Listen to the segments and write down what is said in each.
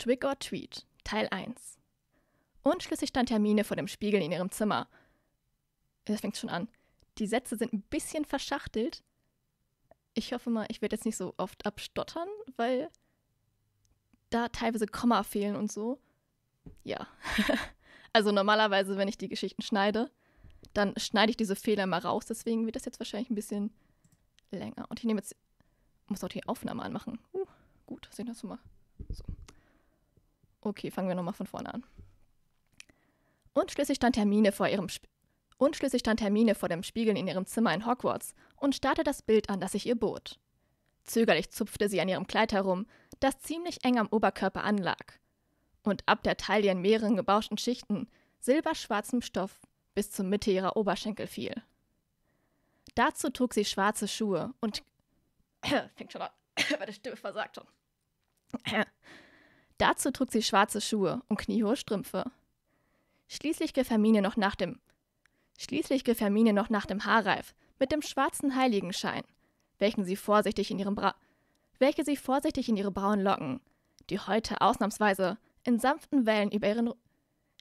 Trick or Tweet, Teil 1. Und schließlich stand Hermine vor dem Spiegel in ihrem Zimmer. Das fängt schon an. Die Sätze sind ein bisschen verschachtelt. Ich hoffe mal, ich werde jetzt nicht so oft abstottern, weil da teilweise Komma fehlen und so. Ja. also normalerweise, wenn ich die Geschichten schneide, dann schneide ich diese Fehler mal raus. Deswegen wird das jetzt wahrscheinlich ein bisschen länger. Und ich nehme jetzt, muss auch die Aufnahme anmachen. Uh, gut, sehen wir das so mache. So. Okay, fangen wir nochmal von vorne an. Unschlüssig stand Hermine vor ihrem Sp Unschlüssig stand Hermine vor dem Spiegel in ihrem Zimmer in Hogwarts und starrte das Bild an, das sich ihr bot. Zögerlich zupfte sie an ihrem Kleid herum, das ziemlich eng am Oberkörper anlag. Und ab der Taille in mehreren gebauschten Schichten, silberschwarzem Stoff, bis zur Mitte ihrer Oberschenkel fiel. Dazu trug sie schwarze Schuhe und fängt schon an, weil die Stimme versagt schon. Dazu trug sie schwarze Schuhe und kniehohe Strümpfe. Schließlich griff Hermine noch nach dem Schließlich griff Hermine noch nach dem Haarreif mit dem schwarzen Heiligenschein, welchen sie vorsichtig in ihrem Bra welche sie vorsichtig in ihre braunen Locken, die heute ausnahmsweise in sanften Wellen über ihren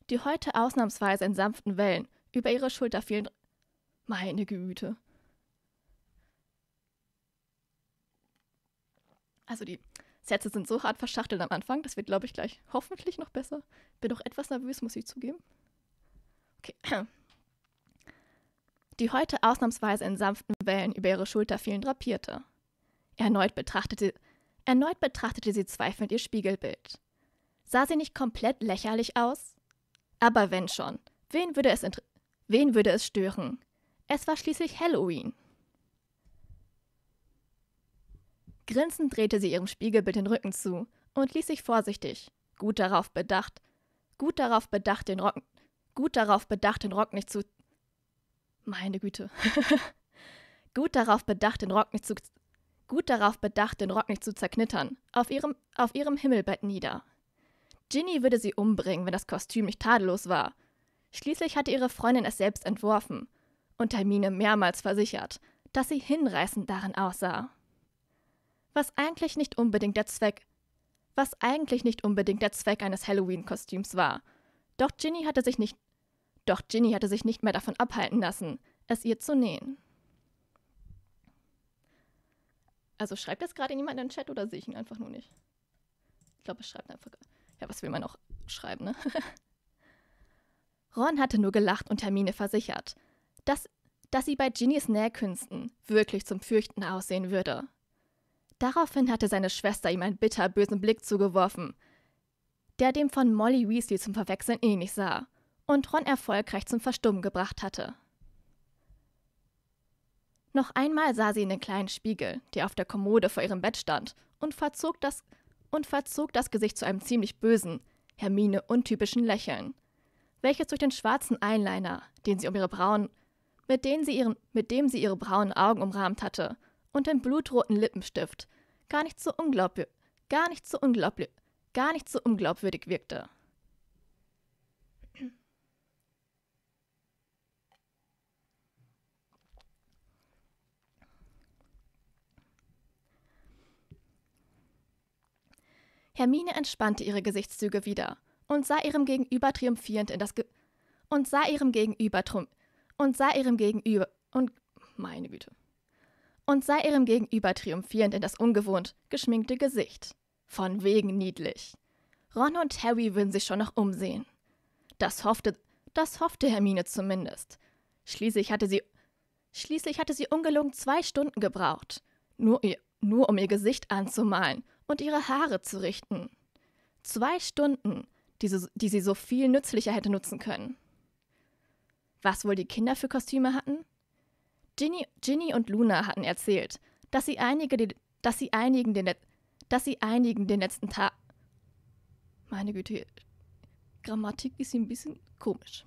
die heute ausnahmsweise in sanften Wellen über ihre Schulter fielen. Meine Güte. Also die Sätze sind so hart verschachtelt am Anfang, das wird, glaube ich, gleich hoffentlich noch besser. Bin doch etwas nervös, muss ich zugeben. Okay. Die heute ausnahmsweise in sanften Wellen über ihre Schulter fielen, drapierte. Erneut betrachtete, erneut betrachtete sie zweifelnd ihr Spiegelbild. Sah sie nicht komplett lächerlich aus? Aber wenn schon, wen würde es, wen würde es stören? Es war schließlich Halloween. Grinsend drehte sie ihrem Spiegelbild den Rücken zu und ließ sich vorsichtig, gut darauf bedacht, gut darauf bedacht, den Rock, gut darauf bedacht, den Rock nicht zu. Meine Güte. gut darauf bedacht, den Rock nicht zu. Gut darauf bedacht, den Rock nicht zu zerknittern, auf ihrem, auf ihrem Himmelbett nieder. Ginny würde sie umbringen, wenn das Kostüm nicht tadellos war. Schließlich hatte ihre Freundin es selbst entworfen und Hermine mehrmals versichert, dass sie hinreißend darin aussah was eigentlich nicht unbedingt der Zweck, was eigentlich nicht unbedingt der Zweck eines Halloween-Kostüms war. Doch Ginny hatte sich nicht, doch Ginny hatte sich nicht mehr davon abhalten lassen, es ihr zu nähen. Also schreibt das gerade jemand in den Chat oder sehe ich ihn einfach nur nicht? Ich glaube, es schreibt einfach. Ja, was will man auch schreiben, ne? Ron hatte nur gelacht und Hermine versichert, dass, dass sie bei Ginnys Nähkünsten wirklich zum Fürchten aussehen würde. Daraufhin hatte seine Schwester ihm einen bitterbösen Blick zugeworfen, der dem von Molly Weasley zum Verwechseln ähnlich sah und Ron erfolgreich zum Verstummen gebracht hatte. Noch einmal sah sie in den kleinen Spiegel, der auf der Kommode vor ihrem Bett stand, und verzog das, und verzog das Gesicht zu einem ziemlich bösen, Hermine untypischen Lächeln, welches durch den schwarzen Einliner, den sie um ihre Braunen, mit, sie ihren, mit dem sie ihre braunen Augen umrahmt hatte, und den blutroten Lippenstift gar nicht so unglaublich, gar nicht so unglaublich, gar nicht so unglaubwürdig wirkte. Hermine entspannte ihre Gesichtszüge wieder und sah ihrem Gegenüber triumphierend in das Ge und sah ihrem Gegenüber und sah ihrem Gegenüber und meine Güte und sah ihrem Gegenüber triumphierend in das ungewohnt geschminkte Gesicht. Von wegen niedlich. Ron und Harry würden sich schon noch umsehen. Das hoffte, das hoffte Hermine zumindest. Schließlich hatte sie, schließlich hatte sie ungelogen zwei Stunden gebraucht, nur, ihr, nur um ihr Gesicht anzumalen und ihre Haare zu richten. Zwei Stunden, die, so, die sie so viel nützlicher hätte nutzen können. Was wohl die Kinder für Kostüme hatten? Ginny, Ginny und Luna hatten erzählt, dass sie einige, dass sie einigen den, dass sie einigen den letzten Tag. Meine Güte, Grammatik ist ein bisschen komisch.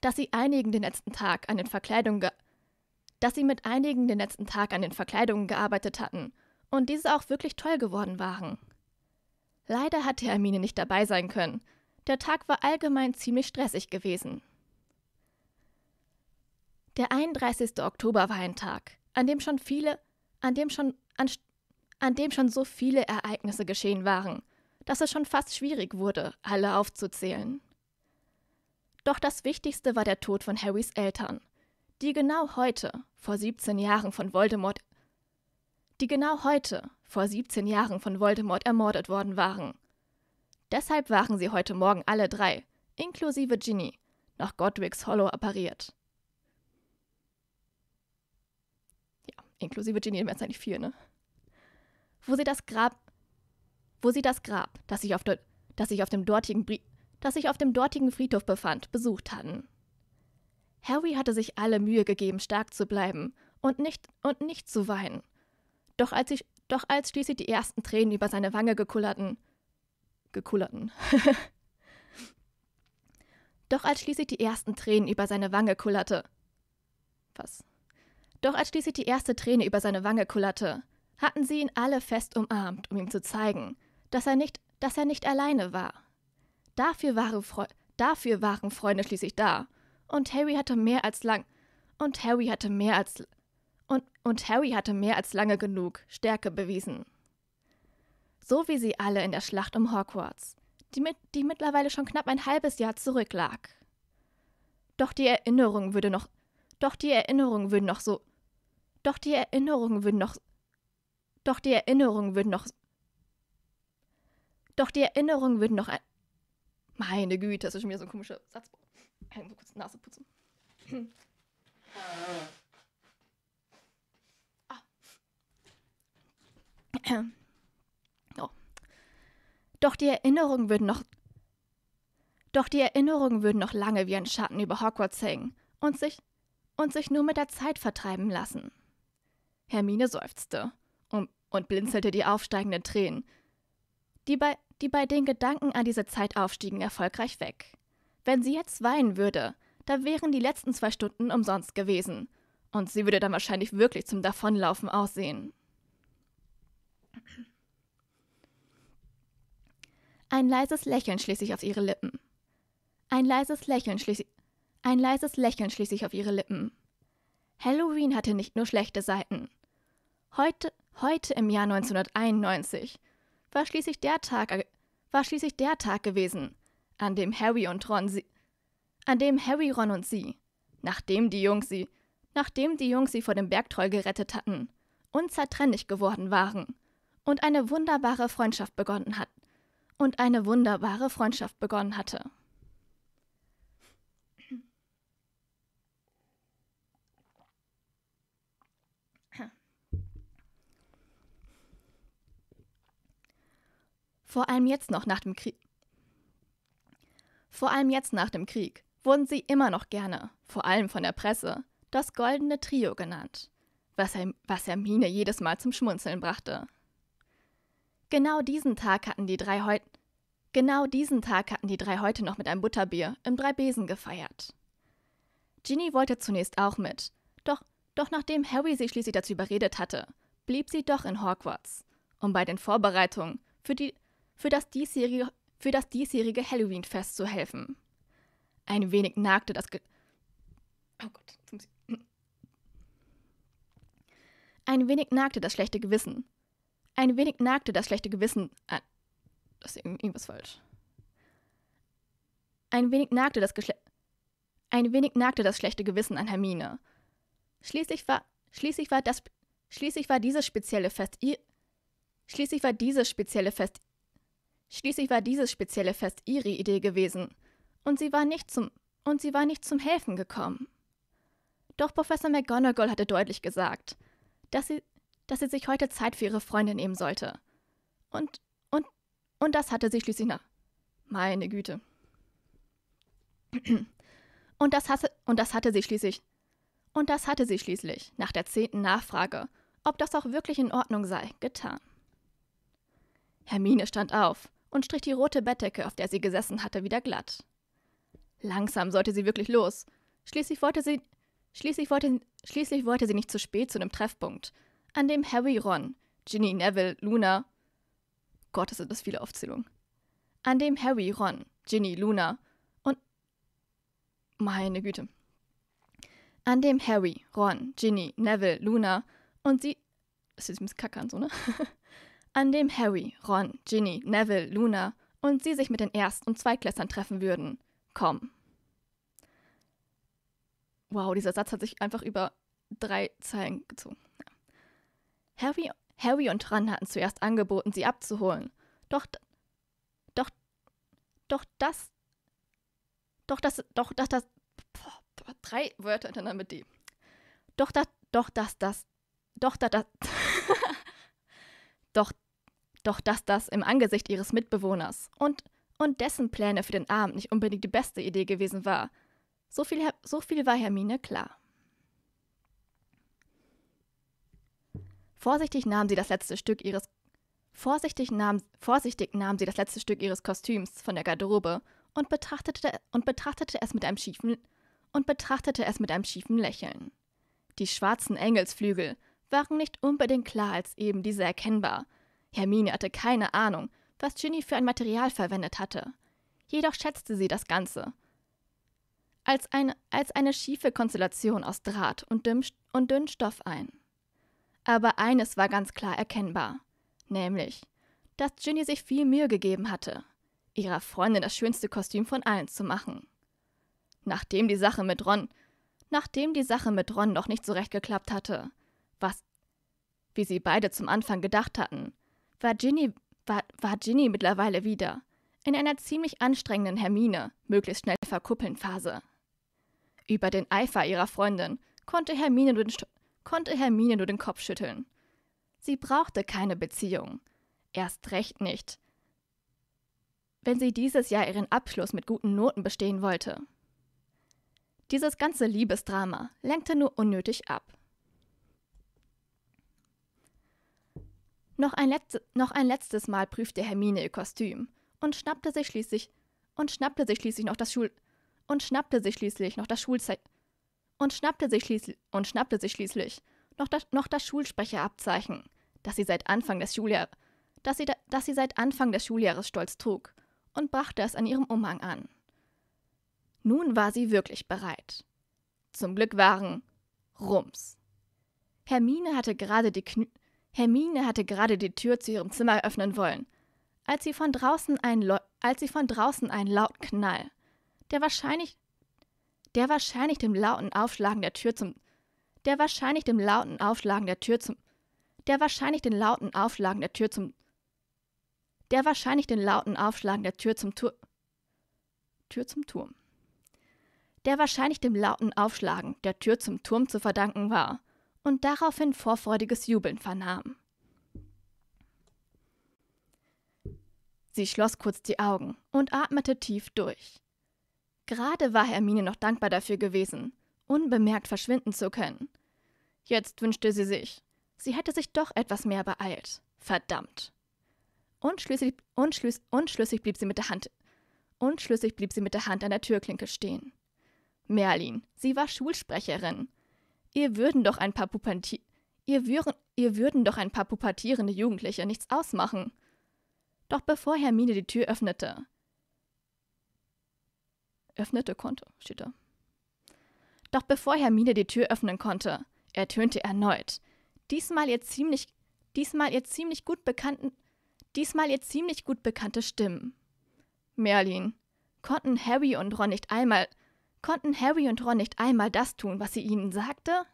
dass sie einigen den letzten Tag an den Verkleidungen, dass sie mit einigen den letzten Tag an den Verkleidungen gearbeitet hatten und diese auch wirklich toll geworden waren. Leider hatte Hermine nicht dabei sein können. Der Tag war allgemein ziemlich stressig gewesen. Der 31. Oktober war ein Tag, an dem schon viele, an dem schon, an, an dem schon so viele Ereignisse geschehen waren, dass es schon fast schwierig wurde, alle aufzuzählen. Doch das Wichtigste war der Tod von Harrys Eltern, die genau heute, vor 17 Jahren von Voldemort, die genau heute, vor 17 Jahren von Voldemort ermordet worden waren. Deshalb waren sie heute Morgen alle drei, inklusive Ginny, nach Godric's Hollow appariert. inklusive Ginny, wären es eigentlich vier, ne? Wo sie das Grab, wo sie das Grab, das sich auf, das sich auf dem dortigen Brie das sich auf dem dortigen Friedhof befand, besucht hatten. Harry hatte sich alle Mühe gegeben, stark zu bleiben und nicht und nicht zu weinen. Doch als, ich, doch als schließlich die ersten Tränen über seine Wange gekullerten, gekullerten. doch als schließlich die ersten Tränen über seine Wange kullerte. Was? Doch als schließlich die erste Träne über seine Wange kullerte, hatten sie ihn alle fest umarmt, um ihm zu zeigen, dass er nicht, dass er nicht alleine war. Dafür waren, Fre dafür waren Freunde schließlich da, und Harry hatte mehr als lang und Harry hatte mehr als und, und Harry hatte mehr als lange genug Stärke bewiesen. So wie sie alle in der Schlacht um Hogwarts, die, mit, die mittlerweile schon knapp ein halbes Jahr zurücklag. Doch die Erinnerung würde noch doch die Erinnerung würde noch so doch die Erinnerungen würden noch. Doch die Erinnerungen würden noch. Doch die Erinnerungen würden noch. Ein Meine Güte, das ist schon wieder so ein komischer Satz. Einmal kurz Nase putzen. ah. oh. Doch die Erinnerungen würden noch. Doch die Erinnerungen würden noch lange wie ein Schatten über Hogwarts hängen und sich und sich nur mit der Zeit vertreiben lassen. Hermine seufzte und, und blinzelte die aufsteigenden Tränen, die bei, die bei den Gedanken an diese Zeit aufstiegen, erfolgreich weg. Wenn sie jetzt weinen würde, da wären die letzten zwei Stunden umsonst gewesen. Und sie würde dann wahrscheinlich wirklich zum Davonlaufen aussehen. Ein leises Lächeln schließt sich auf ihre Lippen. Ein leises Lächeln schlich ein leises Lächeln schlich sich auf ihre Lippen. Halloween hatte nicht nur schlechte Seiten. Heute, heute im Jahr 1991 war schließlich der Tag, war schließlich der Tag gewesen, an dem Harry und Ron sie, an dem Harry, Ron und sie, nachdem die Jungs sie, nachdem die Jungs sie vor dem Bergtroll gerettet hatten, unzertrennlich geworden waren und eine wunderbare Freundschaft begonnen hat und eine wunderbare Freundschaft begonnen hatte. Vor allem jetzt noch nach dem Krieg. Vor allem jetzt nach dem Krieg wurden sie immer noch gerne, vor allem von der Presse, das goldene Trio genannt, was, Herm was Hermine jedes Mal zum Schmunzeln brachte. Genau diesen Tag hatten die drei heute genau diesen Tag hatten die drei heute noch mit einem Butterbier im Drei Besen gefeiert. Ginny wollte zunächst auch mit, doch, doch nachdem Harry sie schließlich dazu überredet hatte, blieb sie doch in Hogwarts, um bei den Vorbereitungen für die für das diesjährige, für das diesjährige Halloween-Fest zu helfen. Ein wenig nagte das Ge oh Gott, Ein wenig nagte das schlechte Gewissen. Ein wenig nagte das schlechte Gewissen an. Ah, das ist irgendwas falsch. Ein wenig nagte das Geschle Ein wenig nagte das schlechte Gewissen an Hermine. Schließlich war schließlich war das schließlich war dieses spezielle Fest ihr Schließlich war dieses spezielle Fest Schließlich war dieses spezielle Fest ihre Idee gewesen, und sie war nicht zum und sie war nicht zum Helfen gekommen. Doch Professor McGonagall hatte deutlich gesagt, dass sie, dass sie sich heute Zeit für ihre Freundin nehmen sollte. Und, und, und das hatte sie schließlich nach. Meine Güte. Und das, hatte, und das hatte sie schließlich. Und das hatte sie schließlich, nach der zehnten Nachfrage, ob das auch wirklich in Ordnung sei, getan. Hermine stand auf und strich die rote Bettdecke, auf der sie gesessen hatte, wieder glatt. Langsam sollte sie wirklich los. Schließlich wollte sie. Schließlich wollte, schließlich wollte sie nicht zu spät zu einem Treffpunkt, an dem Harry, Ron, Ginny, Neville, Luna. Gott, das sind das viele Aufzählungen. An dem Harry, Ron, Ginny, Luna und. Meine Güte. An dem Harry, Ron, Ginny, Neville, Luna und sie. Das ist ein bisschen kackern, so, ne? an dem Harry, Ron, Ginny, Neville, Luna und sie sich mit den Erst- und Zweitklässlern treffen würden. Komm. Wow, dieser Satz hat sich einfach über drei Zeilen gezogen. Harry, Harry und Ron hatten zuerst angeboten, sie abzuholen. Doch, doch, doch das, doch das, doch das, das, boah, drei Wörter hintereinander mit D. Doch das, doch das, das, doch das, das. doch, doch dass das im Angesicht ihres Mitbewohners und, und dessen Pläne für den Abend nicht unbedingt die beste Idee gewesen war. So viel, so viel war Hermine klar. Vorsichtig nahm sie das letzte Stück ihres Vorsichtig nahm, vorsichtig nahm sie das letzte Stück ihres Kostüms von der Garderobe und betrachtete, und betrachtete es mit einem schiefen und betrachtete es mit einem schiefen Lächeln. Die schwarzen Engelsflügel, waren nicht unbedingt klar als eben diese erkennbar. Hermine hatte keine Ahnung, was Ginny für ein Material verwendet hatte. Jedoch schätzte sie das Ganze. Als eine, als eine schiefe Konstellation aus Draht und, dünn, und dünn Stoff ein. Aber eines war ganz klar erkennbar, nämlich, dass Ginny sich viel Mühe gegeben hatte, ihrer Freundin das schönste Kostüm von allen zu machen. Nachdem die Sache mit Ron, nachdem die Sache mit Ron noch nicht so recht geklappt hatte, wie sie beide zum Anfang gedacht hatten, war Ginny, war, war Ginny mittlerweile wieder in einer ziemlich anstrengenden Hermine, möglichst schnell verkuppeln Phase. Über den Eifer ihrer Freundin konnte Hermine, nur den, konnte Hermine nur den Kopf schütteln. Sie brauchte keine Beziehung. Erst recht nicht. Wenn sie dieses Jahr ihren Abschluss mit guten Noten bestehen wollte. Dieses ganze Liebesdrama lenkte nur unnötig ab. Noch ein, Letz noch ein letztes Mal prüfte Hermine ihr Kostüm und schnappte sich schließlich und schnappte sich schließlich noch das Schul und schnappte sich schließlich noch das Schulzeit und schnappte sich schließlich und schnappte sich schließlich noch das, noch das Schulsprecherabzeichen, das sie seit Anfang des Schuljahr das sie, da, das sie seit Anfang des Schuljahres stolz trug und brachte es an ihrem Umhang an. Nun war sie wirklich bereit. Zum Glück waren Rums. Hermine hatte gerade die Knü Hermine hatte gerade die Tür zu ihrem Zimmer öffnen wollen, als sie von draußen einen, Lo als sie von draußen einen lauten Knall, der wahrscheinlich, der wahrscheinlich dem lauten Aufschlagen der Tür zum, der wahrscheinlich dem lauten Aufschlagen der Tür zum, der wahrscheinlich den lauten Aufschlagen der Tür zum, der wahrscheinlich den lauten Aufschlagen der Tür zum Tur Tür zum Turm, der wahrscheinlich dem lauten Aufschlagen der Tür zum Turm zu verdanken war und daraufhin vorfreudiges Jubeln vernahm. Sie schloss kurz die Augen und atmete tief durch. Gerade war Hermine noch dankbar dafür gewesen, unbemerkt verschwinden zu können. Jetzt wünschte sie sich, sie hätte sich doch etwas mehr beeilt. Verdammt. Unschlüssig, unschlüss, unschlüssig blieb sie mit der Hand. Unschlüssig blieb sie mit der Hand an der Türklinke stehen. Merlin, sie war Schulsprecherin Ihr würden doch ein paar Pupanti ihr, würden, ihr würden doch ein paar pubertierende Jugendliche nichts ausmachen. Doch bevor Hermine die Tür öffnete, öffnete konnte, steht da. Doch bevor Hermine die Tür öffnen konnte, ertönte erneut, diesmal ihr ziemlich, diesmal ihr ziemlich gut bekannten, diesmal ihr ziemlich gut bekannte Stimmen. Merlin, konnten Harry und Ron nicht einmal, Konnten Harry und Ron nicht einmal das tun, was sie ihnen sagte?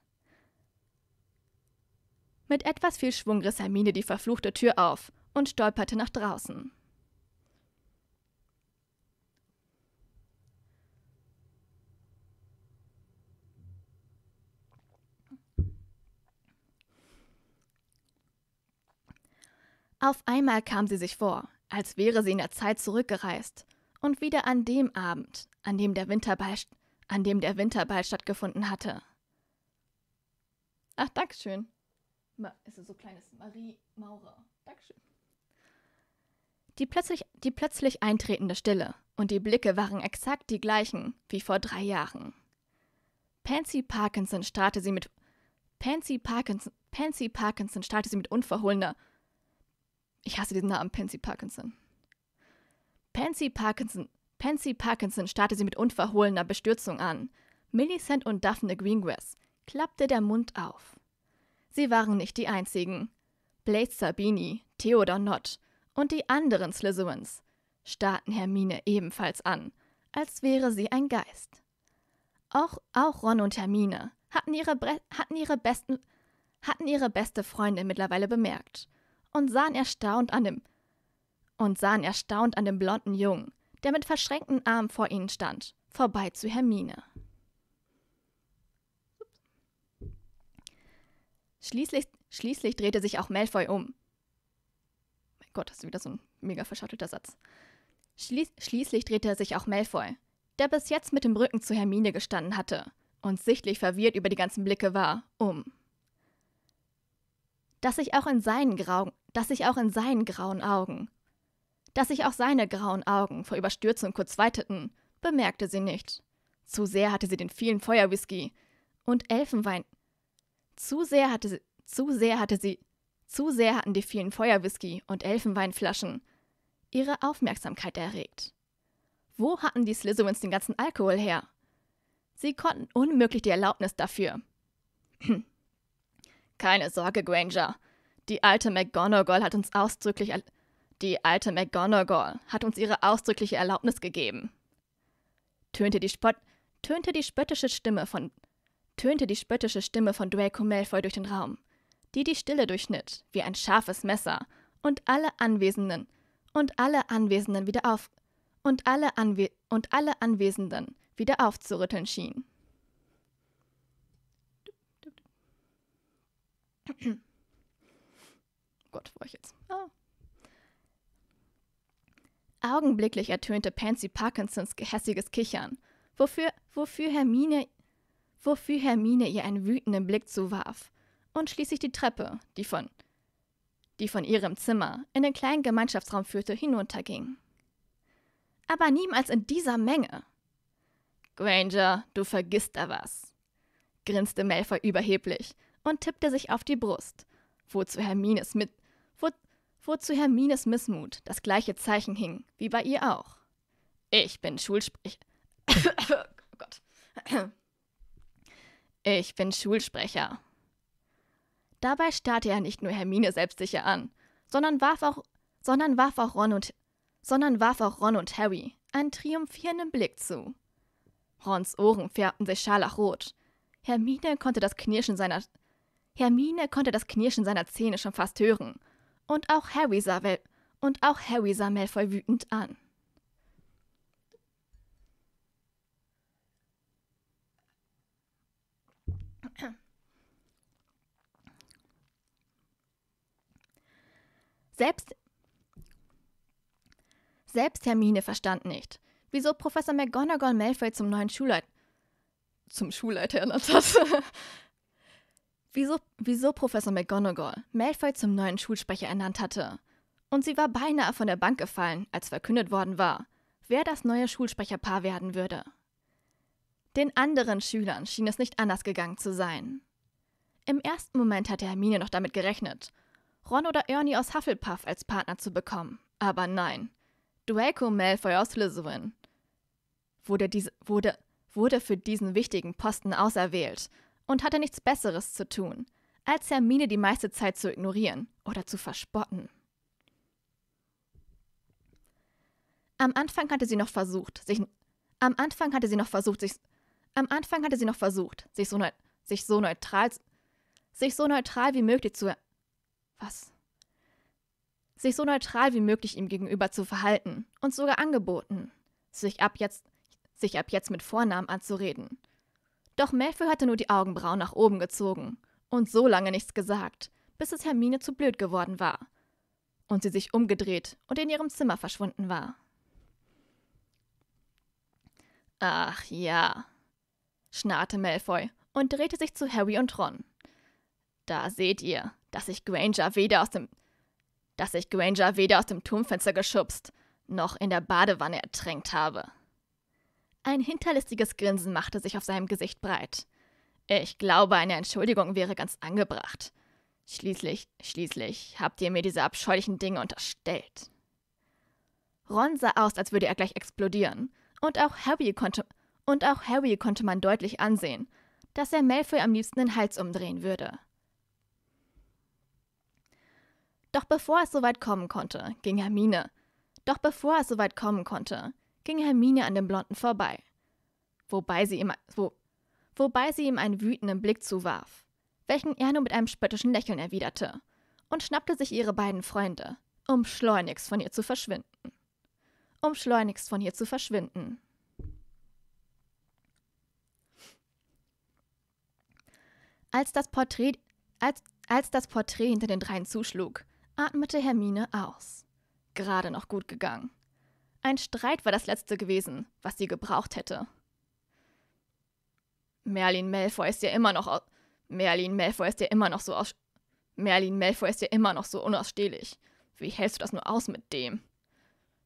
Mit etwas viel Schwung riss Hermine die verfluchte Tür auf und stolperte nach draußen. Auf einmal kam sie sich vor, als wäre sie in der Zeit zurückgereist und wieder an dem Abend, an dem der Winterball an dem der Winterball stattgefunden hatte. Ach, Dankeschön. Ist es so kleines Marie Maurer. Dankeschön. Die plötzlich, die plötzlich eintretende Stille und die Blicke waren exakt die gleichen wie vor drei Jahren. Pansy Parkinson starrte sie mit Pansy Parkinson, Pansy Parkinson starrte sie mit unverhohlener. Ich hasse diesen Namen Pansy Parkinson. Pansy Parkinson Pansy Parkinson starrte sie mit unverhohlener Bestürzung an. Millicent und Daphne Greengrass klappte der Mund auf. Sie waren nicht die einzigen. Blade Sabini, Theodor Nott und die anderen Slytherins starrten Hermine ebenfalls an, als wäre sie ein Geist. Auch, auch Ron und Hermine hatten ihre, Bre hatten ihre besten hatten ihre beste Freundin mittlerweile bemerkt und sahen erstaunt an dem und sahen erstaunt an dem blonden Jungen, der mit verschränkten Armen vor ihnen stand, vorbei zu Hermine. Schließlich, schließlich drehte sich auch Malfoy um. Mein Gott, das ist wieder so ein mega verschattelter Satz. Schließ, schließlich drehte sich auch Malfoy, der bis jetzt mit dem Rücken zu Hermine gestanden hatte und sichtlich verwirrt über die ganzen Blicke war, um. Dass sich auch in seinen grauen, dass sich auch in seinen grauen Augen dass sich auch seine grauen Augen vor Überstürzung kurz weiteten, bemerkte sie nicht. Zu sehr hatte sie den vielen Feuerwhisky und Elfenwein. Zu sehr hatte sie, zu sehr hatte sie, zu sehr hatten die vielen Feuerwhisky und Elfenweinflaschen ihre Aufmerksamkeit erregt. Wo hatten die Slytherins den ganzen Alkohol her? Sie konnten unmöglich die Erlaubnis dafür. Hm. Keine Sorge, Granger. Die alte McGonagall hat uns ausdrücklich die alte McGonagall hat uns ihre ausdrückliche Erlaubnis gegeben. Tönte die, Spott, tönte die spöttische Stimme von tönte die spöttische Stimme von Draco Malfoy durch den Raum, die die Stille durchschnitt wie ein scharfes Messer und alle Anwesenden und alle Anwesenden wieder auf und alle Anwe und alle Anwesenden wieder aufzurütteln schien. Gott, wo war ich jetzt? Ah. Augenblicklich ertönte Pansy Parkinsons gehässiges Kichern, wofür, wofür Hermine, wofür Hermine ihr einen wütenden Blick zuwarf, und schließlich die Treppe, die von, die von ihrem Zimmer in den kleinen Gemeinschaftsraum führte, hinunterging. Aber niemals in dieser Menge. Granger, du vergisst da was, grinste Melfer überheblich und tippte sich auf die Brust, wozu Hermines mit wozu Hermines Missmut das gleiche Zeichen hing, wie bei ihr auch. Ich bin Schulsprech. oh Gott. ich bin Schulsprecher. Dabei starrte er nicht nur Hermine selbstsicher an, sondern warf auch, sondern warf auch Ron und, sondern warf auch Ron und Harry einen triumphierenden Blick zu. Rons Ohren färbten sich scharlachrot. Hermine konnte das Knirschen seiner Hermine konnte das Knirschen seiner Zähne schon fast hören und auch Harry sah, Wel und auch Harry sah Malfoy wütend an. Selbst, selbst Hermine verstand nicht, wieso Professor McGonagall Malfoy zum neuen Schulleiter zum Schulleiter ernannt hat. wieso, wieso Professor McGonagall Malfoy zum neuen Schulsprecher ernannt hatte. Und sie war beinahe von der Bank gefallen, als verkündet worden war, wer das neue Schulsprecherpaar werden würde. Den anderen Schülern schien es nicht anders gegangen zu sein. Im ersten Moment hatte Hermine noch damit gerechnet, Ron oder Ernie aus Hufflepuff als Partner zu bekommen. Aber nein, Draco Malfoy aus Slytherin wurde, diese, wurde, wurde für diesen wichtigen Posten auserwählt – und hatte nichts Besseres zu tun, als Hermine die meiste Zeit zu ignorieren oder zu verspotten. Am Anfang hatte sie noch versucht, sich am Anfang hatte sie noch versucht, sich am Anfang hatte sie noch versucht, sich so, sich so neutral sich so neutral wie möglich zu was? Sich so neutral wie möglich ihm gegenüber zu verhalten und sogar angeboten, sich ab jetzt sich ab jetzt mit Vornamen anzureden doch Malfoy hatte nur die Augenbrauen nach oben gezogen und so lange nichts gesagt, bis es Hermine zu blöd geworden war und sie sich umgedreht und in ihrem Zimmer verschwunden war. Ach ja, schnarrte Malfoy und drehte sich zu Harry und Ron. Da seht ihr, dass ich Granger weder aus dem dass ich Granger weder aus dem Turmfenster geschubst noch in der Badewanne ertränkt habe. Ein hinterlistiges Grinsen machte sich auf seinem Gesicht breit. Ich glaube, eine Entschuldigung wäre ganz angebracht. Schließlich, schließlich habt ihr mir diese abscheulichen Dinge unterstellt. Ron sah aus, als würde er gleich explodieren, und auch Harry konnte und auch Harry konnte man deutlich ansehen, dass er Malfoy am liebsten den Hals umdrehen würde. Doch bevor es soweit kommen konnte, ging Hermine. Doch bevor es soweit kommen konnte, ging Hermine an dem Blonden vorbei, wobei sie ihm, wo, wobei sie ihm einen wütenden Blick zuwarf, welchen er nur mit einem spöttischen Lächeln erwiderte, und schnappte sich ihre beiden Freunde, um schleunigst von ihr zu verschwinden. Um schleunigst von ihr zu verschwinden. Als das Porträt, als, als das Porträt hinter den dreien zuschlug, atmete Hermine aus. Gerade noch gut gegangen. Ein Streit war das letzte gewesen, was sie gebraucht hätte. Merlin Malfoy ist ja immer noch Merlin Malfoy ist ja immer noch so aus Merlin Malfoy ist ja immer noch so unausstehlich. Wie hältst du das nur aus mit dem?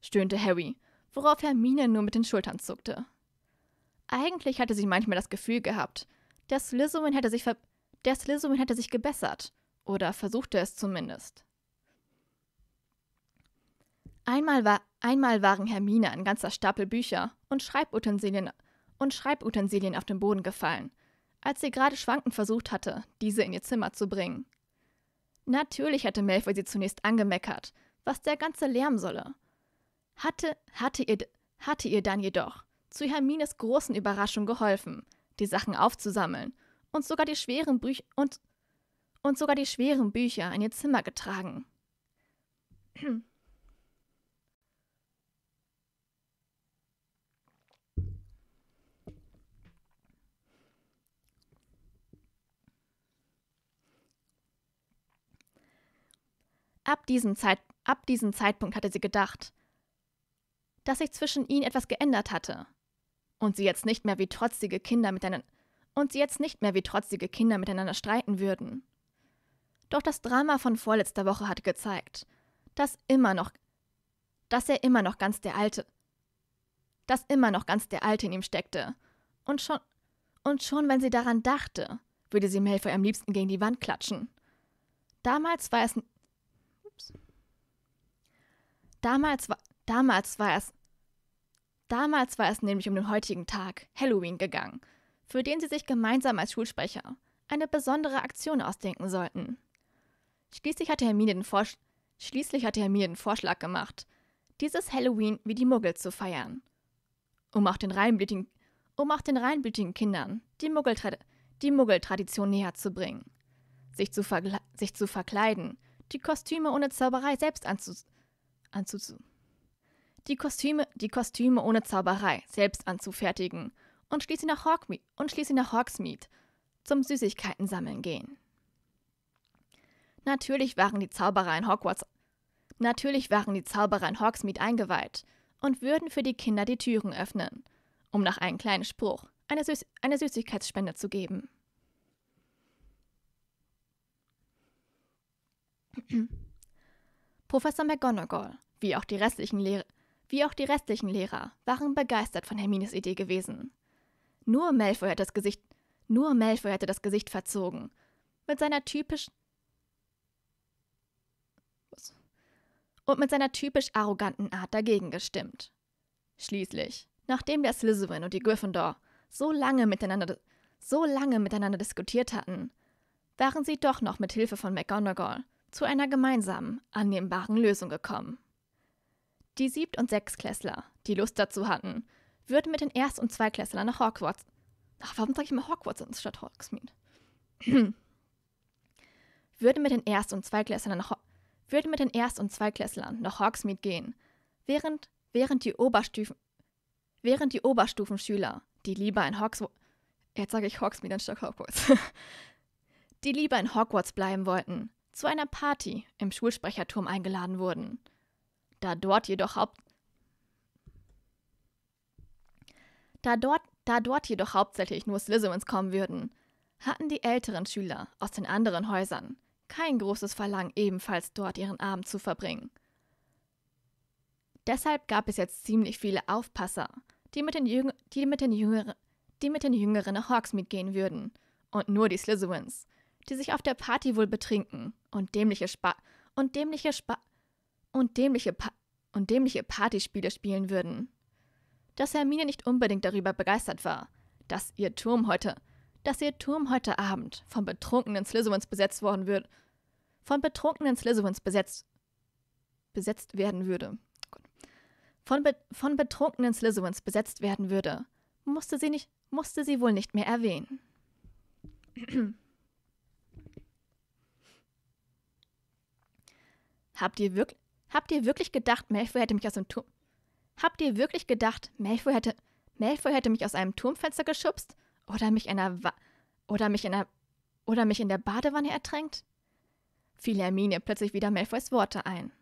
stöhnte Harry, worauf Hermine nur mit den Schultern zuckte. Eigentlich hatte sie manchmal das Gefühl gehabt, der Slytherin hätte sich, ver der Slytherin hätte sich gebessert, oder versuchte es zumindest. Einmal, war, einmal waren Hermine ein ganzer Stapel Bücher und Schreibutensilien, und Schreibutensilien auf den Boden gefallen, als sie gerade schwankend versucht hatte, diese in ihr Zimmer zu bringen. Natürlich hatte Malfoy sie zunächst angemeckert, was der ganze Lärm solle. Hatte, hatte ihr, hatte ihr dann jedoch, zu Hermines großen Überraschung geholfen, die Sachen aufzusammeln und sogar die schweren Bücher und, und sogar die schweren Bücher in ihr Zimmer getragen. Ab diesem, Zeit, ab diesem Zeitpunkt hatte sie gedacht, dass sich zwischen ihnen etwas geändert hatte. Und sie jetzt nicht mehr wie trotzige Kinder miteinander und sie jetzt nicht mehr wie trotzige Kinder miteinander streiten würden. Doch das Drama von vorletzter Woche hatte gezeigt, dass immer noch dass er immer noch ganz der alte dass immer noch ganz der alte in ihm steckte und schon und schon wenn sie daran dachte, würde sie Malfoy am liebsten gegen die Wand klatschen. Damals war es Damals war, damals war es, damals war es nämlich um den heutigen Tag, Halloween, gegangen, für den sie sich gemeinsam als Schulsprecher eine besondere Aktion ausdenken sollten. Schließlich hatte Hermine den, Vorsch Schließlich hatte Hermine den Vorschlag gemacht, dieses Halloween wie die Muggel zu feiern. Um auch den reinblütigen, um auch den reinblütigen Kindern die, Muggeltrad die Muggeltradition näher zu bringen. Sich zu, sich zu verkleiden, die Kostüme ohne Zauberei selbst anzuziehen anzuziehen. Die Kostüme, die Kostüme ohne Zauberei selbst anzufertigen und schließlich nach, Hawkme und schließlich nach Hawksmead zum Süßigkeiten sammeln gehen. Natürlich waren die Zauberer in Hogwarts Natürlich waren die Zauberer in Hogsmeade eingeweiht und würden für die Kinder die Türen öffnen, um nach einem kleinen Spruch eine, Süß eine Süßigkeitsspende zu geben. Professor McGonagall, wie auch die restlichen, Lehr wie auch die restlichen Lehrer, waren begeistert von Hermines Idee gewesen. Nur Malfoy hatte das Gesicht, nur Malfoy hatte das Gesicht verzogen. Mit seiner typisch und mit seiner typisch arroganten Art dagegen gestimmt. Schließlich, nachdem der Slytherin und die Gryffindor so lange miteinander, so lange miteinander diskutiert hatten, waren sie doch noch mit Hilfe von McGonagall zu einer gemeinsamen, annehmbaren Lösung gekommen. Die Siebt- und Sechsklässler, die Lust dazu hatten, würden mit den Erst- und Zweiklässlern nach Hogwarts. Ach, warum sage ich immer Hogwarts anstatt Hogsmeade? würden mit den Erst- und Zweiklässlern nach würden mit den Erst- und Zweiklässlern nach Hogsmeade gehen, während während die Oberstufen während die Oberstufenschüler, die lieber in Hogsmeade jetzt sage ich Hogsmeade anstatt Hogwarts, die lieber in Hogwarts bleiben wollten, zu einer Party im Schulsprecherturm eingeladen wurden. Da dort jedoch Haupt da dort, da dort jedoch hauptsächlich nur Slytherins kommen würden, hatten die älteren Schüler aus den anderen Häusern kein großes Verlangen, ebenfalls dort ihren Abend zu verbringen. Deshalb gab es jetzt ziemlich viele Aufpasser, die mit den, Jüng die mit den, Jüngere die mit den Jüngeren nach Hawksmead gehen würden und nur die Slytherins die sich auf der Party wohl betrinken und dämliche Spa und dämliche Spa und dämliche pa und dämliche Partyspiele spielen würden. Dass Hermine nicht unbedingt darüber begeistert war, dass ihr Turm heute, dass ihr Turm heute Abend von betrunkenen Slytherins besetzt worden wird, von betrunkenen Slytherins besetzt besetzt werden würde. Von, be von betrunkenen Slytherins besetzt werden würde, musste sie nicht musste sie wohl nicht mehr erwähnen. Habt ihr wirklich, habt ihr wirklich gedacht, Malfoy hätte mich aus dem Turm, habt ihr wirklich gedacht, Malfoy hätte, Malfoy hätte mich aus einem Turmfenster geschubst oder mich einer, Wa oder mich in einer, oder mich in der Badewanne ertränkt? Fiel Hermine plötzlich wieder Malfoys Worte ein.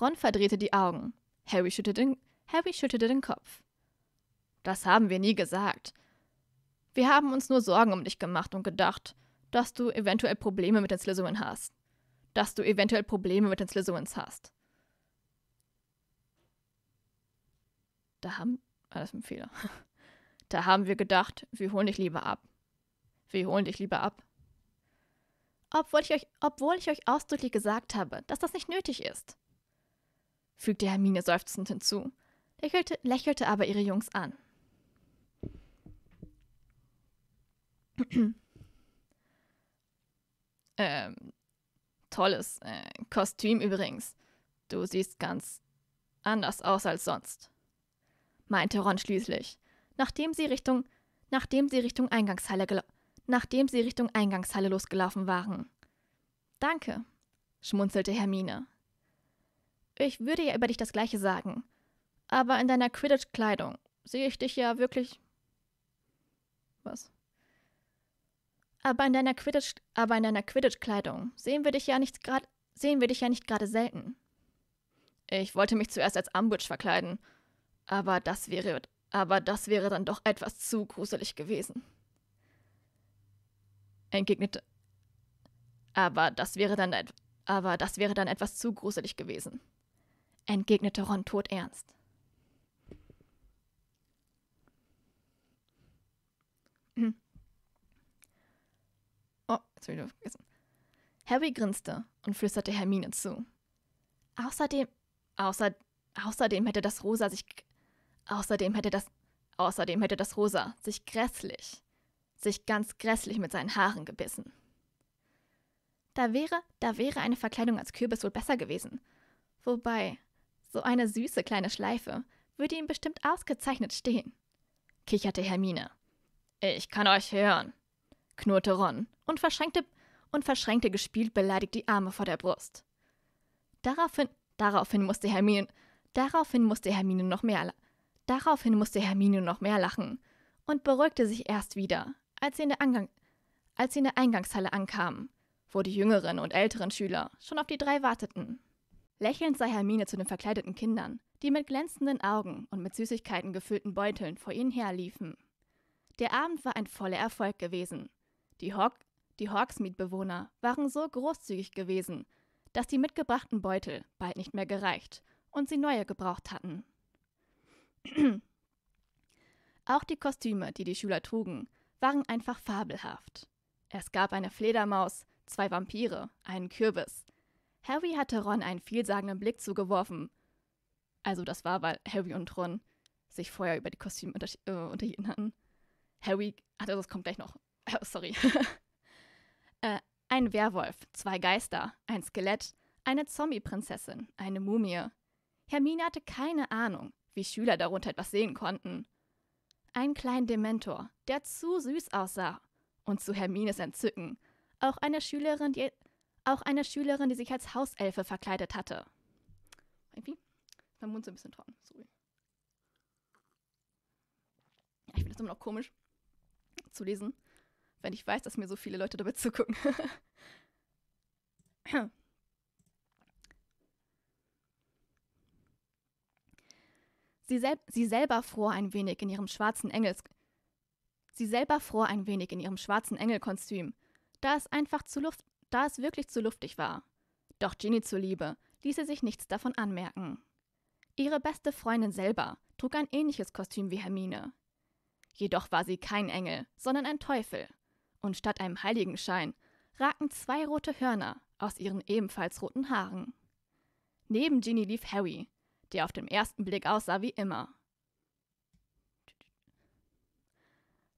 Ron verdrehte die Augen. Harry schüttelte den, Harry schüttelte den Kopf. Das haben wir nie gesagt. Wir haben uns nur Sorgen um dich gemacht und gedacht, dass du eventuell Probleme mit den Slytherin hast dass du eventuell Probleme mit den Slytherins hast. Da haben. Alles ah, ein Fehler. Da haben wir gedacht, wir holen dich lieber ab. Wir holen dich lieber ab. Obwohl ich euch, obwohl ich euch ausdrücklich gesagt habe, dass das nicht nötig ist. Fügte Hermine seufzend hinzu, lächelte, lächelte aber ihre Jungs an. ähm, tolles äh, Kostüm übrigens. Du siehst ganz anders aus als sonst, meinte Ron schließlich, nachdem sie Richtung, nachdem sie Richtung Eingangshalle, nachdem sie Richtung Eingangshalle losgelaufen waren. Danke, schmunzelte Hermine. Ich würde ja über dich das Gleiche sagen, aber in deiner Quidditch-Kleidung sehe ich dich ja wirklich. Was? Aber in deiner Quidditch, aber in deiner Quidditch-Kleidung sehen wir dich ja nicht gerade, sehen wir dich ja nicht gerade selten. Ich wollte mich zuerst als Ambutsch verkleiden, aber das wäre, aber das wäre dann doch etwas zu gruselig gewesen. Entgegnete. Aber das wäre dann, aber das wäre dann etwas zu gruselig gewesen. Entgegnete Ron todernst. Hm hab's vergessen. Harry grinste und flüsterte Hermine zu. Außerdem, außer, außerdem hätte das Rosa sich, außerdem hätte das, außerdem hätte das Rosa sich grässlich, sich ganz grässlich mit seinen Haaren gebissen. Da wäre, da wäre eine Verkleidung als Kürbis wohl besser gewesen. Wobei, so eine süße kleine Schleife würde ihm bestimmt ausgezeichnet stehen, kicherte Hermine. Ich kann euch hören, knurrte Ron und verschränkte, und verschränkte gespielt beleidigt die Arme vor der Brust. Daraufhin, daraufhin musste Hermine, daraufhin musste Hermine noch mehr, daraufhin musste Hermine noch mehr lachen und beruhigte sich erst wieder, als sie in der, Angang, als sie in der Eingangshalle ankamen, wo die jüngeren und älteren Schüler schon auf die drei warteten. Lächelnd sah Hermine zu den verkleideten Kindern, die mit glänzenden Augen und mit Süßigkeiten gefüllten Beuteln vor ihnen herliefen. Der Abend war ein voller Erfolg gewesen die, Hawk, die Hawks-Mitbewohner waren so großzügig gewesen, dass die mitgebrachten Beutel bald nicht mehr gereicht und sie neue gebraucht hatten. Auch die Kostüme, die die Schüler trugen, waren einfach fabelhaft. Es gab eine Fledermaus, zwei Vampire, einen Kürbis. Harry hatte Ron einen vielsagenden Blick zugeworfen. Also das war, weil Harry und Ron sich vorher über die Kostüme unter äh, unterhielten hatten. Harry, also das kommt gleich noch, äh, sorry, äh, ein Werwolf, zwei Geister, ein Skelett, eine Zombie-Prinzessin, eine Mumie. Hermine hatte keine Ahnung, wie Schüler darunter etwas sehen konnten. Ein kleiner Dementor, der zu süß aussah. Und zu Hermines Entzücken. Auch eine Schülerin, die, auch eine Schülerin, die sich als Hauselfe verkleidet hatte. Irgendwie? Mein Mund ist ein bisschen trocken. Sorry. Ich finde das immer noch komisch zu lesen wenn ich weiß, dass mir so viele Leute dabei zugucken. Sie, sel sie selber fror ein wenig in ihrem schwarzen Engels. Sie selber fror ein wenig in ihrem schwarzen Engelkostüm, da es einfach zu Luft, da es wirklich zu luftig war. Doch Ginny zuliebe ließ sie sich nichts davon anmerken. Ihre beste Freundin selber trug ein ähnliches Kostüm wie Hermine. Jedoch war sie kein Engel, sondern ein Teufel, und statt einem Heiligenschein raken zwei rote Hörner aus ihren ebenfalls roten Haaren. Neben Ginny lief Harry, der auf den ersten Blick aussah wie immer.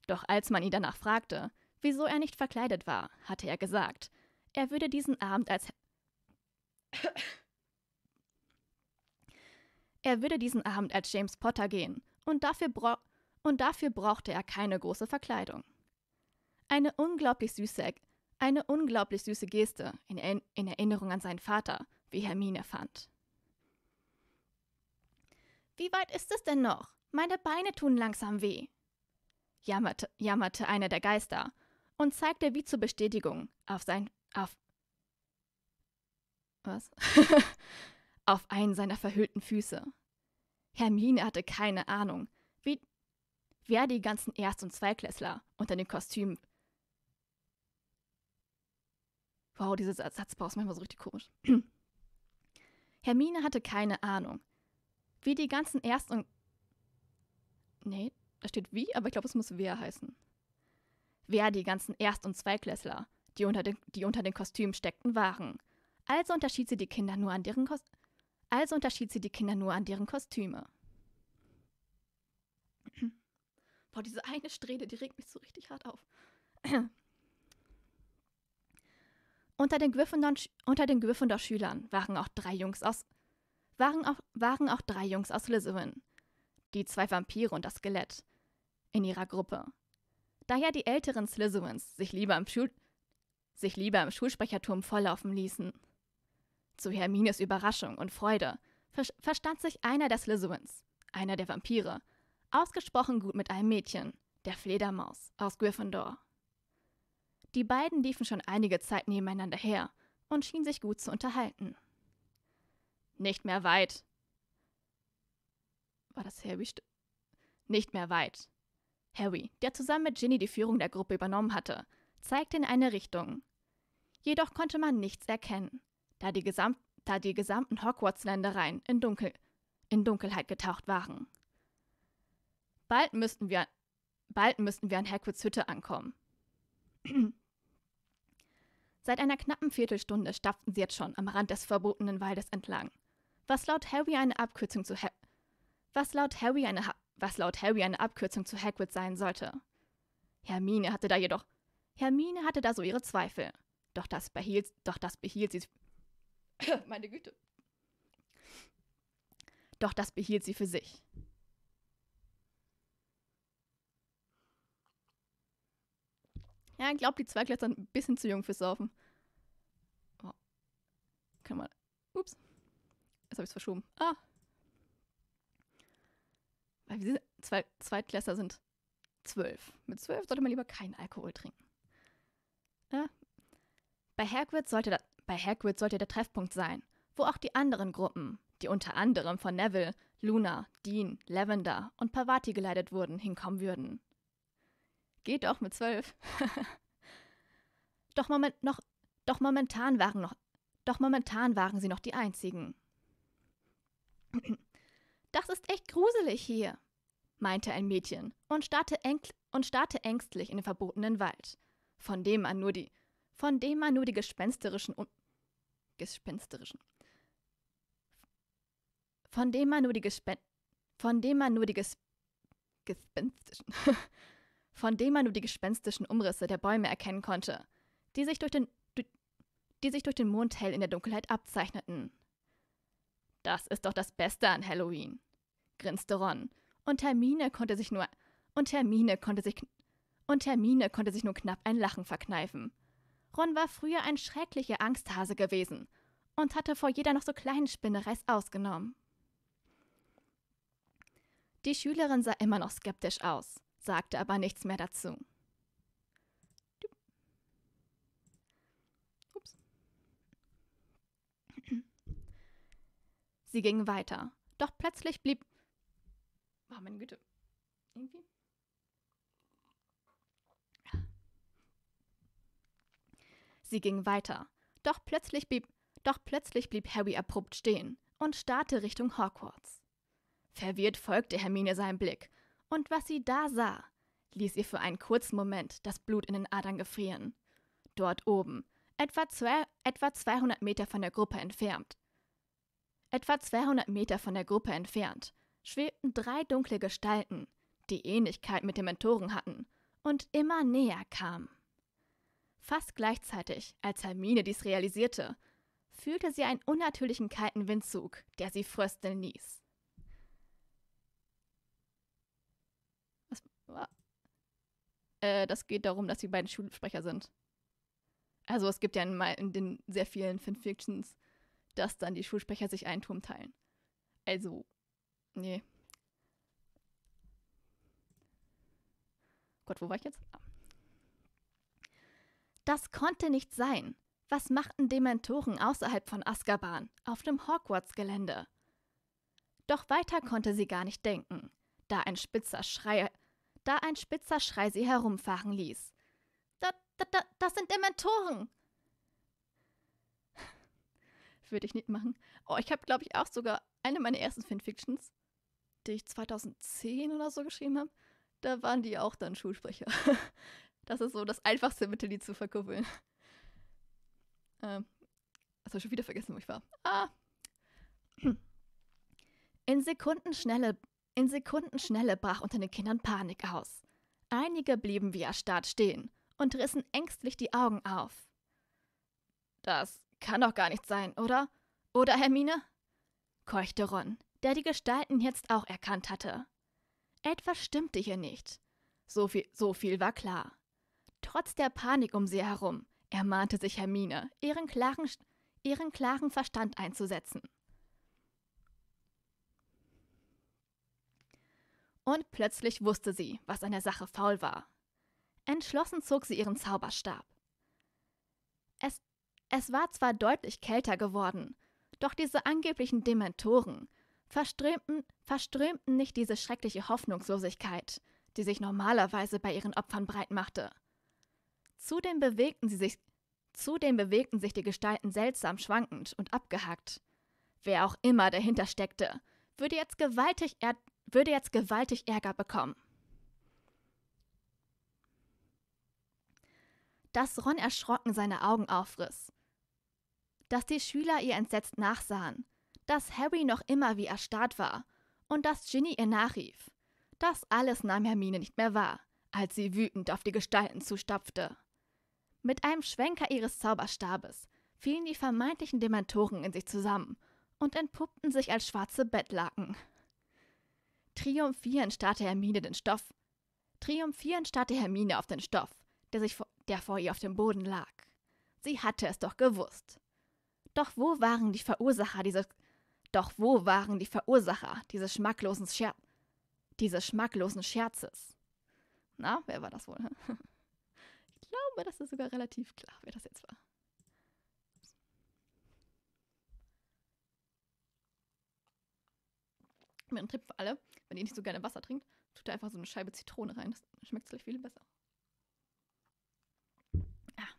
Doch als man ihn danach fragte, wieso er nicht verkleidet war, hatte er gesagt, er würde diesen Abend als er würde diesen Abend als James Potter gehen und dafür, und dafür brauchte er keine große Verkleidung. Eine unglaublich süße, eine unglaublich süße Geste in, in Erinnerung an seinen Vater, wie Hermine fand. Wie weit ist es denn noch? Meine Beine tun langsam weh, jammerte, jammerte einer der Geister und zeigte wie zur Bestätigung auf sein auf was? auf einen seiner verhüllten Füße. Hermine hatte keine Ahnung, wie wer die ganzen Erst- und Zweiklässler unter den Kostümen Wow, diese ist manchmal so richtig komisch. Hermine hatte keine Ahnung. Wie die ganzen Erst- und. Nee, da steht wie, aber ich glaube, es muss wer heißen. Wer die ganzen Erst- und Zweiklässler, die unter, den, die unter den Kostümen steckten, waren. Also unterschied sie die Kinder nur an deren Kos also unterschied sie die Kinder nur an deren Kostüme. Boah, diese eine Strähne, die regt mich so richtig hart auf. Unter den, unter den Gryffindor-Schülern waren auch drei Jungs aus waren auch, waren auch drei Jungs aus Lisbon, die zwei Vampire und das Skelett, in ihrer Gruppe. Daher die älteren Slytherins sich lieber im, Schul sich lieber im Schulsprecherturm volllaufen ließen. Zu Hermines Überraschung und Freude ver verstand sich einer der Slytherins, einer der Vampire, ausgesprochen gut mit einem Mädchen, der Fledermaus aus Gryffindor. Die beiden liefen schon einige Zeit nebeneinander her und schienen sich gut zu unterhalten. Nicht mehr weit. War das Harry? St Nicht mehr weit. Harry, der zusammen mit Ginny die Führung der Gruppe übernommen hatte, zeigte in eine Richtung. Jedoch konnte man nichts erkennen, da die, gesam da die gesamten Hogwarts-Ländereien in, Dunkel in Dunkelheit getaucht waren. Bald müssten wir, bald müssten wir an Hagrids Hütte ankommen, Seit einer knappen Viertelstunde stapften sie jetzt schon am Rand des verbotenen Waldes entlang. Was laut Harry eine Abkürzung zu ha was laut Harry eine ha was laut Harry eine Abkürzung zu Hagrid sein sollte. Hermine hatte da jedoch Hermine hatte da so ihre Zweifel. Doch das behielt, doch das behielt sie meine Güte. Doch das behielt sie für sich. Ja, ich glaube, die Zweiklässler sind ein bisschen zu jung fürs Saufen. Oh. Kann man. Ups. Jetzt habe ich es verschoben. Ah. Weil wir sind, Zwei, Zweitklässler sind zwölf. Mit zwölf sollte man lieber keinen Alkohol trinken. Ja. Bei, Hagrid sollte da, bei Hagrid sollte der Treffpunkt sein, wo auch die anderen Gruppen, die unter anderem von Neville, Luna, Dean, Lavender und Parvati geleitet wurden, hinkommen würden. Geht doch mit zwölf. doch, moment, noch, doch momentan waren noch, doch momentan waren sie noch die einzigen. Das ist echt gruselig hier, meinte ein Mädchen und starrte, und starrte ängstlich in den verbotenen Wald, von dem man nur die, von dem man nur die gespensterischen, um gespensterischen, von dem man nur die gespen, von dem man nur die gespenstischen, von dem man nur die gespenstischen Umrisse der Bäume erkennen konnte, die sich durch den, die sich durch den Mond hell in der Dunkelheit abzeichneten. Das ist doch das Beste an Halloween, grinste Ron, und Hermine konnte sich nur und Hermine konnte sich und Hermine konnte sich nur knapp ein Lachen verkneifen. Ron war früher ein schrecklicher Angsthase gewesen und hatte vor jeder noch so kleinen Spinnereis ausgenommen. Die Schülerin sah immer noch skeptisch aus, sagte aber nichts mehr dazu. Ups. Sie gingen weiter, doch plötzlich blieb. Oh, meine Güte. Irgendwie. Sie gingen weiter, doch plötzlich blieb. Doch plötzlich blieb Harry abrupt stehen und starrte Richtung Hogwarts. Verwirrt folgte Hermine seinem Blick und was sie da sah, ließ ihr für einen kurzen Moment das Blut in den Adern gefrieren. Dort oben, etwa, zwei, etwa 200 Meter von der Gruppe entfernt. Etwa 200 Meter von der Gruppe entfernt schwebten drei dunkle Gestalten, die Ähnlichkeit mit den Mentoren hatten und immer näher kamen. Fast gleichzeitig, als Hermine dies realisierte, fühlte sie einen unnatürlichen kalten Windzug, der sie frösteln ließ. Äh, das geht darum, dass die beiden Schulsprecher sind. Also es gibt ja in, in den sehr vielen Fanfictions, dass dann die Schulsprecher sich einen Turm teilen. Also, nee. Gott, wo war ich jetzt? Ah. Das konnte nicht sein. Was machten Dementoren außerhalb von Azkaban, auf dem Hogwarts-Gelände? Doch weiter konnte sie gar nicht denken, da ein spitzer Schrei da ein spitzer Schrei sie herumfahren ließ. Da, da, da, das sind Dementoren! Würde ich nicht machen. Oh, ich habe, glaube ich, auch sogar eine meiner ersten Fanfictions, die ich 2010 oder so geschrieben habe. Da waren die auch dann Schulsprecher. das ist so das einfachste Mittel, die zu verkuppeln. Ähm, also schon wieder vergessen, wo ich war. Ah! In Sekundenschnelle in Sekundenschnelle brach unter den Kindern Panik aus. Einige blieben wie erstarrt stehen und rissen ängstlich die Augen auf. Das kann doch gar nicht sein, oder? Oder, Hermine? keuchte Ron, der die Gestalten jetzt auch erkannt hatte. Etwas stimmte hier nicht. So viel, so viel war klar. Trotz der Panik um sie herum ermahnte sich Hermine, ihren klaren, ihren klaren Verstand einzusetzen. Und plötzlich wusste sie, was an der Sache faul war. Entschlossen zog sie ihren Zauberstab. Es, es war zwar deutlich kälter geworden, doch diese angeblichen Dementoren verströmten, verströmten nicht diese schreckliche Hoffnungslosigkeit, die sich normalerweise bei ihren Opfern breitmachte. Zudem bewegten, sie sich, zudem bewegten sich die Gestalten seltsam schwankend und abgehackt. Wer auch immer dahinter steckte, würde jetzt gewaltig er würde jetzt gewaltig Ärger bekommen. Dass Ron erschrocken seine Augen aufriss. Dass die Schüler ihr entsetzt nachsahen. Dass Harry noch immer wie erstarrt war. Und dass Ginny ihr nachrief. Das alles nahm Hermine nicht mehr wahr, als sie wütend auf die Gestalten zustapfte. Mit einem Schwenker ihres Zauberstabes fielen die vermeintlichen Dementoren in sich zusammen und entpuppten sich als schwarze Bettlaken. Triumphierend starrte Hermine den Stoff. Triumphierend starrte Hermine auf den Stoff, der, sich, der vor ihr auf dem Boden lag. Sie hatte es doch gewusst. Doch wo waren die Verursacher dieses Doch wo waren die Verursacher dieses schmacklosen Scher dieses schmacklosen Scherzes? Na, wer war das wohl? ich glaube, das ist sogar relativ klar, wer das jetzt war. mir einen Tipp für alle, wenn ihr nicht so gerne Wasser trinkt, tut da einfach so eine Scheibe Zitrone rein. Das schmeckt vielleicht viel besser. Ah.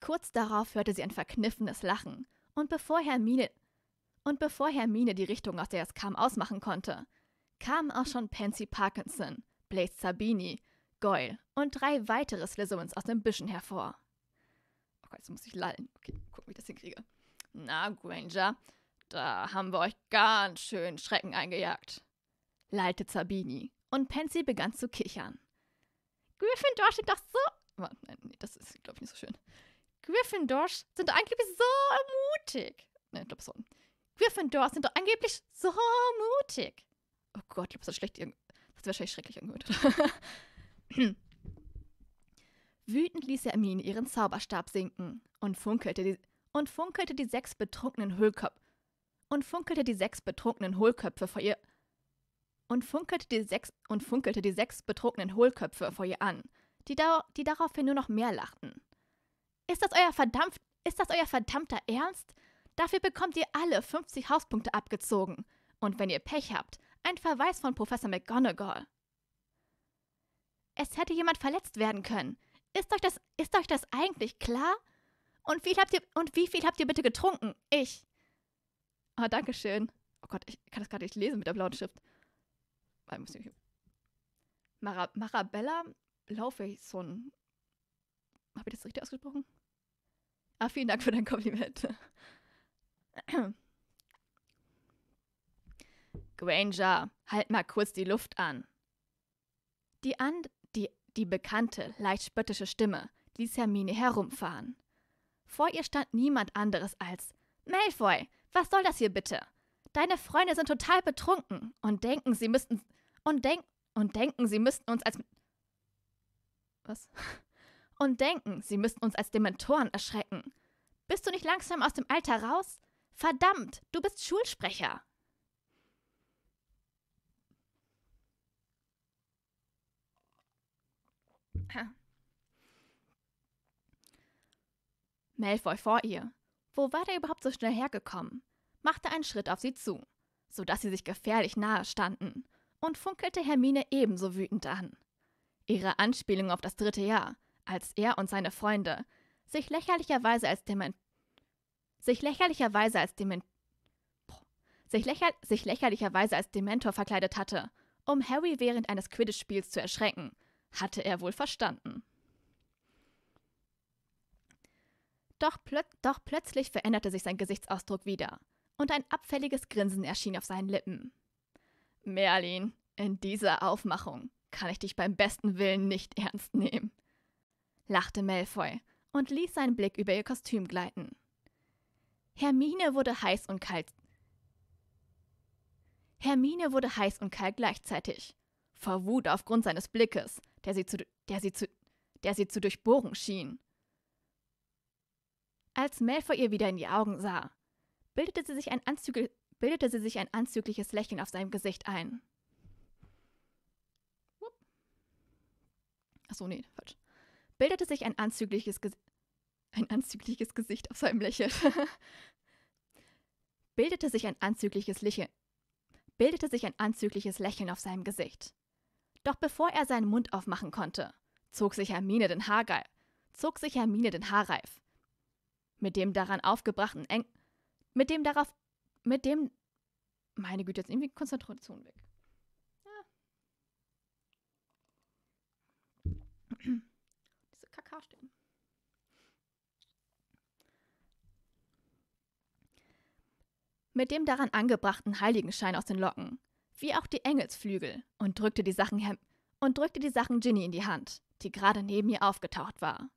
Kurz darauf hörte sie ein verkniffenes Lachen. Und bevor Hermine. Und bevor Hermine die Richtung, aus der es kam, ausmachen konnte, kamen auch schon Pansy Parkinson, Blaze Sabini, Goyle und drei weitere Slytherins aus den Büschen hervor. Oh Gott, jetzt muss ich lallen. Okay, gucken, wie ich das hinkriege. Na, Granger, da haben wir euch ganz schön Schrecken eingejagt, lallte Zabini, und Pansy begann zu kichern. Gryffindor steht doch so. Nein, nee, das ist, glaube ich, nicht so schön. Gryffindor sind angeblich so mutig. Nein, ich glaube so. Gryffindor sind doch angeblich so mutig. Oh Gott, ich glaube, das ist schlecht. Irgend Das hat wahrscheinlich schrecklich angehört. Wütend ließ Hermine ihren Zauberstab sinken und funkelte die und funkelte die sechs betrunkenen Hohlköpfe und funkelte die sechs betrunkenen Hohlköpfe vor ihr und funkelte die sechs und funkelte die sechs betrunkenen Hohlköpfe vor ihr an, die, da, die daraufhin nur noch mehr lachten. Ist das euer verdampft, ist das euer verdammter Ernst? Dafür bekommt ihr alle 50 Hauspunkte abgezogen und wenn ihr Pech habt, ein Verweis von Professor McGonagall. Es hätte jemand verletzt werden können. Ist euch das, ist euch das eigentlich klar? Und viel habt ihr, und wie viel habt ihr bitte getrunken? Ich. Ah, danke schön. Oh Gott, ich kann das gerade nicht lesen mit der blauen Schrift. Warte, muss ich. Mara, Marabella Laufeson. Habe ich das richtig ausgesprochen? Ah, vielen Dank für dein Kompliment. Granger, halt mal kurz die Luft an. Die, and, die, die bekannte, leicht spöttische Stimme ließ Hermine herumfahren. Vor ihr stand niemand anderes als Malfoy, was soll das hier bitte? Deine Freunde sind total betrunken und denken, sie müssten und denk und denken, sie müssten uns als was? Und denken, sie müssten uns als Dementoren erschrecken. Bist du nicht langsam aus dem Alter raus? Verdammt, du bist Schulsprecher. Malfoy vor ihr. Wo war der überhaupt so schnell hergekommen? Machte einen Schritt auf sie zu, sodass sie sich gefährlich nahe standen, und funkelte Hermine ebenso wütend an. Ihre Anspielung auf das dritte Jahr, als er und seine Freunde sich lächerlicherweise als Dement sich lächerlicherweise als Dement sich, lächer sich lächerlicherweise als Dementor verkleidet hatte, um Harry während eines Quidditch-Spiels zu erschrecken, hatte er wohl verstanden. Doch, plöt doch plötzlich veränderte sich sein Gesichtsausdruck wieder und ein abfälliges Grinsen erschien auf seinen Lippen. Merlin, in dieser Aufmachung kann ich dich beim besten Willen nicht ernst nehmen, lachte Malfoy und ließ seinen Blick über ihr Kostüm gleiten. Hermine wurde heiß und kalt. Hermine wurde heiß und kalt gleichzeitig. Vor Wut aufgrund seines Blickes, der sie zu, der sie zu, der sie zu durchbohren schien. Als Malfoy ihr wieder in die Augen sah, bildete sie sich ein, Anzüge bildete sie sich ein anzügliches Lächeln auf seinem Gesicht ein. Achso, nee, falsch. Bildete sich ein anzügliches, Ge ein anzügliches Gesicht auf seinem Lächeln. bildete sich ein anzügliches Lächeln. Bildete sich ein anzügliches Lächeln auf seinem Gesicht. Doch bevor er seinen Mund aufmachen konnte, zog sich Hermine den Haargeil, zog sich Hermine den Haarreif mit dem daran aufgebrachten Eng mit dem darauf mit dem meine Güte, jetzt irgendwie Konzentration weg. Ja. Diese Kakao-Stimmen. Mit dem daran angebrachten Heiligenschein aus den Locken, wie auch die Engelsflügel, und drückte die Sachen Hem und drückte die Sachen Ginny in die Hand, die gerade neben ihr aufgetaucht war.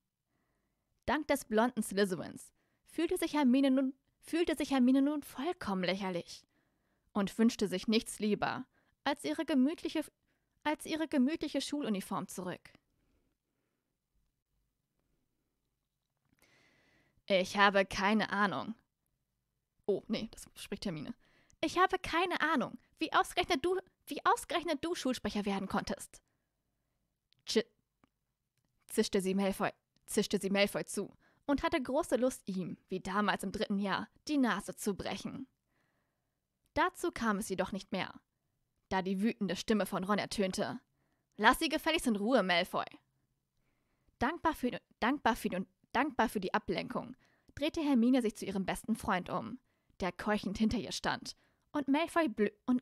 Dank des blonden Slytherins fühlte sich Hermine nun, fühlte sich Hermine nun vollkommen lächerlich und wünschte sich nichts lieber als ihre gemütliche, als ihre gemütliche Schuluniform zurück. Ich habe keine Ahnung. Oh, nee, das spricht Hermine. Ich habe keine Ahnung, wie ausgerechnet du, wie ausgerechnet du Schulsprecher werden konntest. Ch zischte sie Malfoy zischte sie Malfoy zu und hatte große Lust, ihm, wie damals im dritten Jahr, die Nase zu brechen. Dazu kam es jedoch nicht mehr, da die wütende Stimme von Ron ertönte. Lass sie gefälligst in Ruhe, Malfoy. Dankbar für, dankbar für, dankbar für die Ablenkung drehte Hermine sich zu ihrem besten Freund um, der keuchend hinter ihr stand und Malfoy, und,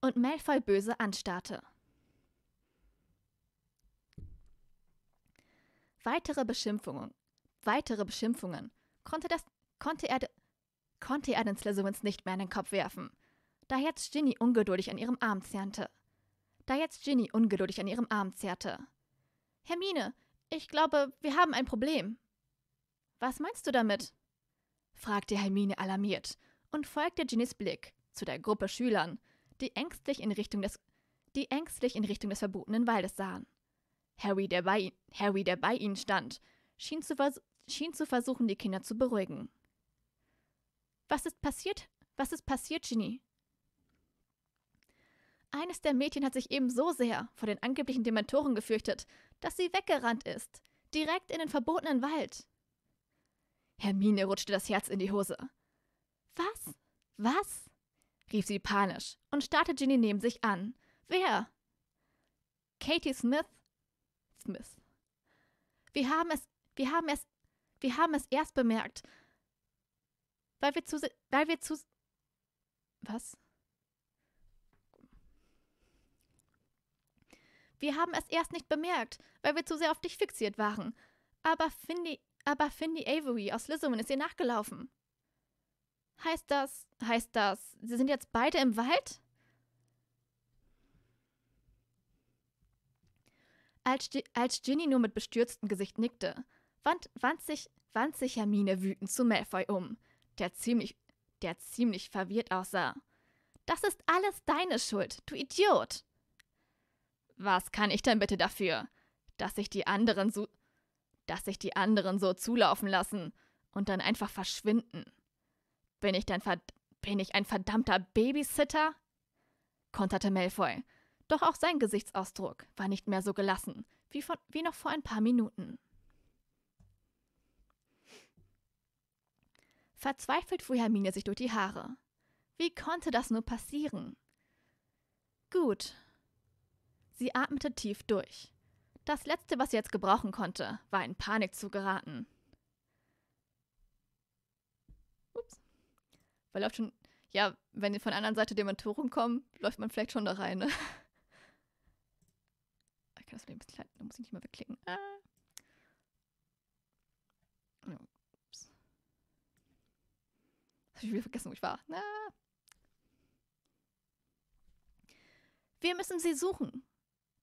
und Malfoy böse anstarrte. Weitere Beschimpfungen. Weitere Beschimpfungen. Konnte das. Konnte er. Konnte er den Slytherins nicht mehr in den Kopf werfen. Da jetzt Ginny ungeduldig an ihrem Arm zerrte. Da jetzt Ginny ungeduldig an ihrem Arm zerrte. Hermine, ich glaube, wir haben ein Problem. Was meinst du damit? fragte Hermine alarmiert und folgte Ginnys Blick zu der Gruppe Schülern, die ängstlich in Richtung des, die ängstlich in Richtung des verbotenen Waldes sahen. Harry, der bei, Harry, der bei ihnen stand, schien zu, schien zu versuchen, die Kinder zu beruhigen. Was ist passiert? Was ist passiert, Ginny? Eines der Mädchen hat sich eben so sehr vor den angeblichen Dementoren gefürchtet, dass sie weggerannt ist, direkt in den verbotenen Wald. Hermine rutschte das Herz in die Hose. Was? Was? rief sie panisch und starrte Ginny neben sich an. Wer? Katie Smith Christmas. Wir haben es, wir haben es, wir haben es erst bemerkt, weil wir zu, weil wir zu, was? Wir haben es erst nicht bemerkt, weil wir zu sehr auf dich fixiert waren. Aber Findy, aber Findy Avery aus Lisbon ist ihr nachgelaufen. Heißt das, heißt das, sie sind jetzt beide im Wald? Als, als Ginny nur mit bestürztem Gesicht nickte, wand, wand, sich, wand sich Hermine wütend zu Malfoy um, der ziemlich, der ziemlich verwirrt aussah. Das ist alles deine Schuld, du Idiot! Was kann ich denn bitte dafür, dass sich die anderen so, dass sich die anderen so zulaufen lassen und dann einfach verschwinden? Bin ich denn bin ich ein verdammter Babysitter? konterte Malfoy doch auch sein Gesichtsausdruck war nicht mehr so gelassen wie, von, wie noch vor ein paar Minuten. Verzweifelt fuhr Hermine sich durch die Haare. Wie konnte das nur passieren? Gut. Sie atmete tief durch. Das Letzte, was sie jetzt gebrauchen konnte, war in Panik zu geraten. Ups. Weil läuft schon, ja, wenn von der anderen Seite Dementoren kommen, läuft man vielleicht schon da rein, ne? Okay, das Problem ist klein. Da muss ich nicht mal wegklicken. Ah. Ups. Habe ich wieder vergessen, wo ich war. Ah. Wir müssen sie suchen.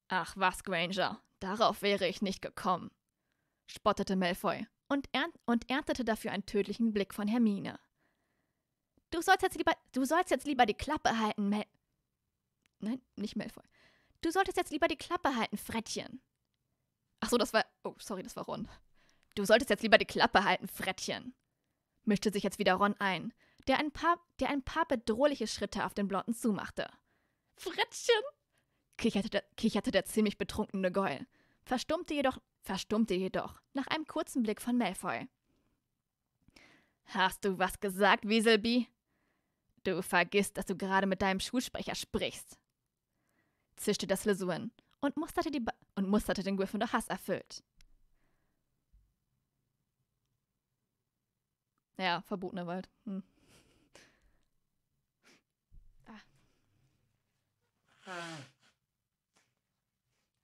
Ach was, Granger. Darauf wäre ich nicht gekommen, spottete Malfoy und, ernt und erntete dafür einen tödlichen Blick von Hermine. Du sollst jetzt lieber, du sollst jetzt lieber die Klappe halten, Mel. Nein, nicht Malfoy. Du solltest jetzt lieber die Klappe halten, Frettchen. Ach so, das war. Oh, sorry, das war Ron. Du solltest jetzt lieber die Klappe halten, Frettchen. Mischte sich jetzt wieder Ron ein, der ein paar, der ein paar bedrohliche Schritte auf den Blonden zumachte. Frettchen! Kicherte der, kicherte der ziemlich betrunkene Goyle, verstummte jedoch, verstummte jedoch nach einem kurzen Blick von Malfoy. Hast du was gesagt, Wieselby? Du vergisst, dass du gerade mit deinem Schulsprecher sprichst zischte das Slytherin und musterte, die ba und musterte den Gryffindor hasserfüllt. Ja, verbotener ne, Wald. Hm. Ah.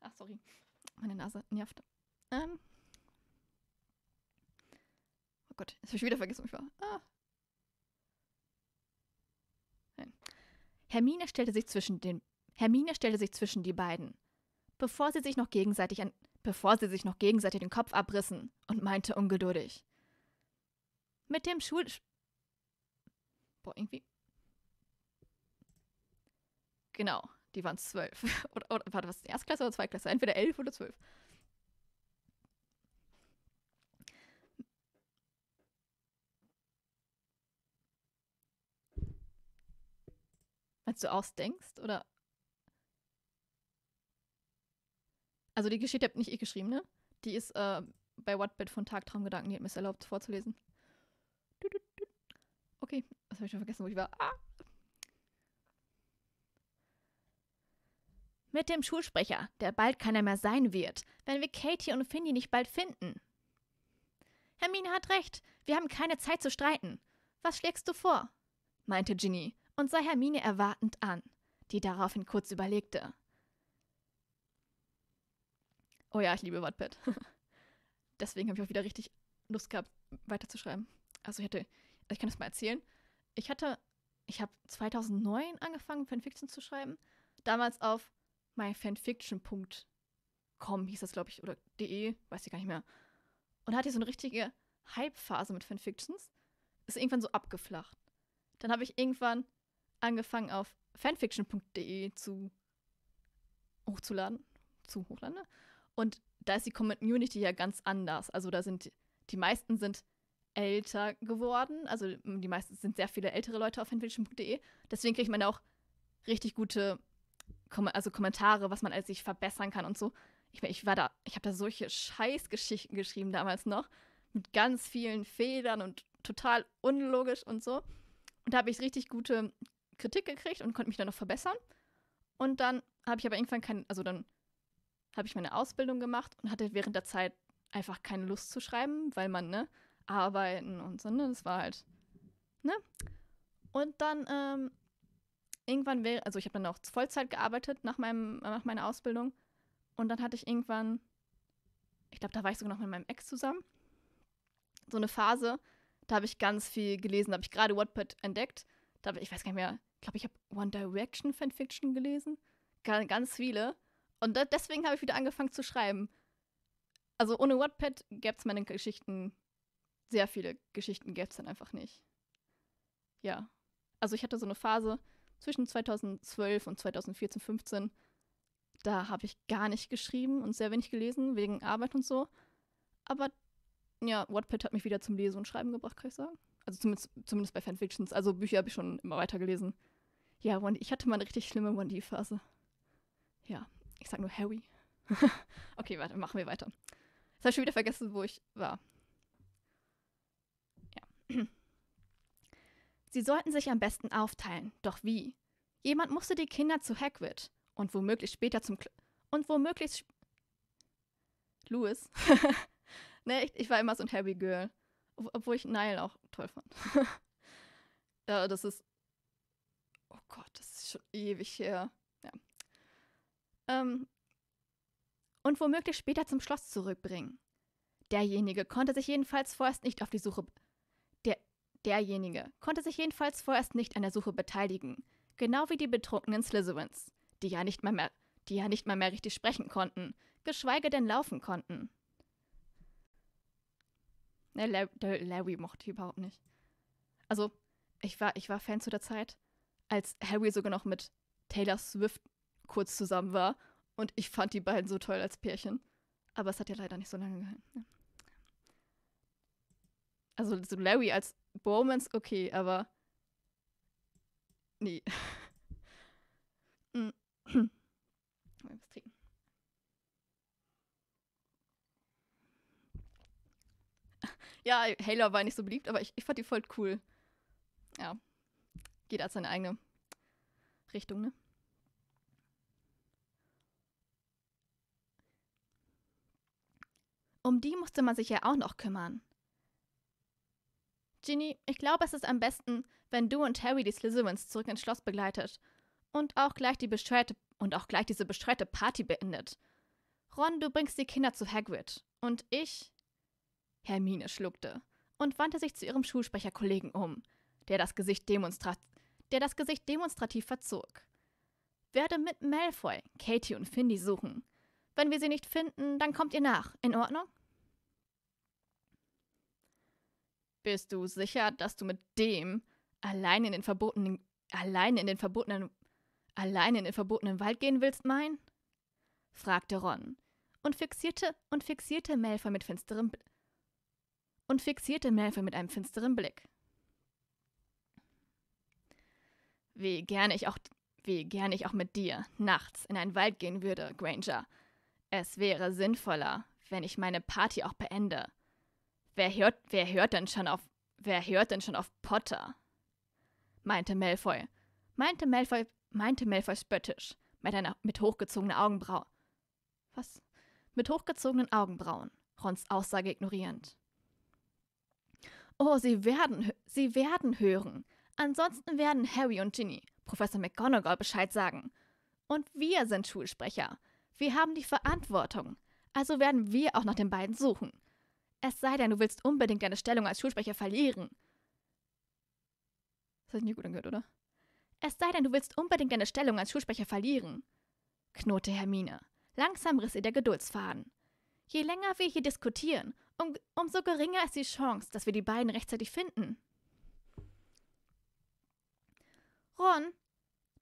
Ach, sorry. Meine Nase nervt. Ähm. Oh Gott, jetzt habe ich wieder vergessen, wo ich war. Ah. Nein. Hm. Hermine stellte sich zwischen den Hermine stellte sich zwischen die beiden, bevor sie sich noch gegenseitig, an, bevor sie sich noch gegenseitig den Kopf abrissen und meinte ungeduldig. Mit dem Schul... Boah, irgendwie... Genau, die waren zwölf. oder, oder warte, was, Erstklasse oder Zweitklasse? Entweder elf oder zwölf. Als du ausdenkst oder Also die Geschichte habe nicht ich geschrieben, ne? Die ist äh, bei Whatbit von Tagtraumgedanken, die hat mir es erlaubt vorzulesen. Okay, das habe ich schon vergessen, wo ich war. Ah. Mit dem Schulsprecher, der bald keiner mehr sein wird, wenn wir Katie und Finny nicht bald finden. Hermine hat recht, wir haben keine Zeit zu streiten. Was schlägst du vor? meinte Ginny und sah Hermine erwartend an, die daraufhin kurz überlegte. Oh ja, ich liebe Wattpad. Deswegen habe ich auch wieder richtig Lust gehabt, weiterzuschreiben. Also ich hatte, also ich kann das mal erzählen. Ich hatte, ich habe 2009 angefangen, Fanfiction zu schreiben. Damals auf myfanfiction.com hieß das, glaube ich, oder de, weiß ich gar nicht mehr. Und hatte so eine richtige Hype-Phase mit Fanfictions. Ist irgendwann so abgeflacht. Dann habe ich irgendwann angefangen, auf fanfiction.de zu hochzuladen, zu hochladen. Ne? Und da ist die Community ja ganz anders. Also da sind die meisten sind älter geworden. Also die meisten sind sehr viele ältere Leute auf fanfiction.de. Deswegen kriegt man auch richtig gute Kom also Kommentare, was man als sich verbessern kann und so. Ich, ich war da, ich habe da solche Scheißgeschichten geschrieben damals noch mit ganz vielen Federn und total unlogisch und so. Und da habe ich richtig gute Kritik gekriegt und konnte mich dann noch verbessern. Und dann habe ich aber irgendwann keinen, also dann habe ich meine Ausbildung gemacht und hatte während der Zeit einfach keine Lust zu schreiben, weil man, ne, arbeiten und so, ne, das war halt, ne. Und dann ähm, irgendwann, wär, also ich habe dann auch Vollzeit gearbeitet nach, meinem, nach meiner Ausbildung und dann hatte ich irgendwann, ich glaube, da war ich sogar noch mit meinem Ex zusammen, so eine Phase, da habe ich ganz viel gelesen, da habe ich gerade Wattpad entdeckt, da ich weiß gar nicht mehr, ich glaube, ich habe One Direction Fanfiction gelesen, ganz viele und deswegen habe ich wieder angefangen zu schreiben. Also ohne Wattpad gäbe es meine Geschichten, sehr viele Geschichten gäbe es dann einfach nicht. Ja. Also ich hatte so eine Phase zwischen 2012 und 2014, 15. Da habe ich gar nicht geschrieben und sehr wenig gelesen, wegen Arbeit und so. Aber ja, Wattpad hat mich wieder zum Lesen und Schreiben gebracht, kann ich sagen. Also zumindest, zumindest bei Fanfictions. Also Bücher habe ich schon immer weitergelesen. Ja, ich hatte mal eine richtig schlimme One-D-Phase. Ja ich sag nur Harry. okay, warte, machen wir weiter. Jetzt habe ich schon wieder vergessen, wo ich war. Ja. Sie sollten sich am besten aufteilen. Doch wie? Jemand musste die Kinder zu Hagrid und womöglich später zum Kl und womöglich Louis. ne, ich, ich, war immer so ein Happy Girl, obwohl ich Niall auch toll fand. ja, das ist Oh Gott, das ist schon ewig her. Ähm, und womöglich später zum Schloss zurückbringen. Derjenige konnte sich jedenfalls vorerst nicht auf die Suche. Der, derjenige konnte sich jedenfalls vorerst nicht an der Suche beteiligen, genau wie die betrunkenen Slytherins, die ja nicht mal mehr, die ja nicht mal mehr richtig sprechen konnten, geschweige denn laufen konnten. Ne, Larry, Larry mochte ich überhaupt nicht. Also, ich war, ich war Fan zu der Zeit, als Harry sogar noch mit Taylor Swift kurz zusammen war. Und ich fand die beiden so toll als Pärchen. Aber es hat ja leider nicht so lange gehalten. Ne? Also so Larry als Bowmans, okay, aber nee. Mm. Was trinken. Ja, Halo war nicht so beliebt, aber ich, ich fand die voll cool. Ja. Geht als seine eigene Richtung, ne? Um die musste man sich ja auch noch kümmern. Ginny, ich glaube, es ist am besten, wenn du und Harry die Slytherins zurück ins Schloss begleitet und auch gleich die bestreute und auch gleich diese bestreute Party beendet. Ron, du bringst die Kinder zu Hagrid und ich. Hermine schluckte und wandte sich zu ihrem Schulsprecherkollegen um, der das Gesicht, demonstra der das Gesicht demonstrativ verzog. Werde mit Malfoy, Katie und Findy suchen. Wenn wir sie nicht finden, dann kommt ihr nach. In Ordnung? Bist du sicher, dass du mit dem allein in den verbotenen, allein in den verbotenen, allein in den verbotenen Wald gehen willst, mein? fragte Ron und fixierte und fixierte Malfoy mit finsterem Bl und fixierte Malfoy mit einem finsteren Blick. Wie gerne ich auch wie gern ich auch mit dir nachts in einen Wald gehen würde, Granger. Es wäre sinnvoller, wenn ich meine Party auch beende, Wer hört, wer hört denn schon auf, wer hört denn schon auf Potter? meinte Malfoy. Meinte Malfoy, meinte Malfoy spöttisch, mit, einer, mit hochgezogener Augenbraue. Was? Mit hochgezogenen Augenbrauen, Rons Aussage ignorierend. Oh, sie werden, sie werden hören. Ansonsten werden Harry und Ginny Professor McGonagall Bescheid sagen. Und wir sind Schulsprecher. Wir haben die Verantwortung. Also werden wir auch nach den beiden suchen. Es sei denn, du willst unbedingt deine Stellung als Schulsprecher verlieren. Das hat nie gut angehört, oder? Es sei denn, du willst unbedingt deine Stellung als Schulsprecher verlieren, knurrte Hermine. Langsam riss ihr der Geduldsfaden. Je länger wir hier diskutieren, um, umso geringer ist die Chance, dass wir die beiden rechtzeitig finden. Ron,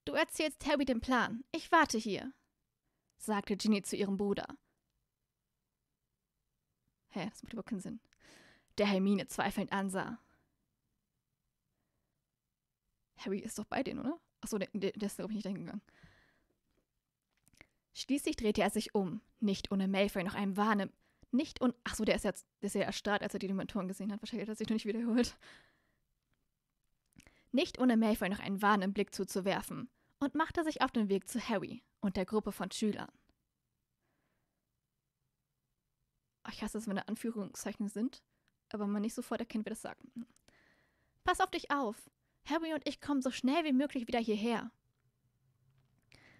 du erzählst Harry den Plan. Ich warte hier, sagte Ginny zu ihrem Bruder. Hä, das macht überhaupt keinen Sinn. Der Hermine zweifelnd ansah. Harry ist doch bei denen, oder? Achso, der, der, der ist, glaube ich, nicht hingegangen. Schließlich drehte er sich um, nicht ohne Malfoy noch einem Warnen. Nicht und Achso, der ist, jetzt, der ist ja erstarrt, als er die Dementoren gesehen hat. Wahrscheinlich hat er sich noch nicht wiederholt. Nicht ohne Malfoy noch einen warnenden Blick zuzuwerfen und machte sich auf den Weg zu Harry und der Gruppe von Schülern. ich hasse es, wenn da Anführungszeichen sind, aber man nicht sofort erkennt, wer das sagt. Pass auf dich auf. Harry und ich kommen so schnell wie möglich wieder hierher.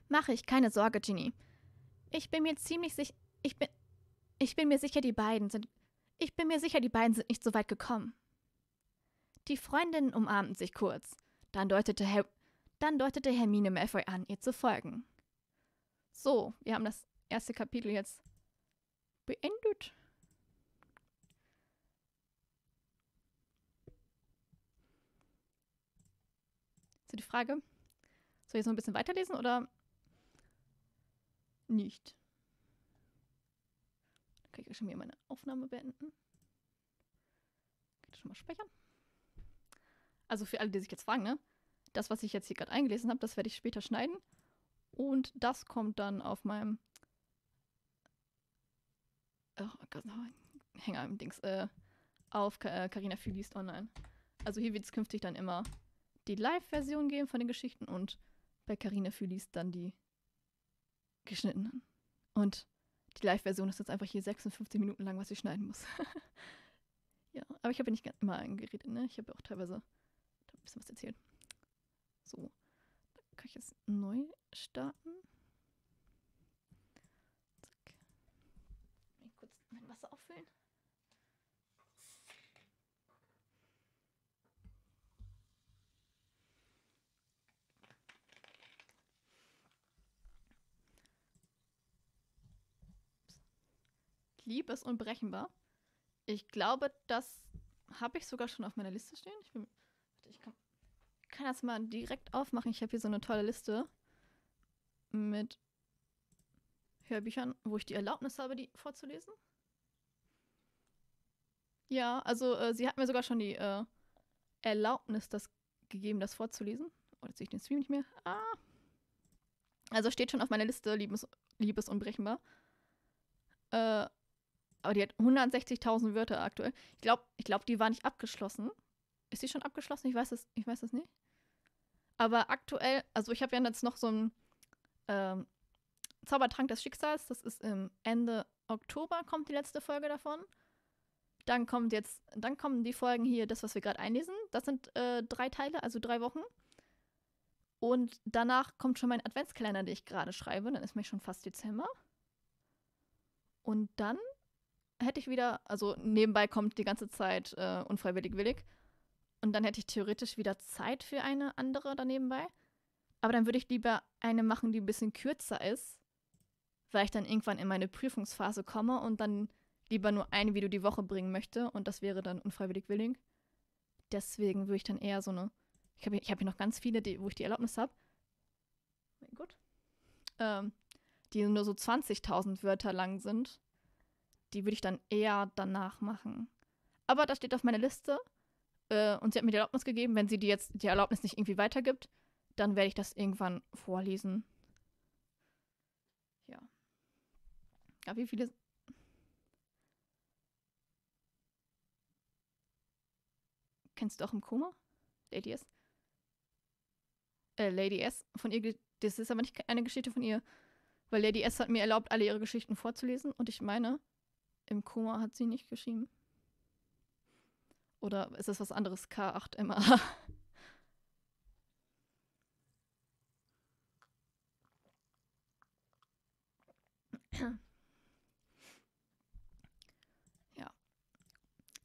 Mache ich keine Sorge, Ginny. Ich bin mir ziemlich sicher, ich bin, ich bin mir sicher, die beiden sind, ich bin mir sicher, die beiden sind nicht so weit gekommen. Die Freundinnen umarmten sich kurz. Dann deutete, Her dann deutete Hermine Malfoy an, ihr zu folgen. So, wir haben das erste Kapitel jetzt beendet. So die Frage, soll ich jetzt noch ein bisschen weiterlesen oder nicht? Dann kann ich euch schon mal meine Aufnahme beenden. Geht schon mal speichern. Also für alle, die sich jetzt fragen, ne? Das, was ich jetzt hier gerade eingelesen habe, das werde ich später schneiden. Und das kommt dann auf meinem Oh, oh Gott, oh, Hänger im Dings, äh, auf äh, Carina äh, Fü liest online. Also hier wird es künftig dann immer die Live-Version geben von den Geschichten und bei Carina Fü liest dann die geschnittenen. Und die Live-Version ist jetzt einfach hier 56 Minuten lang, was ich schneiden muss. ja, aber ich habe ja nicht immer eingeredet, ne? Ich habe ja auch teilweise ein bisschen was erzählt. So, dann kann ich jetzt neu starten. Wasser auffüllen? Lieb ist unberechenbar. Ich glaube, das habe ich sogar schon auf meiner Liste stehen. Ich, bin, warte, ich, kann, ich kann das mal direkt aufmachen. Ich habe hier so eine tolle Liste mit Hörbüchern, wo ich die Erlaubnis habe, die vorzulesen. Ja, also äh, sie hat mir sogar schon die äh, Erlaubnis das gegeben, das vorzulesen. Oder oh, sehe ich den Stream nicht mehr? Ah. Also steht schon auf meiner Liste, Liebes, Liebes unbrechbar. Äh, aber die hat 160.000 Wörter aktuell. Ich glaube, ich glaub, die war nicht abgeschlossen. Ist sie schon abgeschlossen? Ich weiß es, ich weiß es nicht. Aber aktuell, also ich habe ja jetzt noch so einen ähm, Zaubertrank des Schicksals. Das ist im Ende Oktober kommt die letzte Folge davon. Dann kommt jetzt, dann kommen die Folgen hier, das, was wir gerade einlesen. Das sind äh, drei Teile, also drei Wochen. Und danach kommt schon mein Adventskalender, den ich gerade schreibe. Dann ist mir schon fast Dezember. Und dann hätte ich wieder, also nebenbei kommt die ganze Zeit äh, unfreiwillig willig. Und dann hätte ich theoretisch wieder Zeit für eine andere danebenbei. Aber dann würde ich lieber eine machen, die ein bisschen kürzer ist, weil ich dann irgendwann in meine Prüfungsphase komme und dann lieber nur ein Video die Woche bringen möchte und das wäre dann unfreiwillig willing. Deswegen würde ich dann eher so eine. Ich habe hier, hab hier noch ganz viele, die, wo ich die Erlaubnis habe. Gut. Ähm, die nur so 20.000 Wörter lang sind. Die würde ich dann eher danach machen. Aber das steht auf meiner Liste. Äh, und sie hat mir die Erlaubnis gegeben. Wenn sie die jetzt die Erlaubnis nicht irgendwie weitergibt, dann werde ich das irgendwann vorlesen. Ja. Ja, wie viele Kennst du auch im Koma? Lady S. Äh, Lady S. Von ihr. Das ist aber nicht eine Geschichte von ihr. Weil Lady S hat mir erlaubt, alle ihre Geschichten vorzulesen. Und ich meine, im Koma hat sie nicht geschrieben. Oder ist das was anderes? K8MA. ja.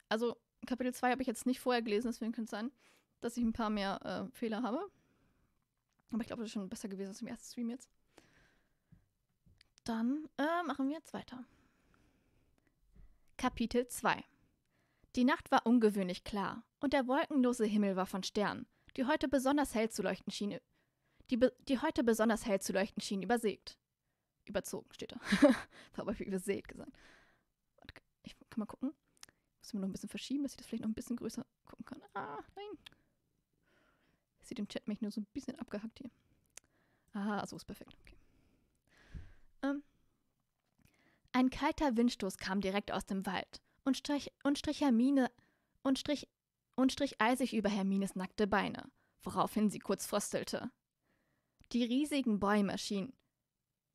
Also, Kapitel 2 habe ich jetzt nicht vorher gelesen, deswegen könnte es sein, dass ich ein paar mehr äh, Fehler habe. Aber ich glaube, das ist schon besser gewesen als im ersten Stream jetzt. Dann äh, machen wir jetzt weiter. Kapitel 2 Die Nacht war ungewöhnlich klar und der wolkenlose Himmel war von Sternen, die heute besonders hell zu leuchten schienen. die, die heute besonders hell zu leuchten schien, übersägt. Überzogen steht da. habe ich übersät gesagt. Ich kann mal gucken. Müssen wir noch ein bisschen verschieben, dass ich das vielleicht noch ein bisschen größer gucken kann. Ah, nein. Ich sehe dem Chat mich nur so ein bisschen abgehackt hier. Aha, so ist perfekt. Okay. Ähm. Ein kalter Windstoß kam direkt aus dem Wald und strich, und strich Hermine und strich, und strich eisig über Hermines nackte Beine, woraufhin sie kurz fröstelte. Die riesigen Bäume schienen.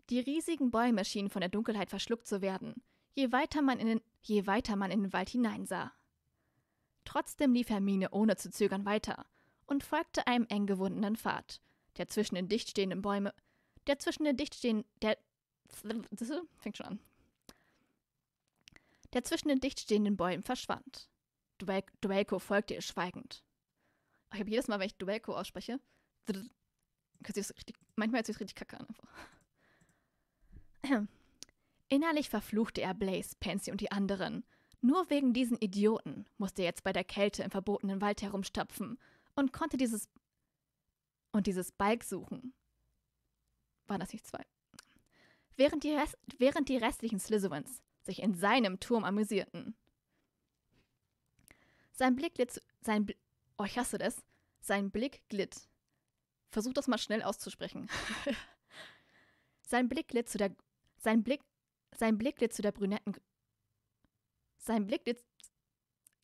Die riesigen Bäume schienen von der Dunkelheit verschluckt zu werden, je weiter man in den, je weiter man in den Wald hineinsah. Trotzdem lief Hermine ohne zu zögern weiter und folgte einem eng gewundenen Pfad, der zwischen den dichtstehenden Bäume, der zwischen den dichtstehenden, der, fängt schon an, der zwischen den dichtstehenden Bäumen verschwand. Duel, Duelko folgte ihr schweigend. Ich habe jedes Mal, wenn ich Duelko ausspreche, manchmal hört es richtig kacke an. Einfach. Innerlich verfluchte er Blaze, Pansy und die anderen. Nur wegen diesen Idioten musste er jetzt bei der Kälte im verbotenen Wald herumstapfen und konnte dieses. und dieses Balk suchen. Waren das nicht zwei? Während die, Rest, während die restlichen Slytherins sich in seinem Turm amüsierten. Sein Blick glitt. Sein Bl oh, ich hasse das. Sein Blick glitt. Versuch das mal schnell auszusprechen. sein Blick glitt zu der. Sein Blick sein Blick litt zu der Brünetten. Sein Blick litt.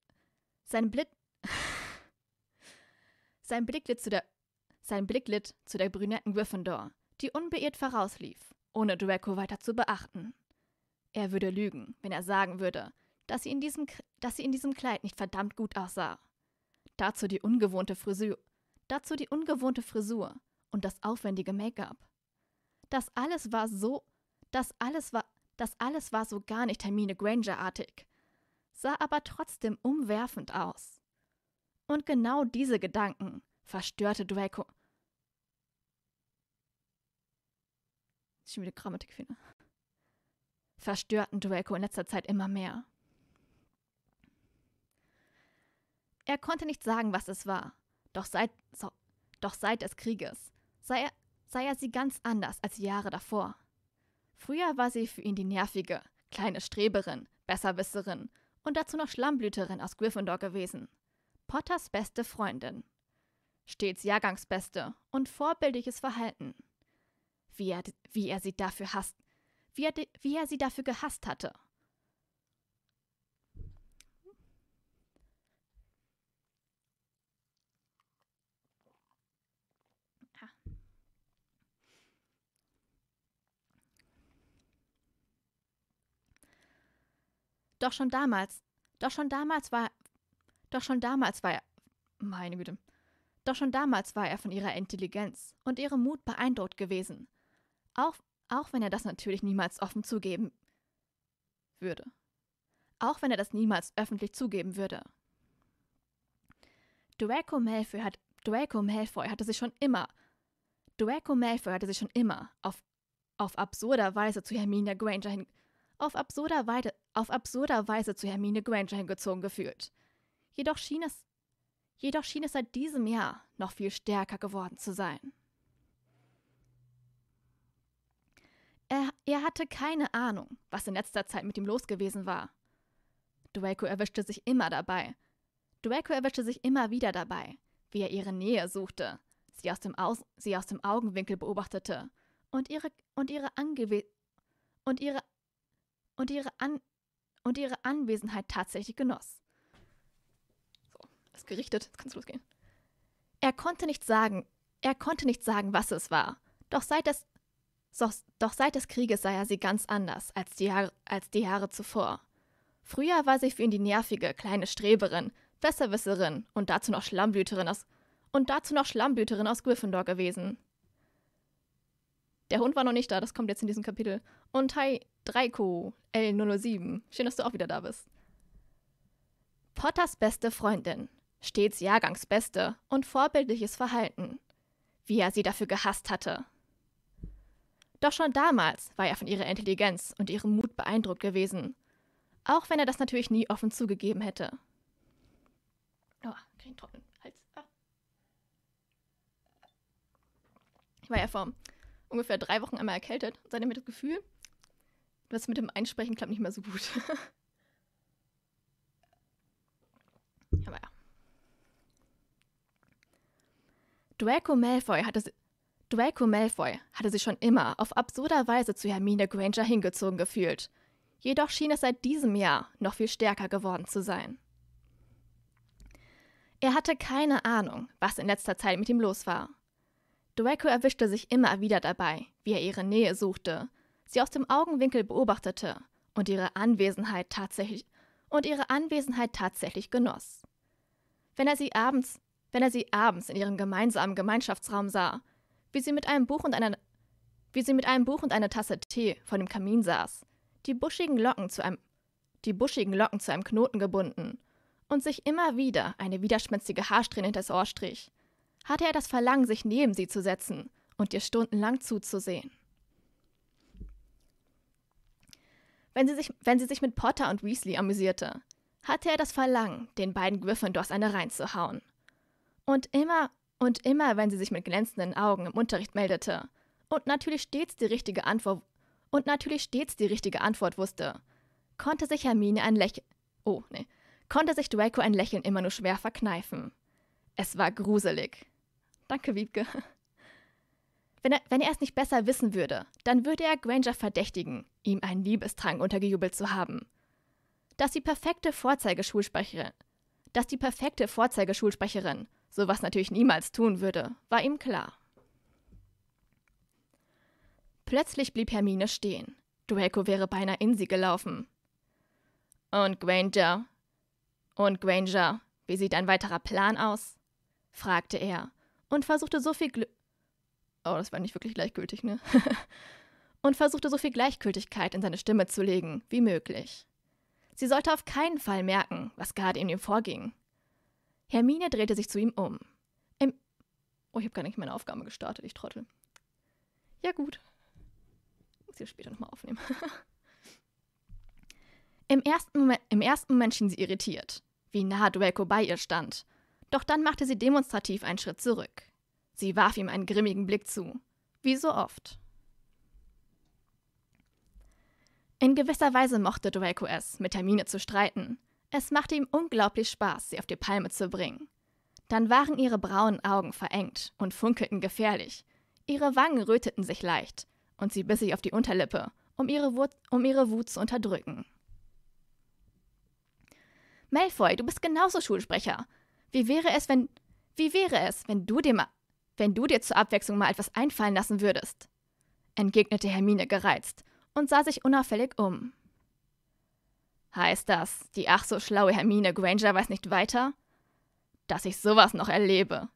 Sein Blick. sein Blick litt zu der. Sein Blick litt zu der brünetten Gryffindor, die unbeirrt vorauslief, ohne Draco weiter zu beachten. Er würde lügen, wenn er sagen würde, dass sie in diesem, dass sie in diesem Kleid nicht verdammt gut aussah. Dazu die ungewohnte Frisur, dazu die ungewohnte Frisur und das aufwendige Make-up. Das alles war so, das alles war das alles war so gar nicht Hermine Granger-artig, sah aber trotzdem umwerfend aus. Und genau diese Gedanken verstörte Draco. Schon wieder Grammatikfehler. Verstörten Draco in letzter Zeit immer mehr. Er konnte nicht sagen, was es war, doch seit, so, doch seit des Krieges sei er, sei er sie ganz anders als die Jahre davor. Früher war sie für ihn die nervige, kleine Streberin, Besserwisserin und dazu noch Schlammblüterin aus Gryffindor gewesen. Potters beste Freundin. Stets Jahrgangsbeste und vorbildliches Verhalten. Wie er, wie er sie dafür hasst, wie er, wie er sie dafür gehasst hatte. Doch schon damals, doch schon damals war, doch schon damals war er, meine Güte, doch schon damals war er von ihrer Intelligenz und ihrem Mut beeindruckt gewesen. Auch, auch wenn er das natürlich niemals offen zugeben würde. Auch wenn er das niemals öffentlich zugeben würde. Draco Malfoy, hat, Draco Malfoy hatte sich schon immer, Draco Malfoy hatte sich schon immer auf, auf absurder Weise zu Herminia Granger hin, auf absurder, Weide, auf absurder Weise zu Hermine Granger hingezogen gefühlt. Jedoch schien es, jedoch schien es seit diesem Jahr noch viel stärker geworden zu sein. Er, er hatte keine Ahnung, was in letzter Zeit mit ihm los gewesen war. Draco erwischte sich immer dabei. Draco erwischte sich immer wieder dabei, wie er ihre Nähe suchte, sie aus dem, aus, sie aus dem Augenwinkel beobachtete und ihre, und ihre, angewe und ihre und ihre, An und ihre Anwesenheit tatsächlich genoss. So, ist gerichtet, jetzt kannst du losgehen. Er konnte nicht sagen, er konnte nicht sagen, was es war. Doch seit des, doch, doch seit des Krieges sah er sie ganz anders als die, Jahre, als die Jahre zuvor. Früher war sie für ihn die nervige, kleine Streberin, Besserwisserin und dazu noch Schlammblüterin aus und dazu noch Schlammblüterin aus Gryffindor gewesen. Der Hund war noch nicht da, das kommt jetzt in diesem Kapitel. Und Hi Dreiko L007. Schön, dass du auch wieder da bist. Potters beste Freundin. Stets Jahrgangsbeste und vorbildliches Verhalten. Wie er sie dafür gehasst hatte. Doch schon damals war er von ihrer Intelligenz und ihrem Mut beeindruckt gewesen. Auch wenn er das natürlich nie offen zugegeben hätte. Oh, kein trockenen Hals. Ah. Ich war ja vor ungefähr drei Wochen einmal erkältet und seitdem habe ich das Gefühl, das mit dem Einsprechen klappt nicht mehr so gut. Aber ja. Draco Malfoy hatte Draco Malfoy hatte sich schon immer auf absurder Weise zu Hermine Granger hingezogen gefühlt. Jedoch schien es seit diesem Jahr noch viel stärker geworden zu sein. Er hatte keine Ahnung, was in letzter Zeit mit ihm los war. Draco erwischte sich immer wieder dabei, wie er ihre Nähe suchte sie aus dem Augenwinkel beobachtete und ihre Anwesenheit tatsächlich und ihre Anwesenheit tatsächlich genoss. Wenn er sie abends, wenn er sie abends in ihrem gemeinsamen Gemeinschaftsraum sah, wie sie mit einem Buch und einer wie sie mit einem Buch und einer Tasse Tee vor dem Kamin saß, die buschigen Locken zu einem die buschigen Locken zu einem Knoten gebunden und sich immer wieder eine widerspenstige Haarsträhne hinter das Ohr strich, hatte er das Verlangen, sich neben sie zu setzen und ihr stundenlang zuzusehen. Wenn sie, sich, wenn sie sich mit Potter und Weasley amüsierte, hatte er das Verlangen, den beiden Gryffindors eine reinzuhauen. Und immer und immer, wenn sie sich mit glänzenden Augen im Unterricht meldete und natürlich stets die richtige Antwort und natürlich stets die richtige Antwort wusste, konnte sich Hermine ein Lächeln oh, nee, konnte sich Draco ein Lächeln immer nur schwer verkneifen. Es war gruselig. Danke, Wiebke. Wenn er, wenn er es nicht besser wissen würde, dann würde er Granger verdächtigen, ihm einen Liebestrang untergejubelt zu haben. Dass die perfekte Vorzeigeschulsprecherin, dass die perfekte Vorzeigeschulsprecherin sowas natürlich niemals tun würde, war ihm klar. Plötzlich blieb Hermine stehen. Draco wäre beinahe in sie gelaufen. Und Granger? Und Granger, wie sieht ein weiterer Plan aus? fragte er und versuchte so viel, Glück. Oh, das war nicht wirklich gleichgültig, ne? und versuchte so viel Gleichgültigkeit in seine Stimme zu legen, wie möglich. Sie sollte auf keinen Fall merken, was gerade in ihm vorging. Hermine drehte sich zu ihm um. Im oh, ich habe gar nicht meine Aufgabe gestartet, ich Trottel. Ja, gut. Muss ich später nochmal aufnehmen. Im, ersten Moment, Im ersten Moment schien sie irritiert, wie nah Draco bei ihr stand. Doch dann machte sie demonstrativ einen Schritt zurück. Sie warf ihm einen grimmigen Blick zu, wie so oft. In gewisser Weise mochte Draco es, mit Hermine zu streiten. Es machte ihm unglaublich Spaß, sie auf die Palme zu bringen. Dann waren ihre braunen Augen verengt und funkelten gefährlich. Ihre Wangen röteten sich leicht und sie biss sich auf die Unterlippe, um ihre, Wut, um ihre Wut zu unterdrücken. Malfoy, du bist genauso Schulsprecher. Wie wäre es, wenn wie wäre es, wenn du dem wenn du dir zur Abwechslung mal etwas einfallen lassen würdest, entgegnete Hermine gereizt und sah sich unauffällig um. Heißt das, die ach so schlaue Hermine Granger weiß nicht weiter? Dass ich sowas noch erlebe.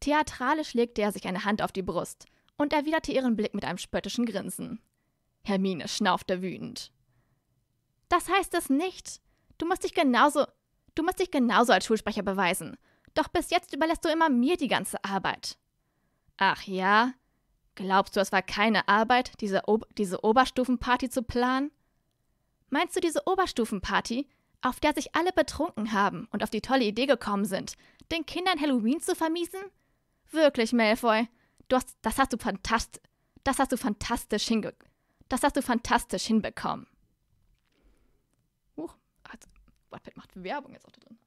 Theatralisch legte er sich eine Hand auf die Brust und erwiderte ihren Blick mit einem spöttischen Grinsen. Hermine schnaufte wütend. Das heißt es nicht. Du musst dich genauso, du musst dich genauso als Schulsprecher beweisen doch bis jetzt überlässt du immer mir die ganze Arbeit. Ach ja? Glaubst du, es war keine Arbeit, diese, Ob diese Oberstufenparty zu planen? Meinst du diese Oberstufenparty, auf der sich alle betrunken haben und auf die tolle Idee gekommen sind, den Kindern Halloween zu vermiesen? Wirklich, Malfoy, du hast, das hast du fantastisch, das hast du fantastisch hinge das hast du fantastisch hinbekommen. Huch, also, Wattpad macht Werbung jetzt auch da drin.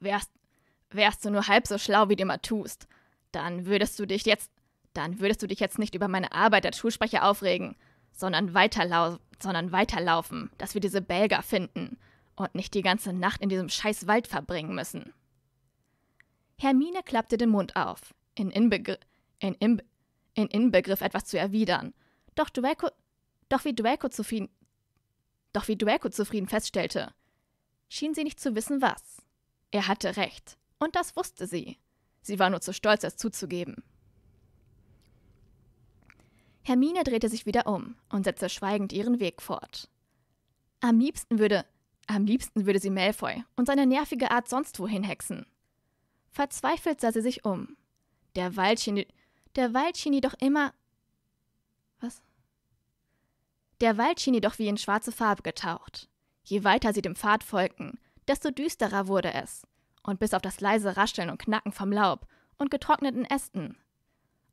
wärst, wärst du nur halb so schlau, wie du immer tust, dann würdest du dich jetzt, dann würdest du dich jetzt nicht über meine Arbeit als Schulsprecher aufregen, sondern, weiterlau sondern weiterlaufen, dass wir diese Belger finden und nicht die ganze Nacht in diesem scheiß Wald verbringen müssen. Hermine klappte den Mund auf, in, Inbegr in, Inbe in Inbegriff etwas zu erwidern, doch Dueco, doch wie Dueco zufrieden, doch wie Dueco zufrieden feststellte, schien sie nicht zu wissen, was. Er hatte recht, und das wusste sie. Sie war nur zu stolz, es zuzugeben. Hermine drehte sich wieder um und setzte schweigend ihren Weg fort. Am liebsten würde, am liebsten würde sie Malfoy und seine nervige Art sonst wohin hexen. Verzweifelt sah sie sich um. Der Wald schien, der Wald schien jedoch immer. Was? Der Wald schien jedoch wie in schwarze Farbe getaucht. Je weiter sie dem Pfad folgten, desto düsterer wurde es, und bis auf das leise Rascheln und Knacken vom Laub und getrockneten Ästen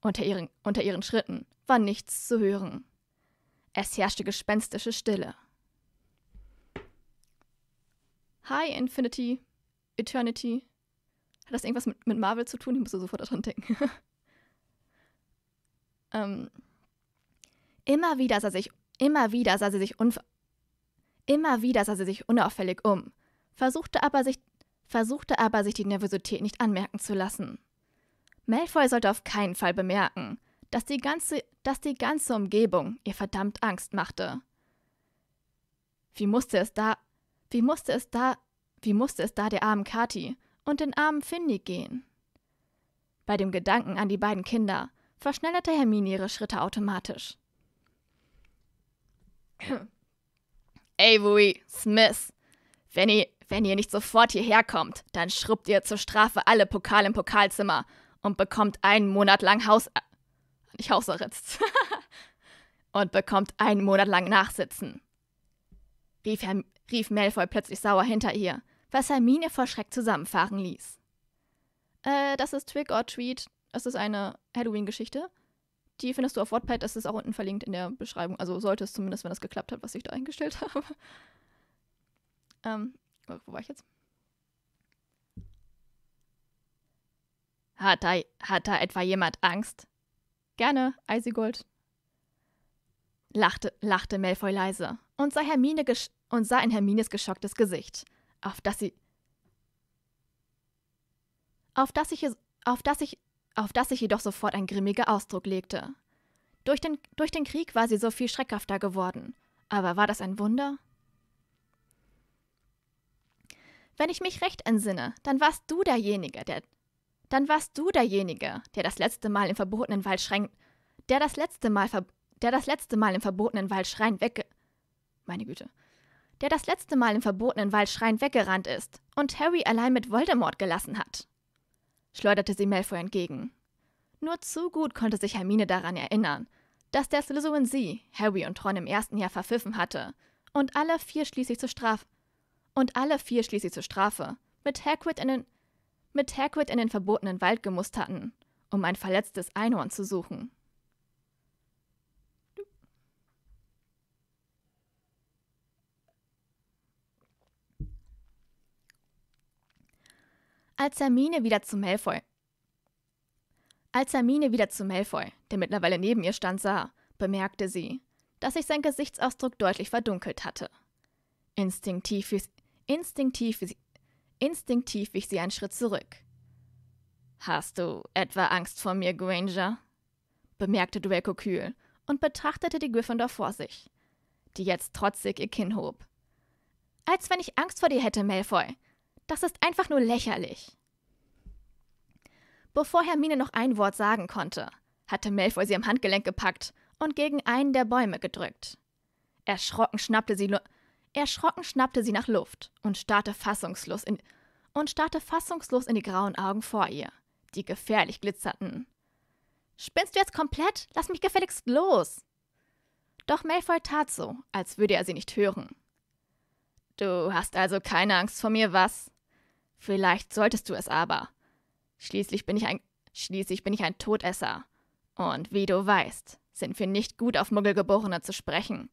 unter ihren, unter ihren Schritten war nichts zu hören. Es herrschte gespenstische Stille. Hi Infinity, Eternity. Hat das irgendwas mit, mit Marvel zu tun? Ich muss sofort daran denken. ähm, immer wieder sah sich, immer wieder sah sie sich unver Immer wieder sah sie sich unauffällig um, versuchte aber sich, versuchte aber sich die Nervosität nicht anmerken zu lassen. Malfoy sollte auf keinen Fall bemerken, dass die ganze, dass die ganze Umgebung ihr verdammt Angst machte. Wie musste es da, wie musste es da, wie musste es da der armen Kati und den armen Finny gehen? Bei dem Gedanken an die beiden Kinder verschnellerte Hermine ihre Schritte automatisch. Avery, Smith, wenn ihr, wenn ihr nicht sofort hierher kommt, dann schrubbt ihr zur Strafe alle Pokale im Pokalzimmer und bekommt einen Monat lang Haus... Nicht Hausarrest. und bekommt einen Monat lang Nachsitzen. Rief, Herr, rief Malfoy plötzlich sauer hinter ihr, was Hermine vor Schreck zusammenfahren ließ. Äh, das ist Trick or Treat. Das ist eine Halloween-Geschichte. Die findest du auf Wattpad, das ist auch unten verlinkt in der Beschreibung. Also sollte es zumindest, wenn das geklappt hat, was ich da eingestellt habe. Ähm, äh, wo war ich jetzt? Hat da, hat da etwa jemand Angst? Gerne, Eisigold. Lachte, lachte Malfoy leise und sah, Hermine und sah in Hermines geschocktes Gesicht, auf das sie. Auf das ich, auf das ich, auf das sich jedoch sofort ein grimmiger Ausdruck legte. Durch den, durch den Krieg war sie so viel schreckhafter geworden. Aber war das ein Wunder? Wenn ich mich recht entsinne, dann warst du derjenige, der. Dann warst du derjenige, der das letzte Mal im verbotenen Wald schreien. Der das letzte Mal der das letzte Mal im verbotenen Wald schreien wegge. Meine Güte. Der das letzte Mal im verbotenen Wald schreien weggerannt ist und Harry allein mit Voldemort gelassen hat. Schleuderte sie Malfoy entgegen. Nur zu gut konnte sich Hermine daran erinnern, dass der Slytherin sie, Harry und Ron im ersten Jahr verpfiffen hatte und alle vier schließlich zur Strafe und alle vier schließlich zur Strafe, mit Hagrid in den, mit Hagrid in den verbotenen Wald gemusst hatten, um ein verletztes Einhorn zu suchen. Als Hermine wieder zu Malfoy. Als Hermine wieder zu Malfoy, der mittlerweile neben ihr stand, sah, bemerkte sie, dass sich sein Gesichtsausdruck deutlich verdunkelt hatte. Instinktiv wies, Instinktiv, instinktiv wich sie einen Schritt zurück. Hast du etwa Angst vor mir, Granger? bemerkte Draco kühl und betrachtete die Gryffindor vor sich, die jetzt trotzig ihr Kinn hob. Als wenn ich Angst vor dir hätte, Malfoy. Das ist einfach nur lächerlich. Bevor Hermine noch ein Wort sagen konnte, hatte Malfoy sie am Handgelenk gepackt und gegen einen der Bäume gedrückt. Erschrocken schnappte sie, Erschrocken schnappte sie nach Luft und starrte fassungslos in, und starrte fassungslos in die grauen Augen vor ihr, die gefährlich glitzerten. Spinnst du jetzt komplett? Lass mich gefälligst los! Doch Malfoy tat so, als würde er sie nicht hören. Du hast also keine Angst vor mir, was? Vielleicht solltest du es aber. Schließlich bin ich ein schließlich bin ich ein Todesser. Und wie du weißt, sind wir nicht gut auf Muggelgeborene zu sprechen,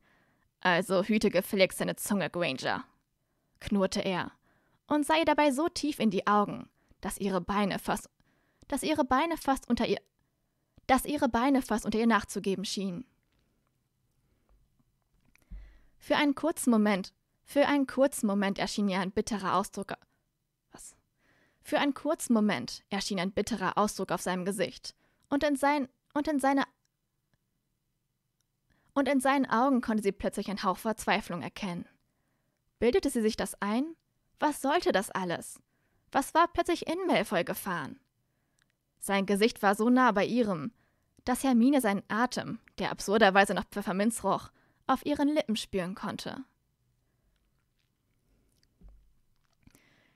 also hüte gefälligst deine Zunge, Granger, knurrte er und sah ihr dabei so tief in die Augen, dass ihre Beine fast, dass ihre Beine fast unter ihr, dass ihre Beine fast unter ihr nachzugeben schienen. Für einen kurzen Moment, für einen kurzen Moment erschien ihr ein bitterer Ausdruck. Was? Für einen kurzen Moment erschien ein bitterer Ausdruck auf seinem Gesicht und in sein und in seine und in seinen Augen konnte sie plötzlich einen Hauch Verzweiflung erkennen. Bildete sie sich das ein? Was sollte das alles? Was war plötzlich in Malfoy gefahren? Sein Gesicht war so nah bei ihrem, dass Hermine seinen Atem, der absurderweise nach Pfefferminz roch, auf ihren Lippen spüren konnte.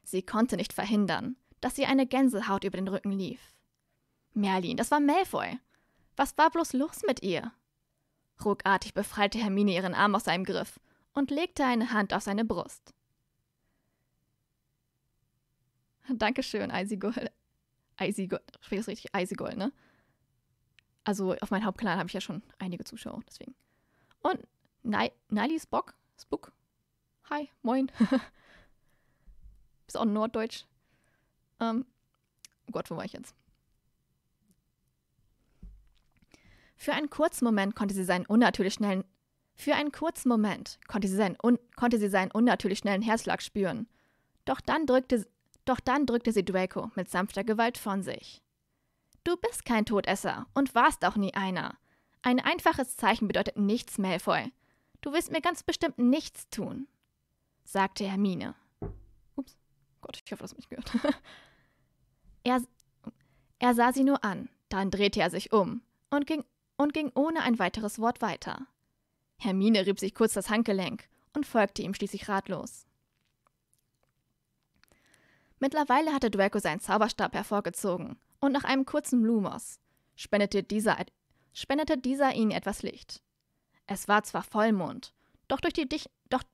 Sie konnte nicht verhindern, dass ihr eine Gänsehaut über den Rücken lief. Merlin, das war Malfoy. Was war bloß los mit ihr? Ruckartig befreite Hermine ihren Arm aus seinem Griff und legte eine Hand auf seine Brust. Dankeschön, Eisigold. Eisigold, spricht das richtig? Eisigold, ne? Also auf meinem Hauptkanal habe ich ja schon einige Zuschauer, deswegen. Und Nali Spock? Spook? Hi, moin. Bist auch norddeutsch. Ähm, oh Gott, wo war ich jetzt? Für einen kurzen Moment konnte sie seinen unnatürlich schnellen für einen kurzen Moment konnte sie seinen, un, konnte sie seinen unnatürlich schnellen Herzschlag spüren. Doch dann drückte doch dann drückte sie Draco mit sanfter Gewalt von sich. Du bist kein Todesser und warst auch nie einer. Ein einfaches Zeichen bedeutet nichts, Malfoy. Du wirst mir ganz bestimmt nichts tun, sagte Hermine. Ups, Gott, ich hoffe, dass mich gehört. er, er sah sie nur an, dann drehte er sich um und ging und ging ohne ein weiteres Wort weiter. Hermine rieb sich kurz das Handgelenk und folgte ihm schließlich ratlos. Mittlerweile hatte Draco seinen Zauberstab hervorgezogen und nach einem kurzen Lumos spendete dieser, spendete dieser ihnen etwas Licht. Es war zwar Vollmond, doch durch, die dich, doch,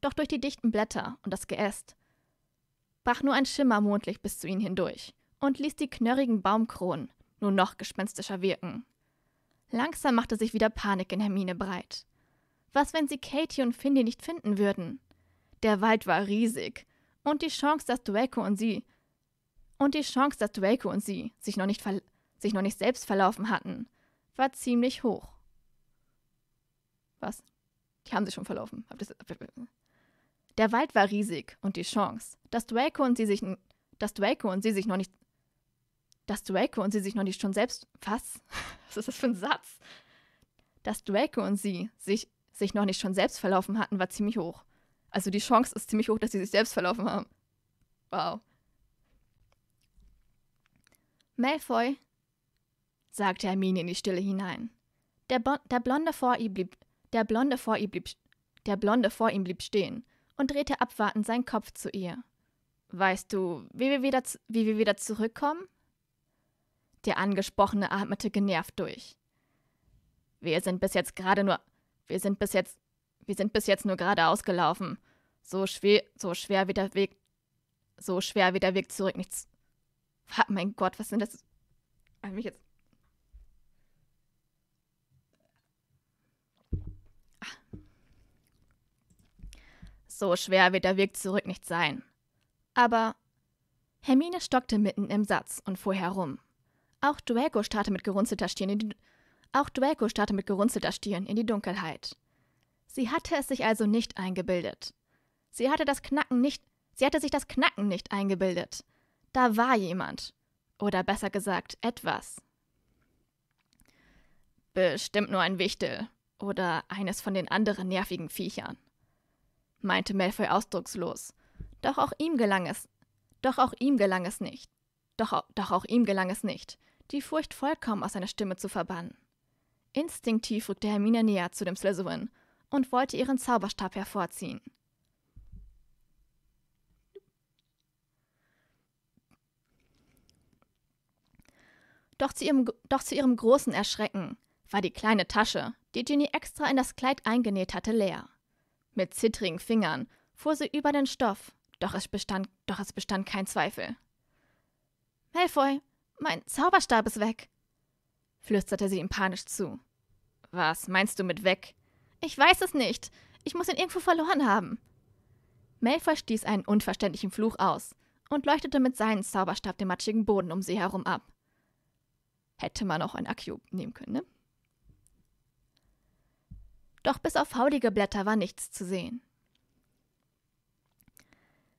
doch durch die dichten Blätter und das Geäst brach nur ein Schimmer mondlich bis zu ihnen hindurch und ließ die knörrigen Baumkronen nur noch gespenstischer wirken. Langsam machte sich wieder Panik in Hermine breit. Was, wenn sie Katie und Finley nicht finden würden? Der Wald war riesig und die Chance, dass Draco und sie und die Chance, dass Draco und sie sich noch nicht, sich noch nicht selbst verlaufen hatten, war ziemlich hoch. Was? Die haben sich schon verlaufen. Der Wald war riesig und die Chance, dass Draco und sie sich, dass Draco und sie sich noch nicht, dass Draco und sie sich noch nicht schon selbst. Was? Was ist das für ein Satz? Dass Draco und sie sich, sich noch nicht schon selbst verlaufen hatten, war ziemlich hoch. Also die Chance ist ziemlich hoch, dass sie sich selbst verlaufen haben. Wow. Malfoy, sagte Hermine in die Stille hinein. Der, bon der, Blonde vor ihm blieb, der Blonde vor ihm blieb, der Blonde vor ihm blieb stehen und drehte abwartend seinen Kopf zu ihr. Weißt du, wie wir wieder, wie wir wieder zurückkommen? Der Angesprochene atmete genervt durch. Wir sind bis jetzt gerade nur. Wir sind bis jetzt. Wir sind bis jetzt nur geradeaus gelaufen. So schwer, so schwer wie der Weg. So schwer wie der Weg zurück nichts. mein Gott, was sind das? Hab mich jetzt. Ah. So schwer wird der Weg zurück nicht sein. Aber Hermine stockte mitten im Satz und fuhr herum. Auch Draco starrte mit gerunzelter Stirn in die, auch Draco starrte mit gerunzelter Stirn in die Dunkelheit. Sie hatte es sich also nicht eingebildet. Sie hatte das Knacken nicht, sie hatte sich das Knacken nicht eingebildet. Da war jemand. Oder besser gesagt, etwas. Bestimmt nur ein Wichtel. Oder eines von den anderen nervigen Viechern. meinte Malfoy ausdruckslos. Doch auch ihm gelang es. Doch auch ihm gelang es nicht. Doch, doch auch ihm gelang es nicht, die Furcht vollkommen aus seiner Stimme zu verbannen. Instinktiv rückte Hermine näher zu dem Slytherin und wollte ihren Zauberstab hervorziehen. Doch zu, ihrem, doch zu ihrem großen Erschrecken war die kleine Tasche, die Ginny extra in das Kleid eingenäht hatte, leer. Mit zittrigen Fingern fuhr sie über den Stoff, doch es bestand, doch es bestand kein Zweifel. Malfoy, mein Zauberstab ist weg, flüsterte sie ihm panisch zu. Was meinst du mit weg? Ich weiß es nicht. Ich muss ihn irgendwo verloren haben. Malfoy stieß einen unverständlichen Fluch aus und leuchtete mit seinem Zauberstab den matschigen Boden um sie herum ab. Hätte man auch ein Akio nehmen können, ne? Doch bis auf faulige Blätter war nichts zu sehen.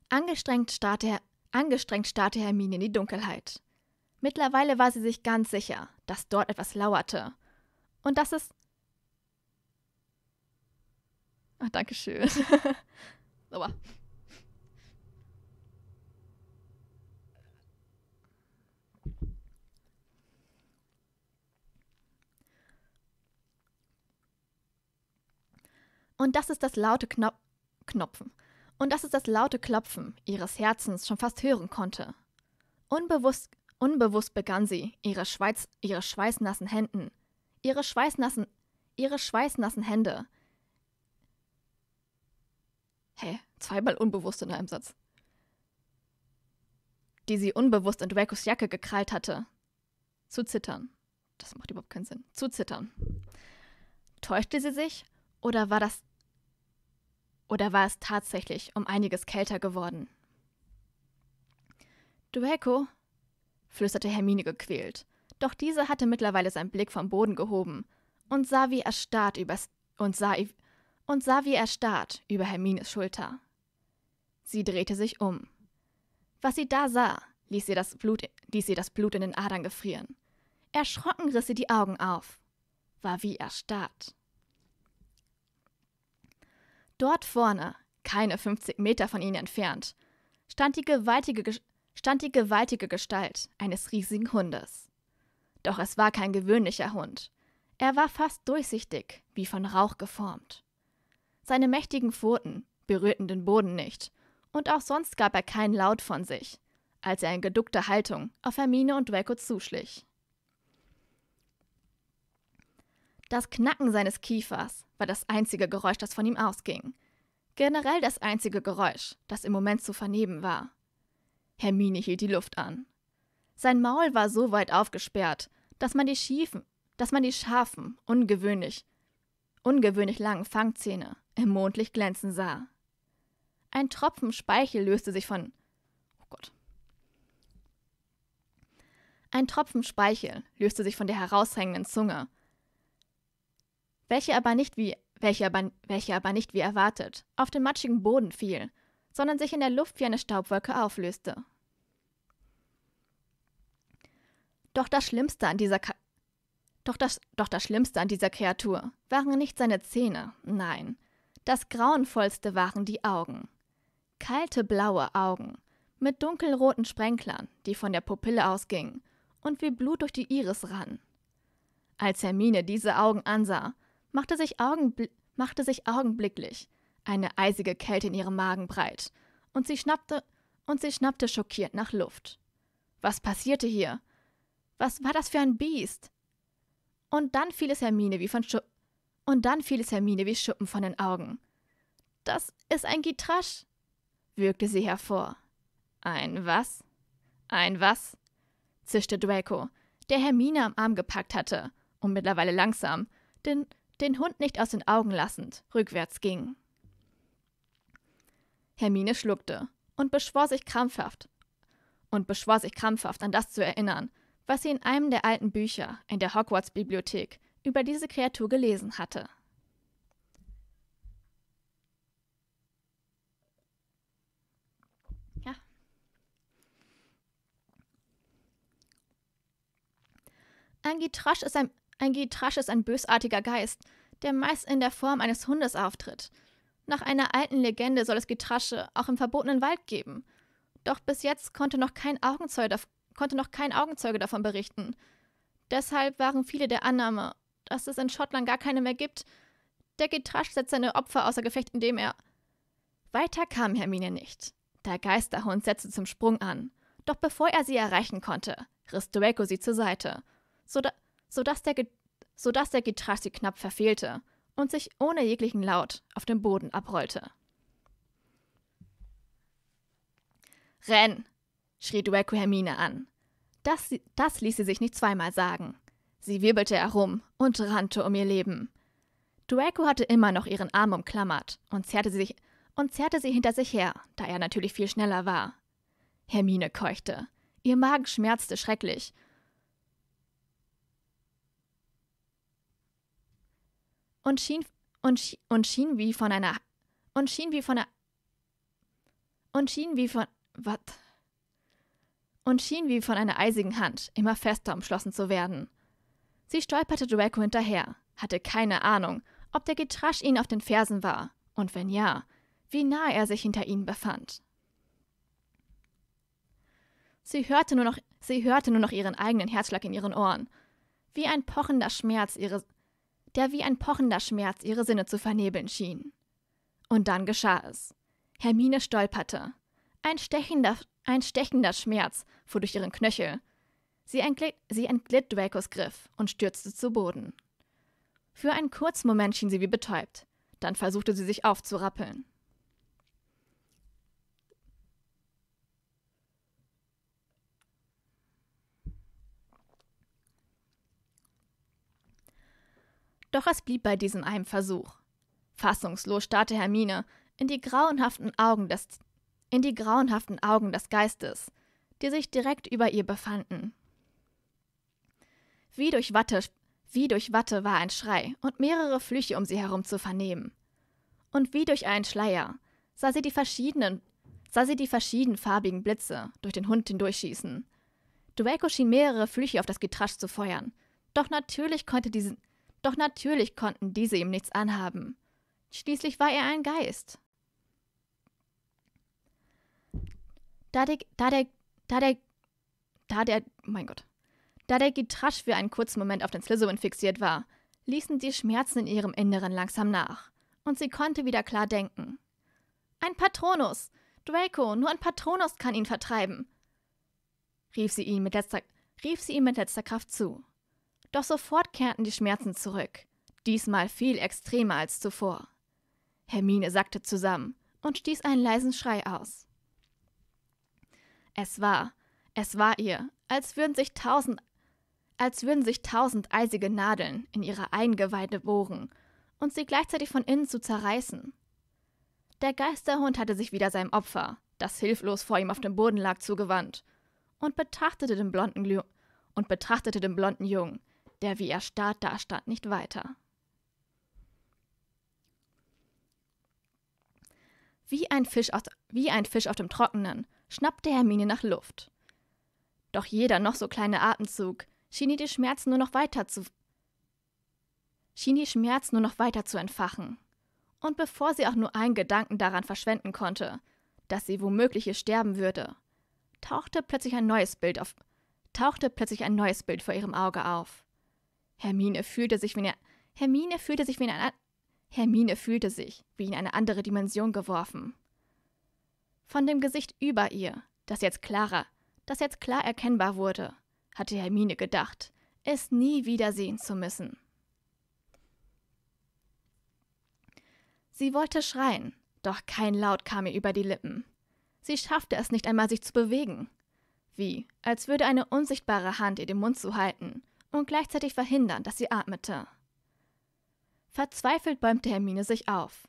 Angestrengt starrte, angestrengt starrte Hermine in die Dunkelheit. Mittlerweile war sie sich ganz sicher, dass dort etwas lauerte. Und dass es. Ach, danke schön. Sauber. Und das ist das laute Knop Knopfen. Und das ist das laute Klopfen ihres Herzens schon fast hören konnte. Unbewusst Unbewusst begann sie, ihre, Schweiz, ihre schweißnassen Händen, ihre schweißnassen, ihre schweißnassen Hände. Hä? Hey, zweimal unbewusst in einem Satz. Die sie unbewusst in Dracos Jacke gekrallt hatte. Zu zittern. Das macht überhaupt keinen Sinn. Zu zittern. Täuschte sie sich? Oder war das. Oder war es tatsächlich um einiges kälter geworden? Draco flüsterte Hermine gequält. Doch diese hatte mittlerweile seinen Blick vom Boden gehoben und sah wie erstarrt übers und sah, und sah wie erstarrt über Hermines Schulter. Sie drehte sich um. Was sie da sah, ließ ihr das Blut, ließ ihr das Blut in den Adern gefrieren. Erschrocken riss sie die Augen auf, war wie erstarrt. Dort vorne, keine 50 Meter von ihnen entfernt, stand die gewaltige, stand die gewaltige Gestalt eines riesigen Hundes. Doch es war kein gewöhnlicher Hund. Er war fast durchsichtig, wie von Rauch geformt. Seine mächtigen Pfoten berührten den Boden nicht, und auch sonst gab er keinen Laut von sich, als er in geduckter Haltung auf Hermine und Draco zuschlich. Das Knacken seines Kiefers war das einzige Geräusch, das von ihm ausging. Generell das einzige Geräusch, das im Moment zu vernehmen war. Hermine hielt die Luft an. Sein Maul war so weit aufgesperrt, dass man die schiefen, dass man die scharfen, ungewöhnlich, ungewöhnlich langen Fangzähne im Mondlicht glänzen sah. Ein Tropfen Speichel löste sich von. Oh Gott. Ein Tropfen Speichel löste sich von der heraushängenden Zunge, welche aber nicht wie welche aber, welche aber nicht wie erwartet auf den matschigen Boden fiel sondern sich in der Luft wie eine Staubwolke auflöste. Doch das Schlimmste an dieser Ka doch das, doch das Schlimmste an dieser Kreatur waren nicht seine Zähne, nein, das Grauenvollste waren die Augen. Kalte blaue Augen, mit dunkelroten Sprenklern, die von der Pupille ausgingen und wie Blut durch die Iris rann. Als Hermine diese Augen ansah, machte sich, Augenbl machte sich augenblicklich eine eisige Kälte in ihrem Magen breit, und sie schnappte und sie schnappte schockiert nach Luft. Was passierte hier? Was war das für ein Biest? Und dann fiel es Hermine wie von Schu und dann fiel es Hermine wie Schuppen von den Augen. Das ist ein Gitrasch, würgte sie hervor. Ein was? Ein was? zischte Draco, der Hermine am Arm gepackt hatte und mittlerweile langsam, den, den Hund nicht aus den Augen lassend, rückwärts ging. Hermine schluckte und beschwor sich krampfhaft und beschwor sich krampfhaft an das zu erinnern, was sie in einem der alten Bücher in der Hogwarts Bibliothek über diese Kreatur gelesen hatte. Ja. Ein Gitrasch ist ein, ein Gitrasch ist ein bösartiger Geist, der meist in der Form eines Hundes auftritt – nach einer alten Legende soll es Getrasche auch im verbotenen Wald geben. Doch bis jetzt konnte noch kein Augenzeuge, konnte noch kein Augenzeuge davon berichten. Deshalb waren viele der Annahme, dass es in Schottland gar keine mehr gibt. Der Getrasch setzt seine Opfer außer Gefecht, indem er. Weiter kam Hermine nicht. Der Geisterhund setzte zum Sprung an. Doch bevor er sie erreichen konnte, riss Draco sie zur Seite, sodass, der Ge sodass der Getrasch sie knapp verfehlte und sich ohne jeglichen Laut auf dem Boden abrollte. Renn! schrie Draco Hermine an. Das, das ließ sie sich nicht zweimal sagen. Sie wirbelte herum und rannte um ihr Leben. Draco hatte immer noch ihren Arm umklammert und zerrte sie, sich, und zerrte sie hinter sich her, da er natürlich viel schneller war. Hermine keuchte. Ihr Magen schmerzte schrecklich und schien, und, schien, und schien wie von einer und schien wie von einer und schien wie von was und schien wie von einer eisigen Hand immer fester umschlossen zu werden. Sie stolperte Draco hinterher, hatte keine Ahnung, ob der Getrasch ihnen auf den Fersen war und wenn ja, wie nahe er sich hinter ihnen befand. Sie hörte nur noch, sie hörte nur noch ihren eigenen Herzschlag in ihren Ohren, wie ein pochender Schmerz ihre, der wie ein pochender Schmerz ihre Sinne zu vernebeln schien. Und dann geschah es. Hermine stolperte. Ein stechender, ein stechender Schmerz fuhr durch ihren Knöchel. Sie entglitt, sie entglitt Dracos Griff und stürzte zu Boden. Für einen kurzen Moment schien sie wie betäubt. Dann versuchte sie sich aufzurappeln. Doch es blieb bei diesem einen Versuch. Fassungslos starrte Hermine in die grauenhaften Augen des, in die grauenhaften Augen des Geistes, die sich direkt über ihr befanden. Wie durch Watte, wie durch Watte war ein Schrei und mehrere Flüche um sie herum zu vernehmen. Und wie durch einen Schleier sah sie die verschiedenen, sah sie die verschiedenfarbigen Blitze durch den Hund hindurchschießen. Dueco schien mehrere Flüche auf das Getrasch zu feuern, doch natürlich konnte, diese, doch natürlich konnten diese ihm nichts anhaben. Schließlich war er ein Geist. Da der, da der, da der, da der, mein Gott. Da der Gitrasch für einen kurzen Moment auf den Slytherin fixiert war, ließen die Schmerzen in ihrem Inneren langsam nach und sie konnte wieder klar denken. Ein Patronus! Draco, nur ein Patronus kann ihn vertreiben! rief sie ihm mit letzter, rief sie ihm mit letzter Kraft zu. Doch sofort kehrten die Schmerzen zurück, diesmal viel extremer als zuvor. Hermine sackte zusammen und stieß einen leisen Schrei aus. Es war, es war ihr, als würden sich tausend, als würden sich tausend eisige Nadeln in ihre Eingeweide bohren und sie gleichzeitig von innen zu zerreißen. Der Geisterhund hatte sich wieder seinem Opfer, das hilflos vor ihm auf dem Boden lag, zugewandt und betrachtete den blonden, Glu und betrachtete den blonden Jungen, der wie erstarrt dastand, nicht weiter. Wie ein, Fisch aus, wie ein Fisch auf dem Trockenen schnappte Hermine nach Luft. Doch jeder noch so kleine Atemzug schien die den Schmerz nur noch weiter zu schien ihr Schmerz nur noch weiter zu entfachen. Und bevor sie auch nur einen Gedanken daran verschwenden konnte, dass sie womöglich hier sterben würde, tauchte plötzlich ein neues Bild auf, tauchte plötzlich ein neues Bild vor ihrem Auge auf. Hermine fühlte sich wie eine Hermine fühlte sich wie eine Hermine fühlte sich wie in eine andere Dimension geworfen. Von dem Gesicht über ihr, das jetzt klarer, das jetzt klar erkennbar wurde, hatte Hermine gedacht, es nie wiedersehen zu müssen. Sie wollte schreien, doch kein Laut kam ihr über die Lippen. Sie schaffte es nicht einmal, sich zu bewegen. Wie, als würde eine unsichtbare Hand ihr den Mund zuhalten und gleichzeitig verhindern, dass sie atmete. Verzweifelt bäumte Hermine sich auf.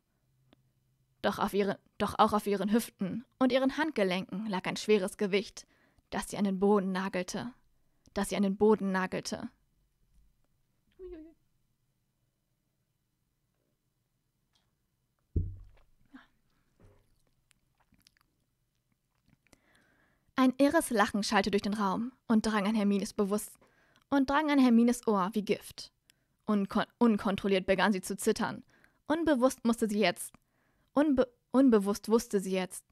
Doch, auf ihre, doch auch auf ihren Hüften und ihren Handgelenken lag ein schweres Gewicht, das sie an den Boden nagelte. Das sie an den Boden nagelte. Ein irres Lachen schallte durch den Raum und drang an Hermines Bewusstsein und drang an Hermines Ohr wie Gift. Unkon unkontrolliert begann sie zu zittern. Unbewusst musste sie jetzt. Unbe unbewusst wusste sie jetzt.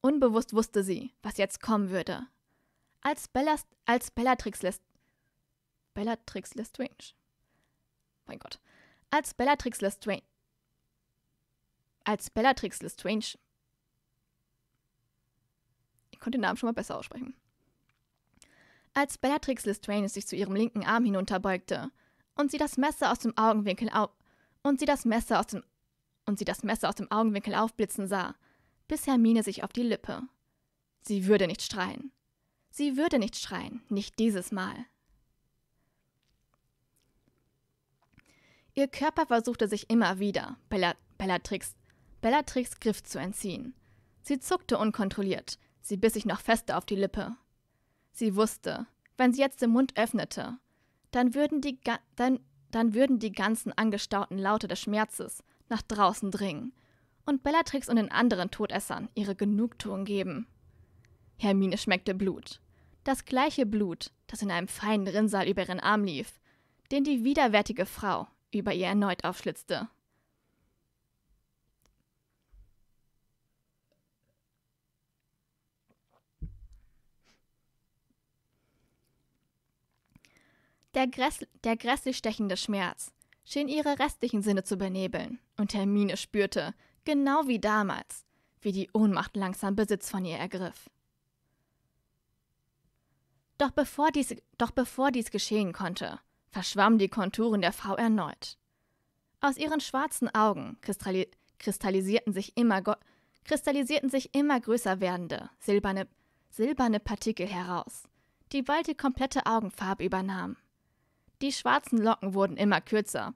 Unbewusst wusste sie, was jetzt kommen würde. Als, Bellas als Bellatrix Lest Bellatrix Lestrange. Mein Gott. Als Bellatrix Lestrange. Als Bellatrix Lestrange. Ich konnte den Namen schon mal besser aussprechen als Bellatrix Lestrange sich zu ihrem linken Arm hinunterbeugte und sie das Messer aus dem Augenwinkel au und sie das Messer aus dem und sie das Messer aus dem Augenwinkel aufblitzen sah, bis Hermine sich auf die Lippe. Sie würde nicht schreien. Sie würde nicht schreien, nicht dieses Mal. Ihr Körper versuchte sich immer wieder, Bella Bellatrix, Bellatrix Griff zu entziehen. Sie zuckte unkontrolliert, sie biss sich noch fester auf die Lippe. Sie wusste, wenn sie jetzt den Mund öffnete, dann würden die, dann, dann würden die ganzen angestauten Laute des Schmerzes nach draußen dringen und Bellatrix und den anderen Todessern ihre Genugtuung geben. Hermine schmeckte Blut. Das gleiche Blut, das in einem feinen Rinnsal über ihren Arm lief, den die widerwärtige Frau über ihr erneut aufschlitzte. der, Gräss der grässlich stechende Schmerz schien ihre restlichen Sinne zu benebeln, und Hermine spürte, genau wie damals, wie die Ohnmacht langsam Besitz von ihr ergriff. Doch bevor dies, doch bevor dies geschehen konnte, verschwammen die Konturen der Frau erneut. Aus ihren schwarzen Augen kristalli kristallisierten, sich immer kristallisierten sich immer größer werdende, silberne, silberne Partikel heraus, die bald die komplette Augenfarbe übernahmen. Die schwarzen Locken wurden immer kürzer,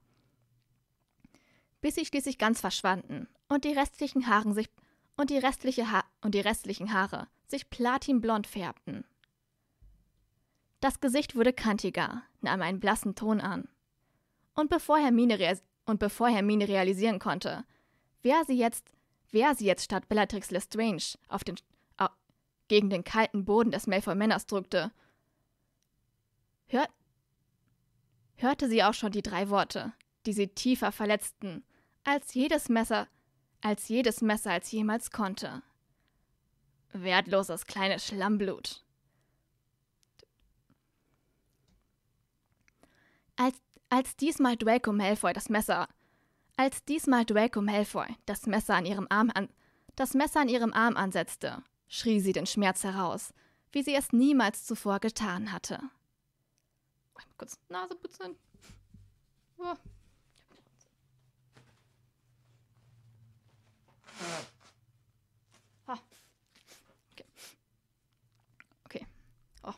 bis sie schließlich ganz verschwanden und die restlichen Haaren sich und die, restliche ha und die restlichen Haare sich platinblond färbten. Das Gesicht wurde kantiger, nahm einen blassen Ton an. Und bevor Hermine, und bevor Hermine realisieren konnte, wer sie jetzt, wer sie jetzt statt Bellatrix Lestrange auf den, äh, gegen den kalten Boden des Malfoy Manors drückte, hört, hörte sie auch schon die drei Worte, die sie tiefer verletzten, als jedes Messer, als jedes Messer als jemals konnte. Wertloses kleines Schlammblut. Als, als diesmal Draco Malfoy das Messer, als diesmal Draco Malfoy das Messer an ihrem Arm an, das Messer an ihrem Arm ansetzte, schrie sie den Schmerz heraus, wie sie es niemals zuvor getan hatte. Einmal kurz Nase putzen. Oh. Ah. Okay. Okay. Oh.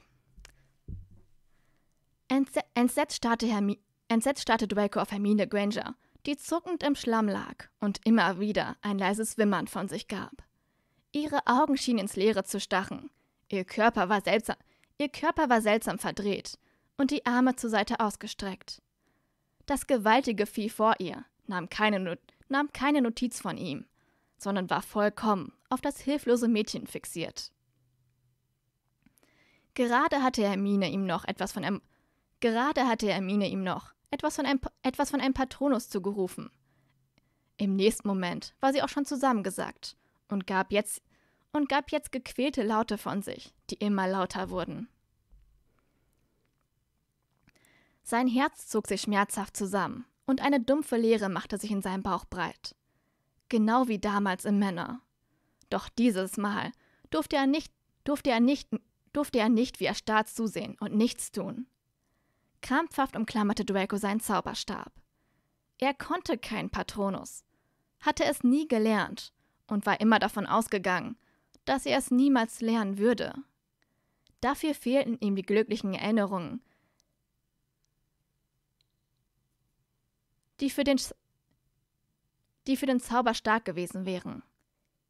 Entse entsetzt starrte, Hermi entsetzt starrte Draco auf Hermine Granger, die zuckend im Schlamm lag und immer wieder ein leises Wimmern von sich gab. Ihre Augen schienen ins Leere zu stachen. Ihr Körper war seltsam, ihr Körper war seltsam verdreht und die Arme zur Seite ausgestreckt. Das gewaltige Vieh vor ihr nahm keine, no nahm keine Notiz von ihm, sondern war vollkommen auf das hilflose Mädchen fixiert. Gerade hatte Hermine ihm noch etwas von einem Gerade hatte Hermine ihm noch etwas von einem, etwas von einem Patronus zugerufen. Im nächsten Moment war sie auch schon zusammengesackt und gab jetzt und gab jetzt gequälte Laute von sich, die immer lauter wurden. Sein Herz zog sich schmerzhaft zusammen und eine dumpfe Leere machte sich in seinem Bauch breit. Genau wie damals im Männer. Doch dieses Mal durfte er nicht, durfte er nicht, durfte er nicht wie erstarrt zusehen und nichts tun. Krampfhaft umklammerte Draco seinen Zauberstab. Er konnte keinen Patronus, hatte es nie gelernt und war immer davon ausgegangen, dass er es niemals lernen würde. Dafür fehlten ihm die glücklichen Erinnerungen, die für den, Sch die für den Zauber stark gewesen wären.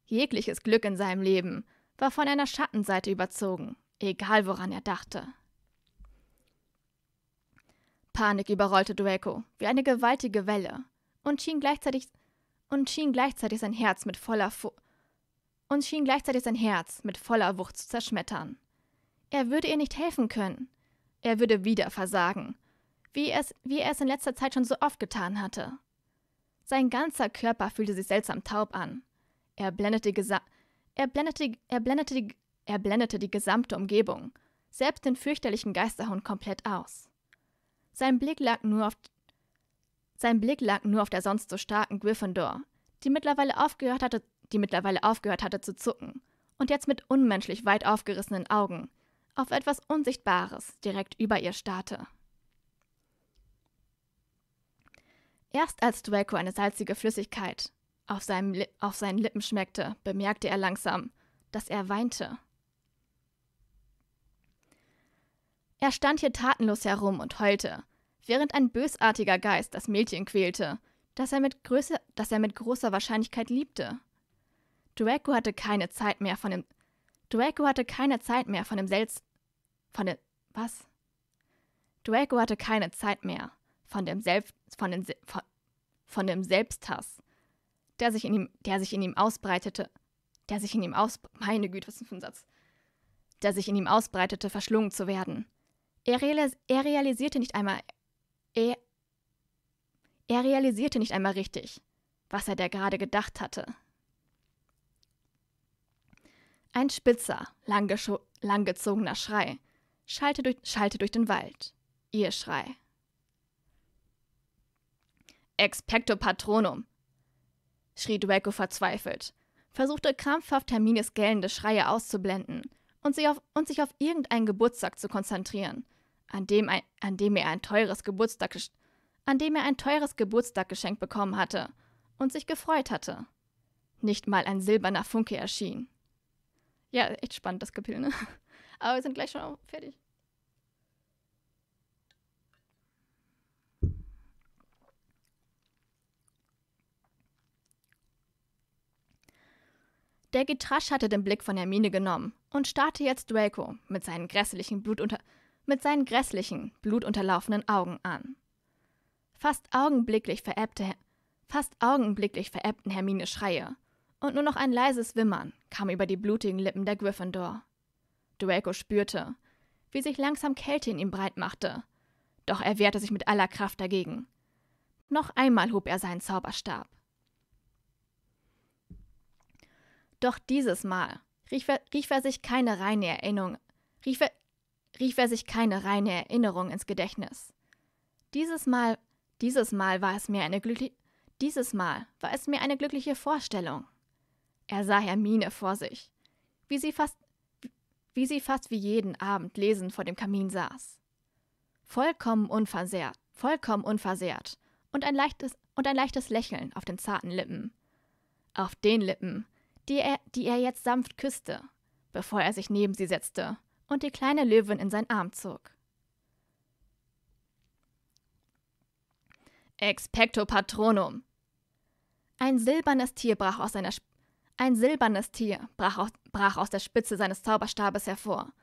Jegliches Glück in seinem Leben war von einer Schattenseite überzogen, egal woran er dachte. Panik überrollte Dueco wie eine gewaltige Welle und schien gleichzeitig und schien gleichzeitig sein Herz mit voller Fu und schien gleichzeitig sein Herz mit voller Wucht zu zerschmettern. Er würde ihr nicht helfen können. Er würde wieder versagen wie, es, wie er es in letzter Zeit schon so oft getan hatte. Sein ganzer Körper fühlte sich seltsam taub an. Er blendete, gesa er blendete, er blendete, die, er blendete die gesamte Umgebung, selbst den fürchterlichen Geisterhund komplett aus. Sein Blick lag nur auf, sein Blick lag nur auf der sonst so starken Gryffindor, die mittlerweile aufgehört hatte, die mittlerweile aufgehört hatte zu zucken und jetzt mit unmenschlich weit aufgerissenen Augen auf etwas Unsichtbares direkt über ihr starrte. Erst als Draco eine salzige Flüssigkeit auf, seinem auf seinen Lippen schmeckte, bemerkte er langsam, dass er weinte. Er stand hier tatenlos herum und heulte, während ein bösartiger Geist das Mädchen quälte, das er mit, Größe, das er mit großer Wahrscheinlichkeit liebte. Draco hatte keine Zeit mehr von dem. Draco hatte keine Zeit mehr von dem Selz. Von dem. Was? Draco hatte keine Zeit mehr von dem Selbst von, den, von, von dem Selbsthass, der sich, in ihm, der sich in ihm ausbreitete, der sich in ihm aus... Meine Güte, was ist denn für ein Satz? Der sich in ihm ausbreitete, verschlungen zu werden. Er, realis er realisierte nicht einmal... Er, er realisierte nicht einmal richtig, was er da gerade gedacht hatte. Ein spitzer, langgezogener Schrei schallte durch, schallte durch den Wald. Ihr Schrei. Expecto Patronum! schrie Draco verzweifelt, versuchte krampfhaft Hermines gellende Schreie auszublenden und sich auf, und sich auf irgendeinen Geburtstag zu konzentrieren, an dem, ein, an dem er ein teures Geburtstag an dem er ein teures Geburtstaggeschenk bekommen hatte und sich gefreut hatte. Nicht mal ein silberner Funke erschien. Ja, echt spannend, das Kapitel, ne? Aber wir sind gleich schon fertig. Der Getrasch hatte den Blick von Hermine genommen und starrte jetzt Draco mit seinen grässlichen, blutunter mit seinen grässlichen blutunterlaufenen Augen an. Fast augenblicklich, verebbte, fast augenblicklich verebbten Hermine Schreie und nur noch ein leises Wimmern kam über die blutigen Lippen der Gryffindor. Draco spürte, wie sich langsam Kälte in ihm breit machte, doch er wehrte sich mit aller Kraft dagegen. Noch einmal hob er seinen Zauberstab. Doch dieses Mal rief er, rief er sich keine reine Erinnerung, rief er, rief er sich keine reine Erinnerung ins Gedächtnis. Dieses Mal, dieses Mal war es mir eine glückliche, dieses Mal war es mir eine glückliche Vorstellung. Er sah Hermine vor sich, wie sie fast, wie sie fast wie jeden Abend lesend vor dem Kamin saß. Vollkommen unversehrt, vollkommen unversehrt und ein leichtes und ein leichtes Lächeln auf den zarten Lippen. Auf den Lippen, die er, die er jetzt sanft küsste, bevor er sich neben sie setzte und die kleine Löwin in seinen Arm zog. Expecto Patronum. Ein silbernes Tier brach aus seiner Sp ein silbernes Tier brach aus, brach aus der Spitze seines Zauberstabes hervor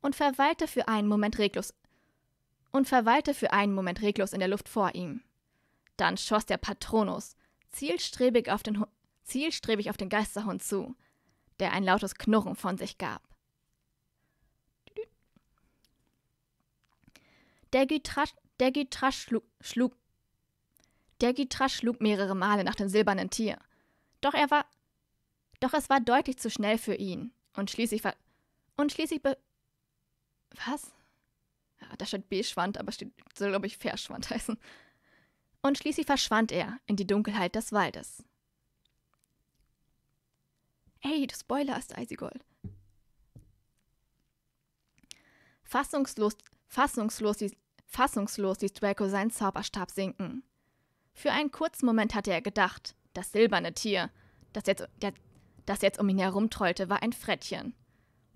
und verweilte für einen Moment reglos und verweilte für einen Moment reglos in der Luft vor ihm. Dann schoss der Patronus zielstrebig auf den, zielstrebig auf den Geisterhund zu, der ein lautes Knurren von sich gab. Der Gitrasch, der Gitrasch schlug, schlug, der Gitrasch schlug mehrere Male nach dem silbernen Tier. Doch er war, doch es war deutlich zu schnell für ihn und schließlich war, und schließlich be, was? Ja, da steht B-Schwand, aber steht, soll glaube ich Verschwand heißen. Und schließlich verschwand er in die Dunkelheit des Waldes. Ey, du spoilerst, Eisigold. Fassungslos, fassungslos, ließ, fassungslos ließ Draco seinen Zauberstab sinken. Für einen kurzen Moment hatte er gedacht, das silberne Tier, das jetzt, der, das jetzt um ihn herumtrollte, war ein Frettchen.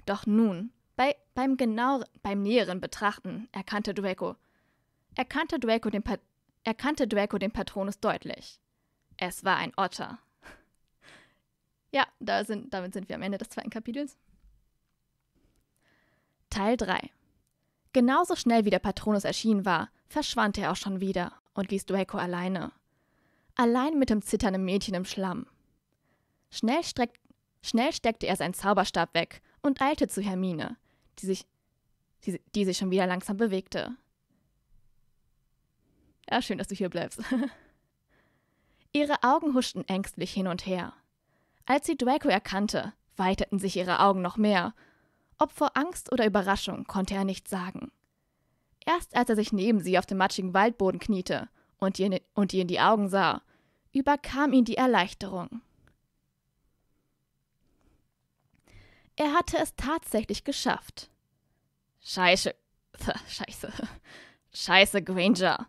Doch nun, bei, beim, genau, beim näheren Betrachten, erkannte Draco, erkannte Draco, den, erkannte Draco den Patronus deutlich. Es war ein Otter. Ja, da sind, damit sind wir am Ende des zweiten Kapitels. Teil 3 Genauso schnell wie der Patronus erschienen war, verschwand er auch schon wieder und ließ Draco alleine. Allein mit dem zitternden Mädchen im Schlamm. Schnell, streck, schnell steckte er seinen Zauberstab weg und eilte zu Hermine, die sich, die, die sich schon wieder langsam bewegte. Ja, schön, dass du hier bleibst. Ihre Augen huschten ängstlich hin und her. Als sie Draco erkannte, weiteten sich ihre Augen noch mehr. Ob vor Angst oder Überraschung konnte er nicht sagen. Erst als er sich neben sie auf dem matschigen Waldboden kniete und ihr, und ihr in die Augen sah, überkam ihn die Erleichterung. Er hatte es tatsächlich geschafft. Scheiße, Scheiße, Scheiße Granger,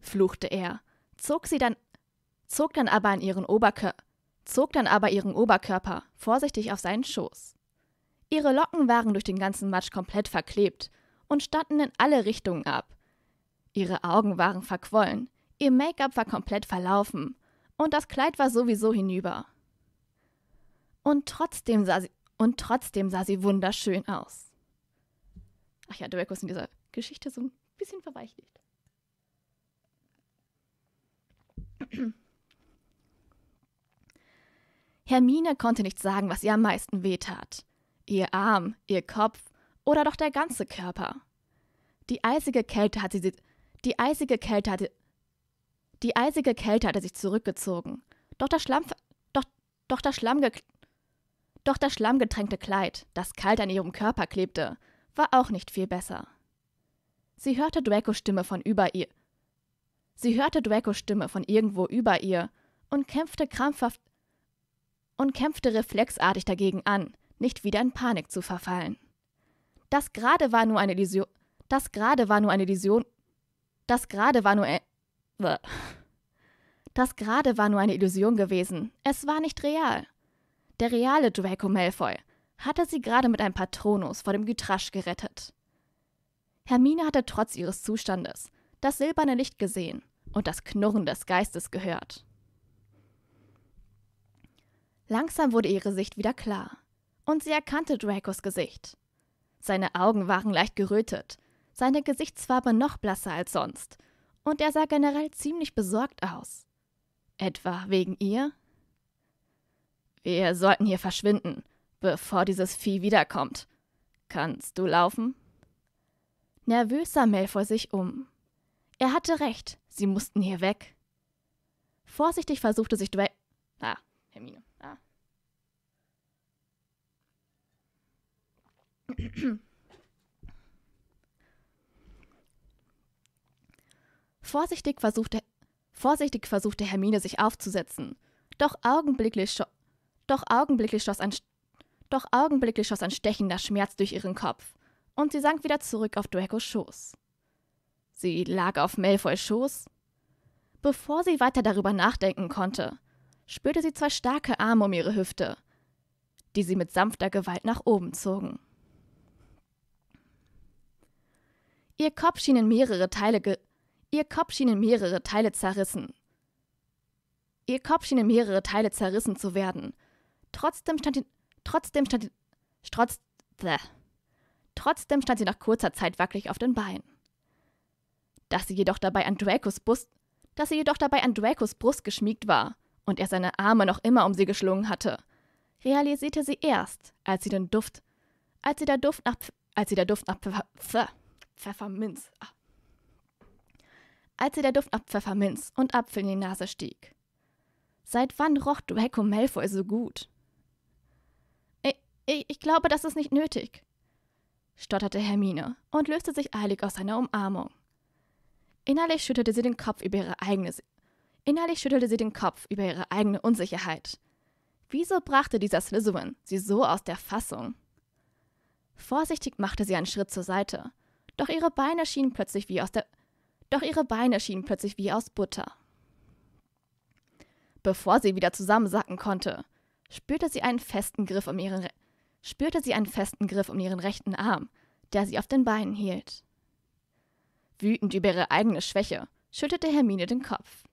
fluchte er, zog sie dann, zog dann aber an ihren Oberkörper, zog dann aber ihren Oberkörper vorsichtig auf seinen Schoß. Ihre Locken waren durch den ganzen Matsch komplett verklebt und standen in alle Richtungen ab. Ihre Augen waren verquollen, ihr Make-up war komplett verlaufen und das Kleid war sowieso hinüber. Und trotzdem sah sie, und trotzdem sah sie wunderschön aus. Ach ja, Draco ist in dieser Geschichte so ein bisschen verweichlicht. Hermine konnte nicht sagen, was ihr am meisten wehtat. Ihr Arm, ihr Kopf oder doch der ganze Körper. Die eisige Kälte hatte sie. Die eisige Kälte hatte. Die eisige Kälte hatte sich zurückgezogen. Doch das Schlamm. Doch, doch das Schlamm. Doch das schlammgetränkte Kleid, das kalt an ihrem Körper klebte, war auch nicht viel besser. Sie hörte Dracos Stimme von über ihr. Sie hörte Dracos Stimme von irgendwo über ihr und kämpfte krampfhaft und kämpfte reflexartig dagegen an, nicht wieder in Panik zu verfallen. Das gerade war nur eine Illusion. Das gerade war nur eine Illusion. Das gerade war nur. E das gerade war nur eine Illusion gewesen. Es war nicht real. Der reale Draco Malfoy hatte sie gerade mit einem Patronus vor dem Gytrasch gerettet. Hermine hatte trotz ihres Zustandes das silberne Licht gesehen und das Knurren des Geistes gehört. Langsam wurde ihre Sicht wieder klar. Und sie erkannte Dracos Gesicht. Seine Augen waren leicht gerötet, seine Gesichtsfarbe noch blasser als sonst, und er sah generell ziemlich besorgt aus. Etwa wegen ihr? Wir sollten hier verschwinden, bevor dieses Vieh wiederkommt. Kannst du laufen? Nervös sah Malfoy sich um. Er hatte recht, sie mussten hier weg. Vorsichtig versuchte sich Dwayne. Ah, Hermine. Vorsichtig versuchte, vorsichtig versuchte Hermine sich aufzusetzen, doch augenblicklich, scho doch augenblicklich schoss ein doch augenblicklich schoss ein stechender Schmerz durch ihren Kopf, und sie sank wieder zurück auf Dracos Schoß. Sie lag auf Malfoys Schoß. Bevor sie weiter darüber nachdenken konnte, spürte sie zwei starke Arme um ihre Hüfte, die sie mit sanfter Gewalt nach oben zogen. Ihr Kopf schien in mehrere Teile ge Ihr Kopf schien in mehrere Teile zerrissen. Ihr Kopf schien in mehrere Teile zerrissen zu werden. Trotzdem stand sie trotzdem stand sie trotz bleh. Trotzdem stand sie nach kurzer Zeit wackelig auf den Beinen. Dass sie jedoch dabei an Dracos Brust, dass sie jedoch dabei an Dracos Brust geschmiegt war und er seine Arme noch immer um sie geschlungen hatte, realisierte sie erst, als sie den Duft, als sie der Duft nach, als sie der Duft nach Pfeffer, Pfefferminz ab. Ah. Als ihr der Duft nach Pfefferminz und Apfel in die Nase stieg. Seit wann roch Draco Malfoy so gut? Ich, ich, ich glaube, das ist nicht nötig, stotterte Hermine und löste sich eilig aus seiner Umarmung. Innerlich schüttelte sie den Kopf über ihre eigene Innerlich schüttelte sie den Kopf über ihre eigene Unsicherheit. Wieso brachte dieser Slytherin sie so aus der Fassung? Vorsichtig machte sie einen Schritt zur Seite doch ihre Beine schienen plötzlich wie aus der doch ihre Beine schienen plötzlich wie aus Butter. Bevor sie wieder zusammensacken konnte, spürte sie einen festen Griff um ihren Re spürte sie einen festen Griff um ihren rechten Arm, der sie auf den Beinen hielt. Wütend über ihre eigene Schwäche, schüttelte Hermine den Kopf.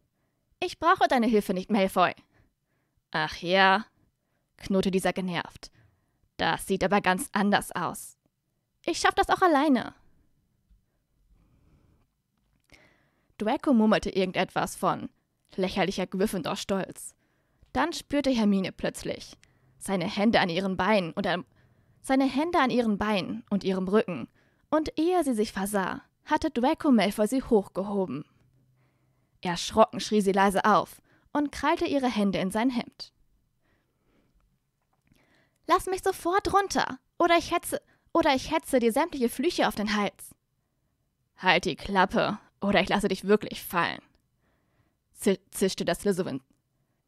Ich brauche deine Hilfe nicht, Malfoy. Ach ja, knurrte dieser genervt. Das sieht aber ganz anders aus. Ich schaff das auch alleine. Draco murmelte irgendetwas von lächerlicher Gryffindor-Stolz. Dann spürte Hermine plötzlich seine Hände an ihren Beinen und an, seine Hände an ihren Beinen und ihrem Rücken, und ehe sie sich versah, hatte Draco Malfoy sie hochgehoben. Erschrocken schrie sie leise auf und krallte ihre Hände in sein Hemd. Lass mich sofort runter, oder ich hetze, oder ich hetze dir sämtliche Flüche auf den Hals. Halt die Klappe, oder ich lasse dich wirklich fallen. Zischte der Slytherin.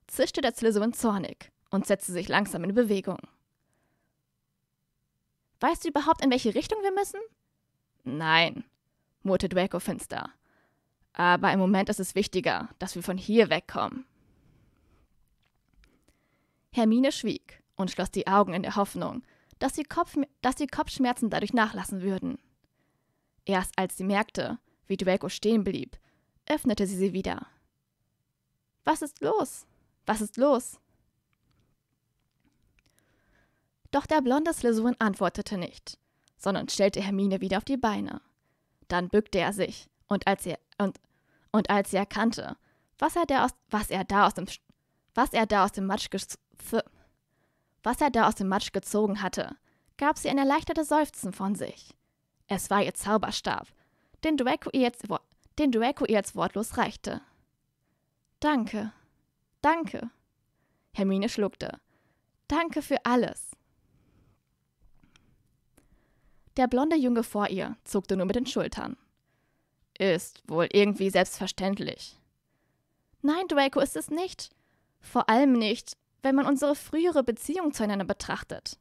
Zischte der Slytherin zornig und setzte sich langsam in Bewegung. Weißt du überhaupt, in welche Richtung wir müssen? Nein, murrte Draco finster. Aber im Moment ist es wichtiger, dass wir von hier wegkommen. Hermine schwieg und schloss die Augen in der Hoffnung, dass die, Kopf, dass die Kopfschmerzen dadurch nachlassen würden. Erst als sie merkte, wie Draco stehen blieb, öffnete sie sie wieder. Was ist los? Was ist los? Doch der blonde Slytherin antwortete nicht, sondern stellte Hermine wieder auf die Beine. Dann bückte er sich, und als er und, und als sie erkannte, was er, da aus, was er da aus dem was er da aus dem Matsch was er da aus dem Matsch gezogen hatte, gab sie ein erleichtertes Seufzen von sich. Es war ihr Zauberstab, den Draco ihr jetzt, den Draco ihr jetzt wortlos reichte. Danke. Danke. Hermine schluckte. Danke für alles. Der blonde Junge vor ihr zuckte nur mit den Schultern. Ist wohl irgendwie selbstverständlich. Nein, Draco ist es nicht. Vor allem nicht, wenn man unsere frühere Beziehung zueinander betrachtet,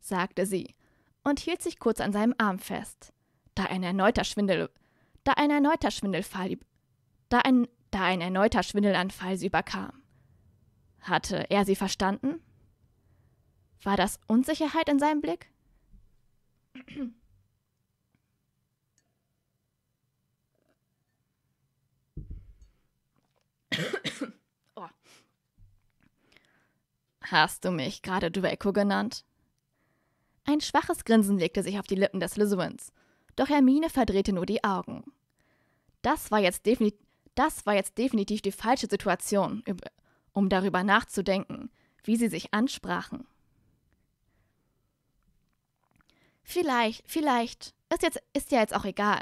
sagte sie und hielt sich kurz an seinem Arm fest da ein erneuter Schwindel, da ein erneuter Schwindelfall, da ein, da ein erneuter Schwindelanfall sie überkam. Hatte er sie verstanden? War das Unsicherheit in seinem Blick? oh. Hast du mich gerade Draco genannt? Ein schwaches Grinsen legte sich auf die Lippen des Lizowins doch Hermine verdrehte nur die Augen. Das war jetzt, defini das war jetzt definitiv die falsche Situation, um darüber nachzudenken, wie sie sich ansprachen. Vielleicht, vielleicht, ist, jetzt, ist ja jetzt auch egal.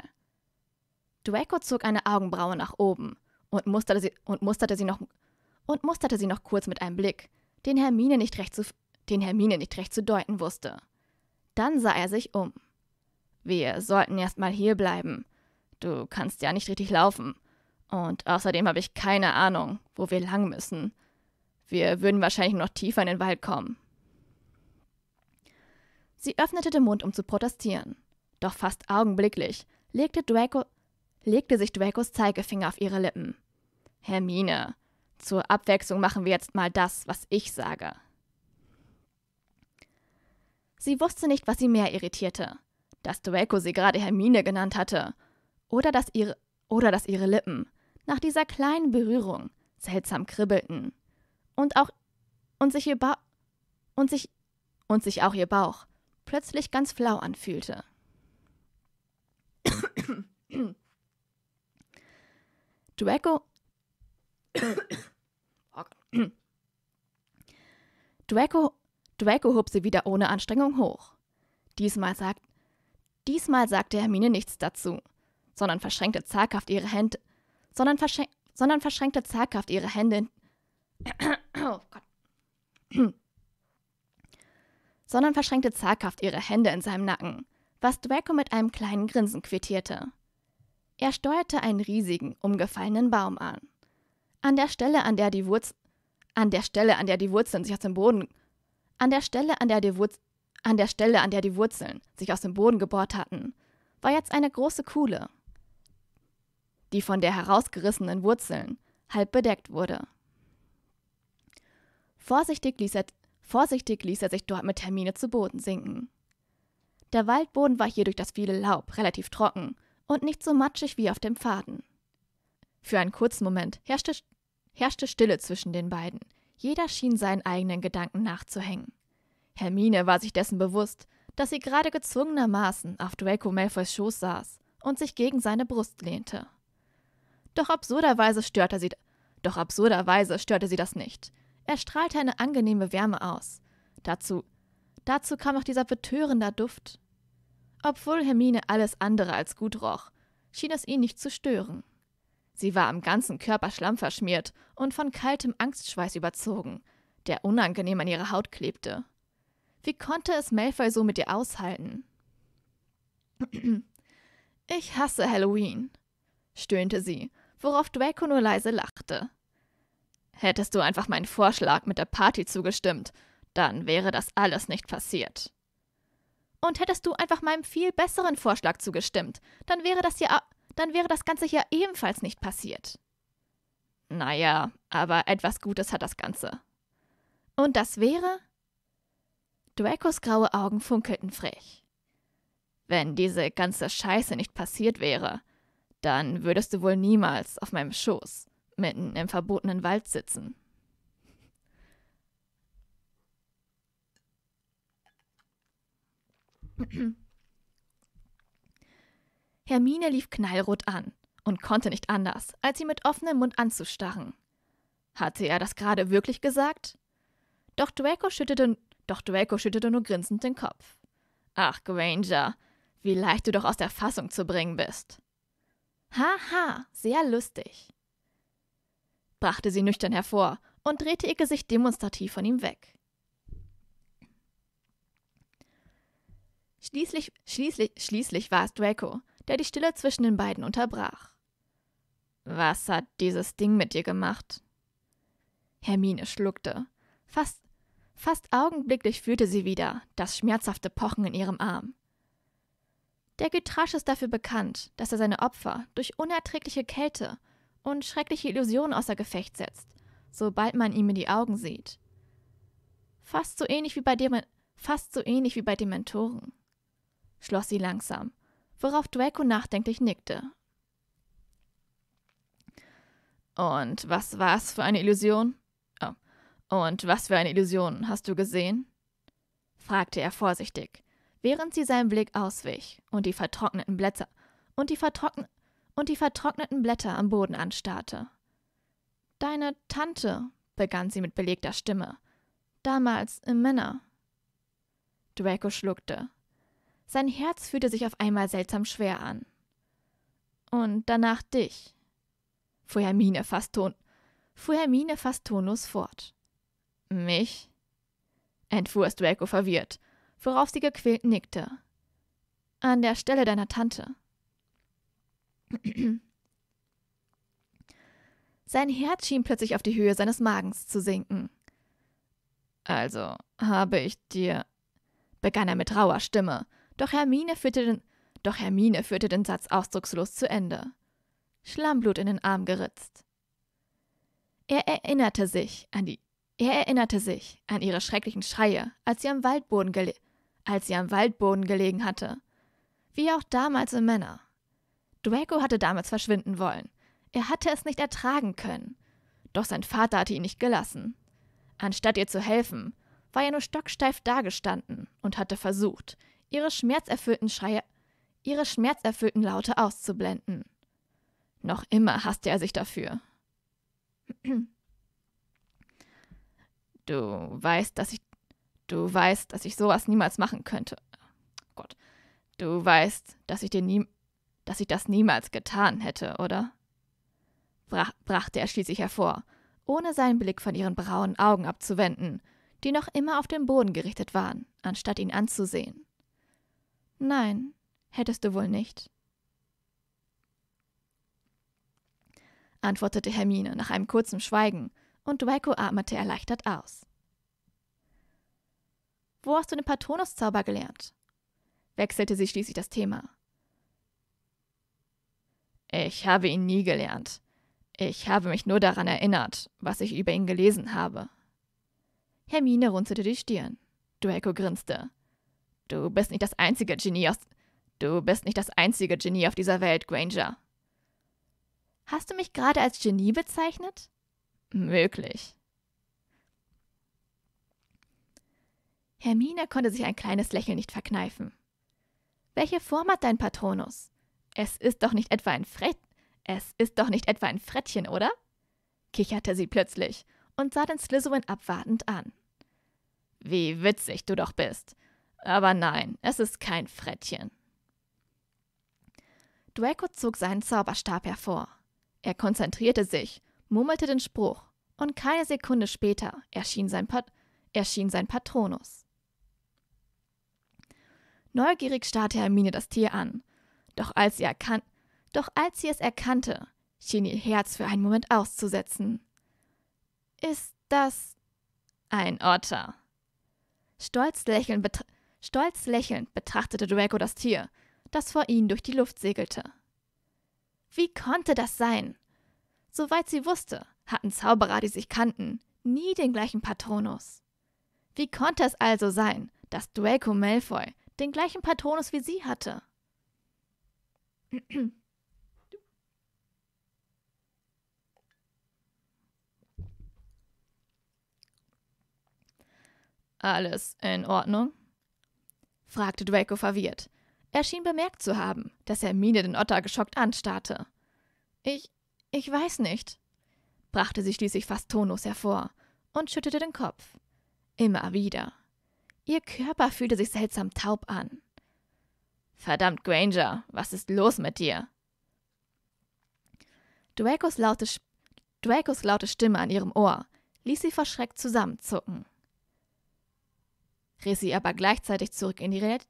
Draco zog eine Augenbraue nach oben und musterte sie, und musterte sie noch und musterte sie noch kurz mit einem Blick, den Hermine nicht recht zu, den Hermine nicht recht zu deuten wusste. Dann sah er sich um. Wir sollten erstmal hier bleiben. Du kannst ja nicht richtig laufen. Und außerdem habe ich keine Ahnung, wo wir lang müssen. Wir würden wahrscheinlich noch tiefer in den Wald kommen. Sie öffnete den Mund, um zu protestieren. Doch fast augenblicklich legte, Draco, legte sich Dracos Zeigefinger auf ihre Lippen. Hermine, zur Abwechslung machen wir jetzt mal das, was ich sage. Sie wusste nicht, was sie mehr irritierte dass Draco sie gerade Hermine genannt hatte. Oder dass ihre, oder dass ihre Lippen nach dieser kleinen Berührung seltsam kribbelten. Und auch und sich ihr ba und sich und sich auch ihr Bauch plötzlich ganz flau anfühlte. Draco Draco Draco hob sie wieder ohne Anstrengung hoch. Diesmal, sagt, Diesmal sagte Hermine nichts dazu, sondern verschränkte zaghaft ihre Hände, sondern, verschrän sondern verschränkte zaghaft ihre Hände, oh Gott. sondern verschränkte zaghaft ihre Hände in seinem Nacken, was Draco mit einem kleinen Grinsen quittierte. Er steuerte einen riesigen, umgefallenen Baum an. An der Stelle, an der die Wurzel an der Stelle, an der die Wurzeln sich aus dem Boden an der Stelle, an der die Wurzeln an der Stelle, an der die Wurzeln sich aus dem Boden gebohrt hatten, war jetzt eine große Kuhle, die von der herausgerissenen Wurzeln halb bedeckt wurde. Vorsichtig ließ, er, vorsichtig ließ er sich dort mit Termine zu Boden sinken. Der Waldboden war hier durch das viele Laub relativ trocken und nicht so matschig wie auf dem Faden. Für einen kurzen Moment herrschte, herrschte Stille zwischen den beiden. Jeder schien seinen eigenen Gedanken nachzuhängen. Hermine war sich dessen bewusst, dass sie gerade gezwungenermaßen auf Draco Malfoys Schoß saß und sich gegen seine Brust lehnte. Doch absurderweise störte sie, doch absurderweise störte sie das nicht. Er strahlte eine angenehme Wärme aus. Dazu, dazu kam auch dieser betörende Duft. Obwohl Hermine alles andere als gut roch, schien es ihn nicht zu stören. Sie war am ganzen Körper schlammverschmiert und von kaltem Angstschweiß überzogen, der unangenehm an ihre Haut klebte. Wie konnte es Malfoy so mit ihr aushalten? Ich hasse Halloween, stöhnte sie, worauf Draco nur leise lachte. Hättest du einfach meinen Vorschlag mit der Party zugestimmt, dann wäre das alles nicht passiert. Und hättest du einfach meinem viel besseren Vorschlag zugestimmt, dann wäre das ja dann wäre das Ganze ja ebenfalls nicht passiert. Naja, aber etwas Gutes hat das Ganze. Und das wäre, Dracos graue Augen funkelten frech. Wenn diese ganze Scheiße nicht passiert wäre, dann würdest du wohl niemals auf meinem Schoß mitten im verbotenen Wald sitzen. Hermine lief knallrot an und konnte nicht anders, als sie mit offenem Mund anzustarren. Hatte er das gerade wirklich gesagt? Doch Draco schüttelte doch Draco schüttelte nur grinsend den Kopf. Ach, Granger, wie leicht du doch aus der Fassung zu bringen bist. Haha, ha, sehr lustig, brachte sie nüchtern hervor und drehte ihr Gesicht demonstrativ von ihm weg. Schließlich, schließlich, schließlich war es Draco, der die Stille zwischen den beiden unterbrach. Was hat dieses Ding mit dir gemacht? Hermine schluckte, fast Fast augenblicklich fühlte sie wieder das schmerzhafte Pochen in ihrem Arm. Der Getrasch ist dafür bekannt, dass er seine Opfer durch unerträgliche Kälte und schreckliche Illusionen außer Gefecht setzt, sobald man ihm in die Augen sieht. Fast so ähnlich wie bei, Dem fast so ähnlich wie bei Dementoren, schloss sie langsam, worauf Draco nachdenklich nickte. Und was war es für eine Illusion? Und was für eine Illusion hast du gesehen? fragte er vorsichtig, während sie seinem Blick auswich und die vertrockneten Blätter und die, vertrockn und die vertrockneten Blätter am Boden anstarrte. Deine Tante, begann sie mit belegter Stimme, damals im Männer. Draco schluckte. Sein Herz fühlte sich auf einmal seltsam schwer an. Und danach dich, fuhr Hermine fast, ton fuhr Hermine fast tonlos fort. Mich? entfuhr Straco verwirrt, worauf sie gequält nickte. An der Stelle deiner Tante. Sein Herz schien plötzlich auf die Höhe seines Magens zu sinken. Also, habe ich dir. begann er mit rauer Stimme, doch Hermine führte den, doch Hermine führte den Satz ausdruckslos zu Ende. Schlammblut in den Arm geritzt. Er erinnerte sich an die er erinnerte sich an ihre schrecklichen Schreie, als sie am Waldboden, gele als sie am Waldboden gelegen hatte. Wie auch damals im Männer. Draco hatte damals verschwinden wollen. Er hatte es nicht ertragen können. Doch sein Vater hatte ihn nicht gelassen. Anstatt ihr zu helfen, war er nur stocksteif dagestanden und hatte versucht, ihre schmerzerfüllten Schreie, ihre schmerzerfüllten Laute auszublenden. Noch immer hasste er sich dafür. Du weißt, dass ich. Du weißt, dass ich sowas niemals machen könnte. Gott. Du weißt, dass ich dir nie. dass ich das niemals getan hätte, oder? Brach, brachte er schließlich hervor, ohne seinen Blick von ihren braunen Augen abzuwenden, die noch immer auf den Boden gerichtet waren, anstatt ihn anzusehen. Nein, hättest du wohl nicht. antwortete Hermine nach einem kurzen Schweigen und Draco atmete erleichtert aus. Wo hast du den Patronus-Zauber gelernt? wechselte sie schließlich das Thema. Ich habe ihn nie gelernt. Ich habe mich nur daran erinnert, was ich über ihn gelesen habe. Hermine runzelte die Stirn. Draco grinste. Du bist nicht das einzige Genie aus Du bist nicht das einzige Genie auf dieser Welt, Granger. Hast du mich gerade als Genie bezeichnet? möglich. Hermine konnte sich ein kleines Lächeln nicht verkneifen. Welche Form hat dein Patronus? Es ist doch nicht etwa ein Fret es ist doch nicht etwa ein Frettchen, oder? kicherte sie plötzlich und sah den Slytherin abwartend an. Wie witzig du doch bist. Aber nein, es ist kein Frettchen. Draco zog seinen Zauberstab hervor. Er konzentrierte sich murmelte den Spruch, und keine Sekunde später erschien sein, Pat erschien sein Patronus. Neugierig starrte Hermine das Tier an, doch als sie, doch als sie es erkannte, schien ihr Herz für einen Moment auszusetzen. Ist das ein Otter? Stolz lächelnd, betra Stolz lächelnd betrachtete Draco das Tier, das vor ihnen durch die Luft segelte. Wie konnte das sein? Soweit sie wusste, hatten Zauberer, die sich kannten, nie den gleichen Patronus. Wie konnte es also sein, dass Draco Malfoy den gleichen Patronus wie sie hatte? Alles in Ordnung? fragte Draco verwirrt. Er schien bemerkt zu haben, dass Hermine den Otter geschockt anstarrte. Ich ich weiß nicht, brachte sie schließlich fast tonlos hervor und schüttelte den Kopf. Immer wieder. Ihr Körper fühlte sich seltsam taub an. Verdammt, Granger, was ist los mit dir? Dracos laute, Dracos laute Stimme an ihrem Ohr ließ sie vor Schreck zusammenzucken. Riss sie aber gleichzeitig zurück in die Realität.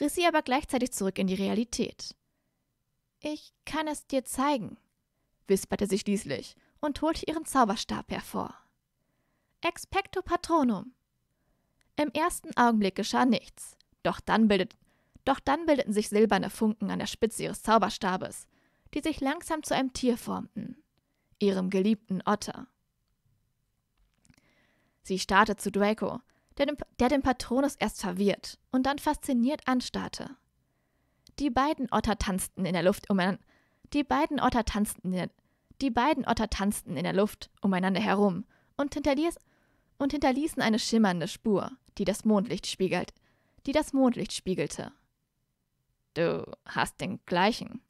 Riss sie aber gleichzeitig zurück in die Realität. Ich kann es dir zeigen, wisperte sie schließlich und holte ihren Zauberstab hervor. Expecto Patronum. Im ersten Augenblick geschah nichts, doch dann, bildet, doch dann bildeten sich silberne Funken an der Spitze ihres Zauberstabes, die sich langsam zu einem Tier formten, ihrem geliebten Otter. Sie starrte zu Draco, der den, der den Patronus erst verwirrt und dann fasziniert anstarrte. Die beiden Otter tanzten in der Luft umeinander die beiden Otter tanzten in der, die beiden Otter tanzten in der Luft umeinander herum und, hinterließ, und hinterließen eine schimmernde Spur, die das Mondlicht spiegelt, die das Mondlicht spiegelte. Du hast den gleichen,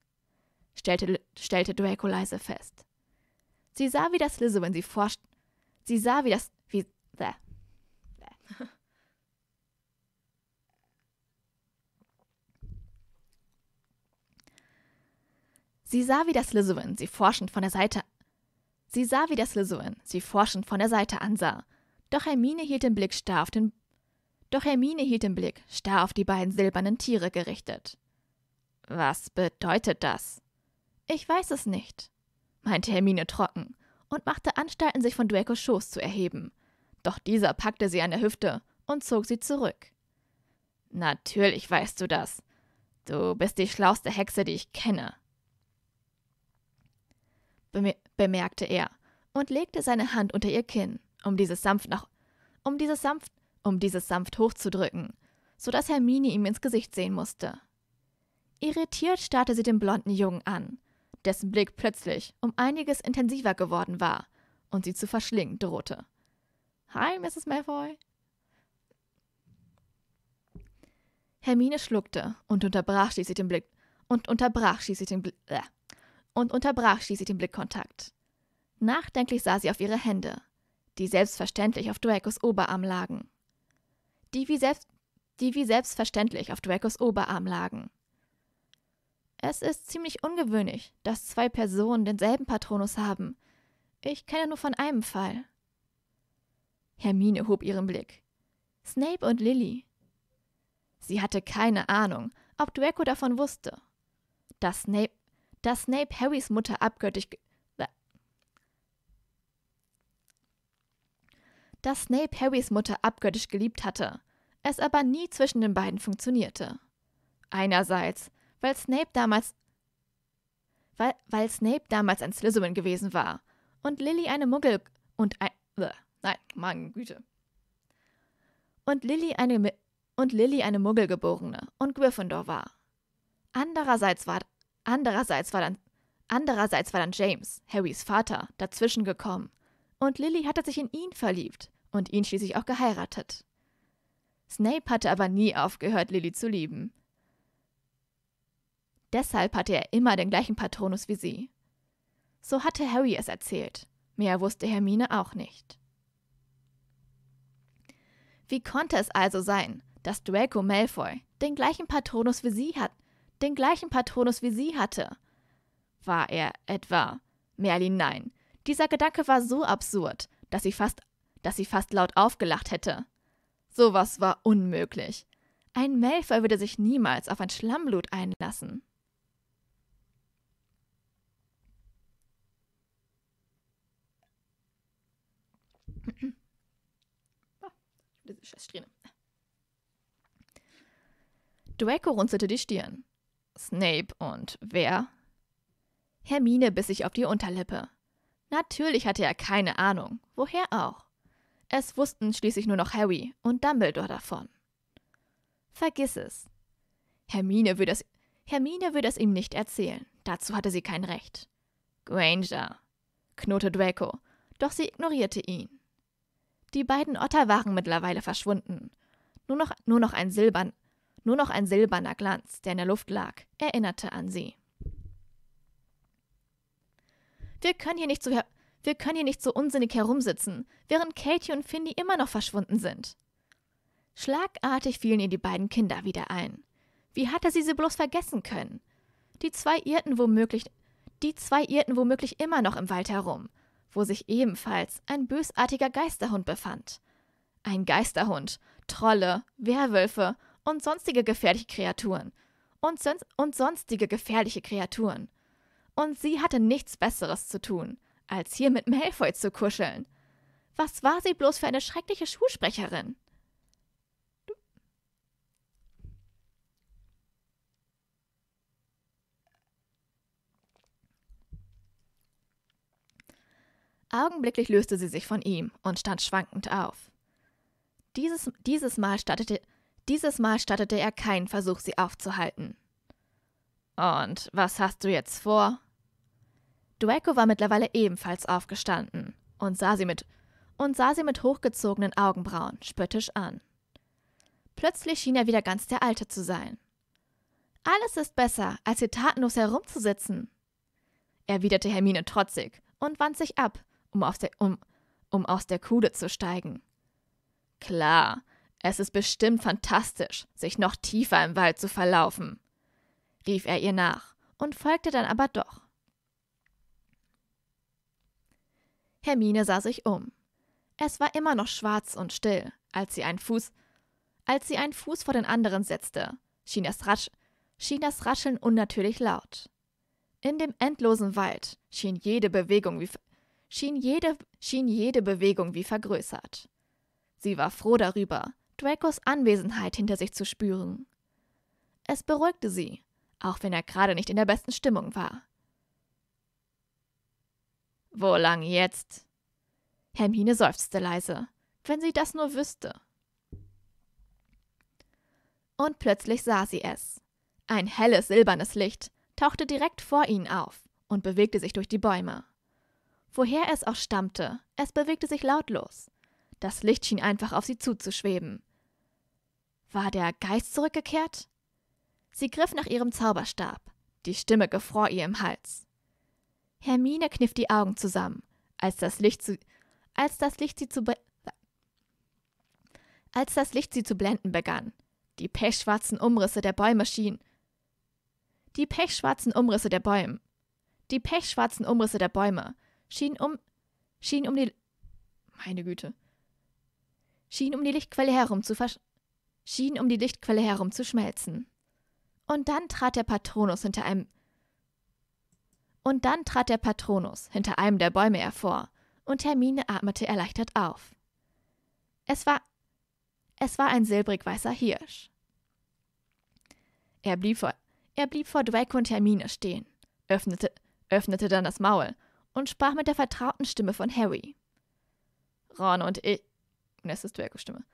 stellte, stellte Draco leise fest. Sie sah, wie das Lizzo, wenn sie forscht. Sie sah, wie das, wie, äh, Sie sah, wie das Lizowin sie forschend von der Seite. Sie sah, wie das Lizowin sie forschend von der Seite ansah. Doch Hermine hielt den Blick starr auf den. Doch Hermine hielt den Blick starr auf die beiden silbernen Tiere gerichtet. Was bedeutet das? Ich weiß es nicht, meinte Hermine trocken und machte Anstalten, sich von Dracos Schoß zu erheben. Doch dieser packte sie an der Hüfte und zog sie zurück. Natürlich weißt du das. Du bist die schlauste Hexe, die ich kenne bemerkte er und legte seine Hand unter ihr Kinn, um dieses sanft nach um dieses sanft um dieses sanft hochzudrücken, so dass Hermine ihm ins Gesicht sehen musste. Irritiert starrte sie den blonden Jungen an, dessen Blick plötzlich um einiges intensiver geworden war und sie zu verschlingen drohte. Hi, Mrs. Malfoy. Hermine schluckte und unterbrach schließlich den Blick und unterbrach schließlich den Blick. Äh, und unterbrach schließlich den Blickkontakt. Nachdenklich sah sie auf ihre Hände, die selbstverständlich auf Dracos Oberarm lagen. Die wie, selbst, die wie selbstverständlich auf Dracos Oberarm lagen. Es ist ziemlich ungewöhnlich, dass zwei Personen denselben Patronus haben. Ich kenne nur von einem Fall. Hermine hob ihren Blick. Snape und Lily. Sie hatte keine Ahnung, ob Draco davon wusste. Dass Snape dass Snape Harrys Mutter abgöttisch dass Snape Harrys Mutter abgöttisch geliebt hatte, es aber nie zwischen den beiden funktionierte. Einerseits, weil Snape damals weil, weil Snape damals ein Slytherin gewesen war und Lily eine Muggel und ein äh, nein, Mann, Güte. Und Lily eine und Lily eine Muggelgeborene und Gryffindor war. Andererseits war Andererseits war dann, andererseits war dann James, Harrys Vater, dazwischen gekommen. Und Lily hatte sich in ihn verliebt und ihn schließlich auch geheiratet. Snape hatte aber nie aufgehört, Lily zu lieben. Deshalb hatte er immer den gleichen Patronus wie sie. So hatte Harry es erzählt. Mehr wusste Hermine auch nicht. Wie konnte es also sein, dass Draco Malfoy den gleichen Patronus wie sie hat, den gleichen Patronus wie sie hatte. War er etwa? Merlin, nein. Dieser Gedanke war so absurd, dass sie fast, dass sie fast laut aufgelacht hätte. Sowas war unmöglich. Ein Melfer würde sich niemals auf ein Schlammblut einlassen. Ah, diese Draco runzelte die Stirn. Snape und wer? Hermine biss sich auf die Unterlippe. Natürlich hatte er keine Ahnung, woher auch. Es wussten schließlich nur noch Harry und Dumbledore davon. Vergiss es. Hermine würde es, Hermine würde es ihm nicht erzählen. Dazu hatte sie kein Recht. Granger, knurrte Draco, doch sie ignorierte ihn. Die beiden Otter waren mittlerweile verschwunden. Nur noch, nur noch ein Silbern, nur noch ein silberner Glanz, der in der Luft lag, erinnerte an sie. Wir können hier nicht so, wir können hier nicht so unsinnig herumsitzen, während Katie und Finny immer noch verschwunden sind. Schlagartig fielen ihr die beiden Kinder wieder ein. Wie hatte sie sie bloß vergessen können? Die zwei irrten womöglich, die zwei irrten womöglich immer noch im Wald herum, wo sich ebenfalls ein bösartiger Geisterhund befand. Ein Geisterhund, Trolle, Werwölfe und sonstige gefährliche Kreaturen. Und, und sonstige gefährliche Kreaturen. Und sie hatte nichts Besseres zu tun, als hier mit Malfoy zu kuscheln. Was war sie bloß für eine schreckliche Schulsprecherin? Augenblicklich löste sie sich von ihm und stand schwankend auf. Dieses, dieses Mal startete, dieses Mal startete er keinen Versuch, sie aufzuhalten. Und was hast du jetzt vor? Dueco war mittlerweile ebenfalls aufgestanden und sah sie mit und sah sie mit hochgezogenen Augenbrauen spöttisch an. Plötzlich schien er wieder ganz der Alte zu sein. Alles ist besser, als hier tatenlos herumzusitzen, erwiderte Hermine trotzig und wand sich ab, um aus der, um, um aus der Kuhle zu steigen. Klar, es ist bestimmt fantastisch, sich noch tiefer im Wald zu verlaufen, rief er ihr nach und folgte dann aber doch. Hermine sah sich um. Es war immer noch schwarz und still, als sie einen Fuß, als sie einen Fuß vor den anderen setzte, schien das, Rasch, schien das Rascheln unnatürlich laut. In dem endlosen Wald schien jede Bewegung wie, schien jede, schien jede Bewegung wie vergrößert. Sie war froh darüber, Dracos Anwesenheit hinter sich zu spüren. Es beruhigte sie, auch wenn er gerade nicht in der besten Stimmung war. Wo lang jetzt? Hermine seufzte leise, wenn sie das nur wüsste. Und plötzlich sah sie es. Ein helles silbernes Licht tauchte direkt vor ihnen auf und bewegte sich durch die Bäume. Woher es auch stammte, es bewegte sich lautlos. Das Licht schien einfach auf sie zuzuschweben, war der Geist zurückgekehrt? Sie griff nach ihrem Zauberstab. Die Stimme gefror ihr im Hals. Hermine kniff die Augen zusammen, als das Licht, zu, als das Licht sie zu als das Licht sie zu blenden begann. Die pechschwarzen Umrisse der Bäume schienen. Die pechschwarzen Umrisse der Bäume. Die pechschwarzen Umrisse der Bäume schienen um schienen um die meine Güte schienen um die Lichtquelle herum zu verschwinden schien um die Lichtquelle herum zu schmelzen. Und dann trat der Patronus hinter einem und dann trat der Patronus hinter einem der Bäume hervor, und Hermine atmete erleichtert auf. Es war es war ein silbrig weißer Hirsch. Er blieb vor, er blieb vor Draco und Hermine stehen, öffnete, öffnete dann das Maul und sprach mit der vertrauten Stimme von Harry. Ron und ich. Es ist Dracos Stimme.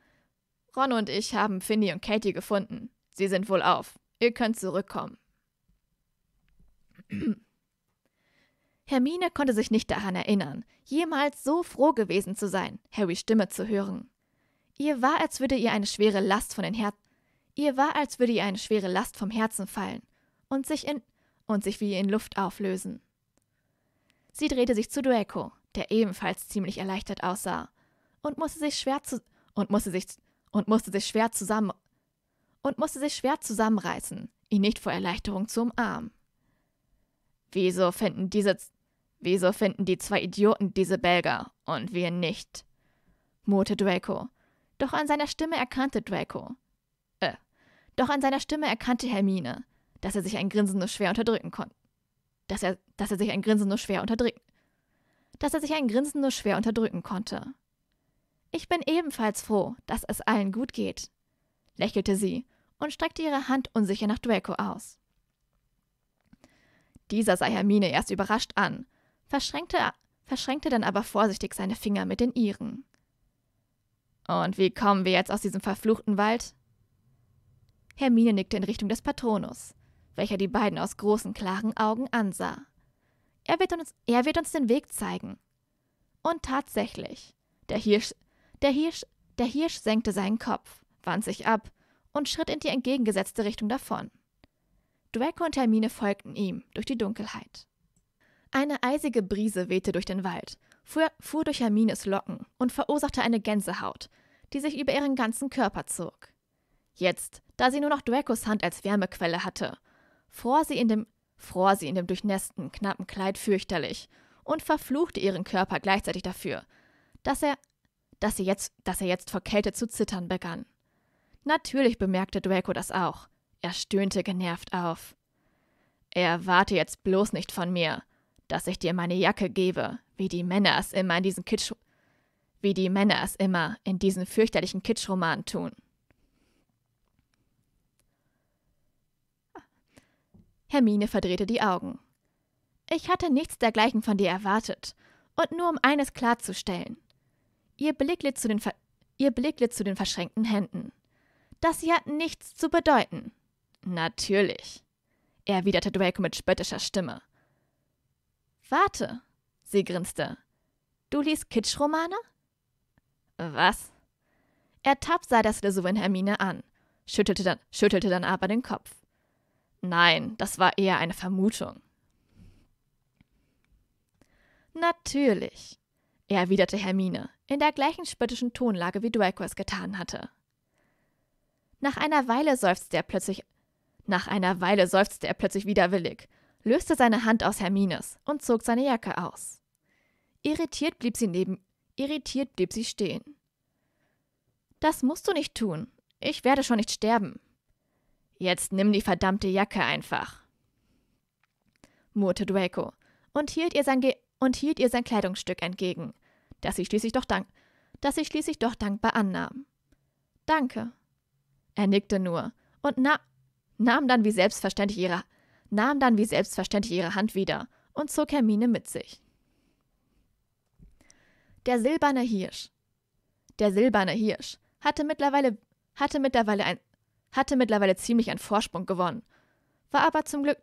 Ron und ich haben Finny und Katie gefunden. Sie sind wohl auf. Ihr könnt zurückkommen. Hermine konnte sich nicht daran erinnern, jemals so froh gewesen zu sein, Harrys Stimme zu hören. Ihr war, als würde ihr eine schwere Last von den Her ihr war, als würde ihr eine schwere Last vom Herzen fallen und sich in und sich wie in Luft auflösen. Sie drehte sich zu Dueco, der ebenfalls ziemlich erleichtert aussah, und musste sich schwer zu und musste sich und musste sich schwer zusammen und musste sich schwer zusammenreißen, ihn nicht vor Erleichterung zu umarmen. Wieso finden diese wieso finden die zwei Idioten diese Belger und wir nicht? murrte Draco. Doch an seiner Stimme erkannte Draco. Äh, doch an seiner Stimme erkannte Hermine, dass er sich ein Grinsen nur schwer unterdrücken konnte. Dass er, dass er sich ein Grinsen nur schwer unterdrücken. Dass er sich ein Grinsen nur schwer unterdrücken konnte. Ich bin ebenfalls froh, dass es allen gut geht, lächelte sie und streckte ihre Hand unsicher nach Draco aus. Dieser sah Hermine erst überrascht an, verschränkte, verschränkte dann aber vorsichtig seine Finger mit den ihren. Und wie kommen wir jetzt aus diesem verfluchten Wald? Hermine nickte in Richtung des Patronus, welcher die beiden aus großen, klaren Augen ansah. Er wird uns, er wird uns den Weg zeigen. Und tatsächlich, der Hirsch, der Hirsch, der Hirsch senkte seinen Kopf, wand sich ab und schritt in die entgegengesetzte Richtung davon. Draco und Hermine folgten ihm durch die Dunkelheit. Eine eisige Brise wehte durch den Wald, fuhr, fuhr durch Hermines Locken und verursachte eine Gänsehaut, die sich über ihren ganzen Körper zog. Jetzt, da sie nur noch Dracos Hand als Wärmequelle hatte, fror sie in dem, fror sie in dem durchnässten, knappen Kleid fürchterlich und verfluchte ihren Körper gleichzeitig dafür, dass er dass er jetzt, dass er jetzt vor Kälte zu zittern begann. Natürlich bemerkte Draco das auch. Er stöhnte genervt auf. Erwarte jetzt bloß nicht von mir, dass ich dir meine Jacke gebe, wie die Männer es immer in diesen Kitsch wie die Männer es immer in diesen fürchterlichen Kitschromanen tun. Hermine verdrehte die Augen. Ich hatte nichts dergleichen von dir erwartet, und nur um eines klarzustellen, Ihr Blick litt zu den, Ver ihr Blick litt zu den verschränkten Händen. Das hier hat nichts zu bedeuten. Natürlich, erwiderte Draco mit spöttischer Stimme. Warte, sie grinste. Du liest Kitschromane? Was? Er Ertappt sah das in Hermine an, schüttelte dann, schüttelte dann aber den Kopf. Nein, das war eher eine Vermutung. Natürlich erwiderte Hermine, in der gleichen spöttischen Tonlage, wie Draco es getan hatte. Nach einer Weile seufzte er plötzlich nach einer Weile seufzte er plötzlich widerwillig, löste seine Hand aus Hermines und zog seine Jacke aus. Irritiert blieb sie neben irritiert blieb sie stehen. Das musst du nicht tun. Ich werde schon nicht sterben. Jetzt nimm die verdammte Jacke einfach, murrte Draco und hielt ihr sein, Ge und hielt ihr sein Kleidungsstück entgegen das sie schließlich doch, dank das sie schließlich doch dankbar annahm. Danke. Er nickte nur und na nahm dann wie selbstverständlich ihre nahm dann wie selbstverständlich ihre Hand wieder und zog Hermine mit sich. Der silberne Hirsch. Der silberne Hirsch hatte mittlerweile hatte mittlerweile ein hatte mittlerweile ziemlich einen Vorsprung gewonnen, war aber zum Glück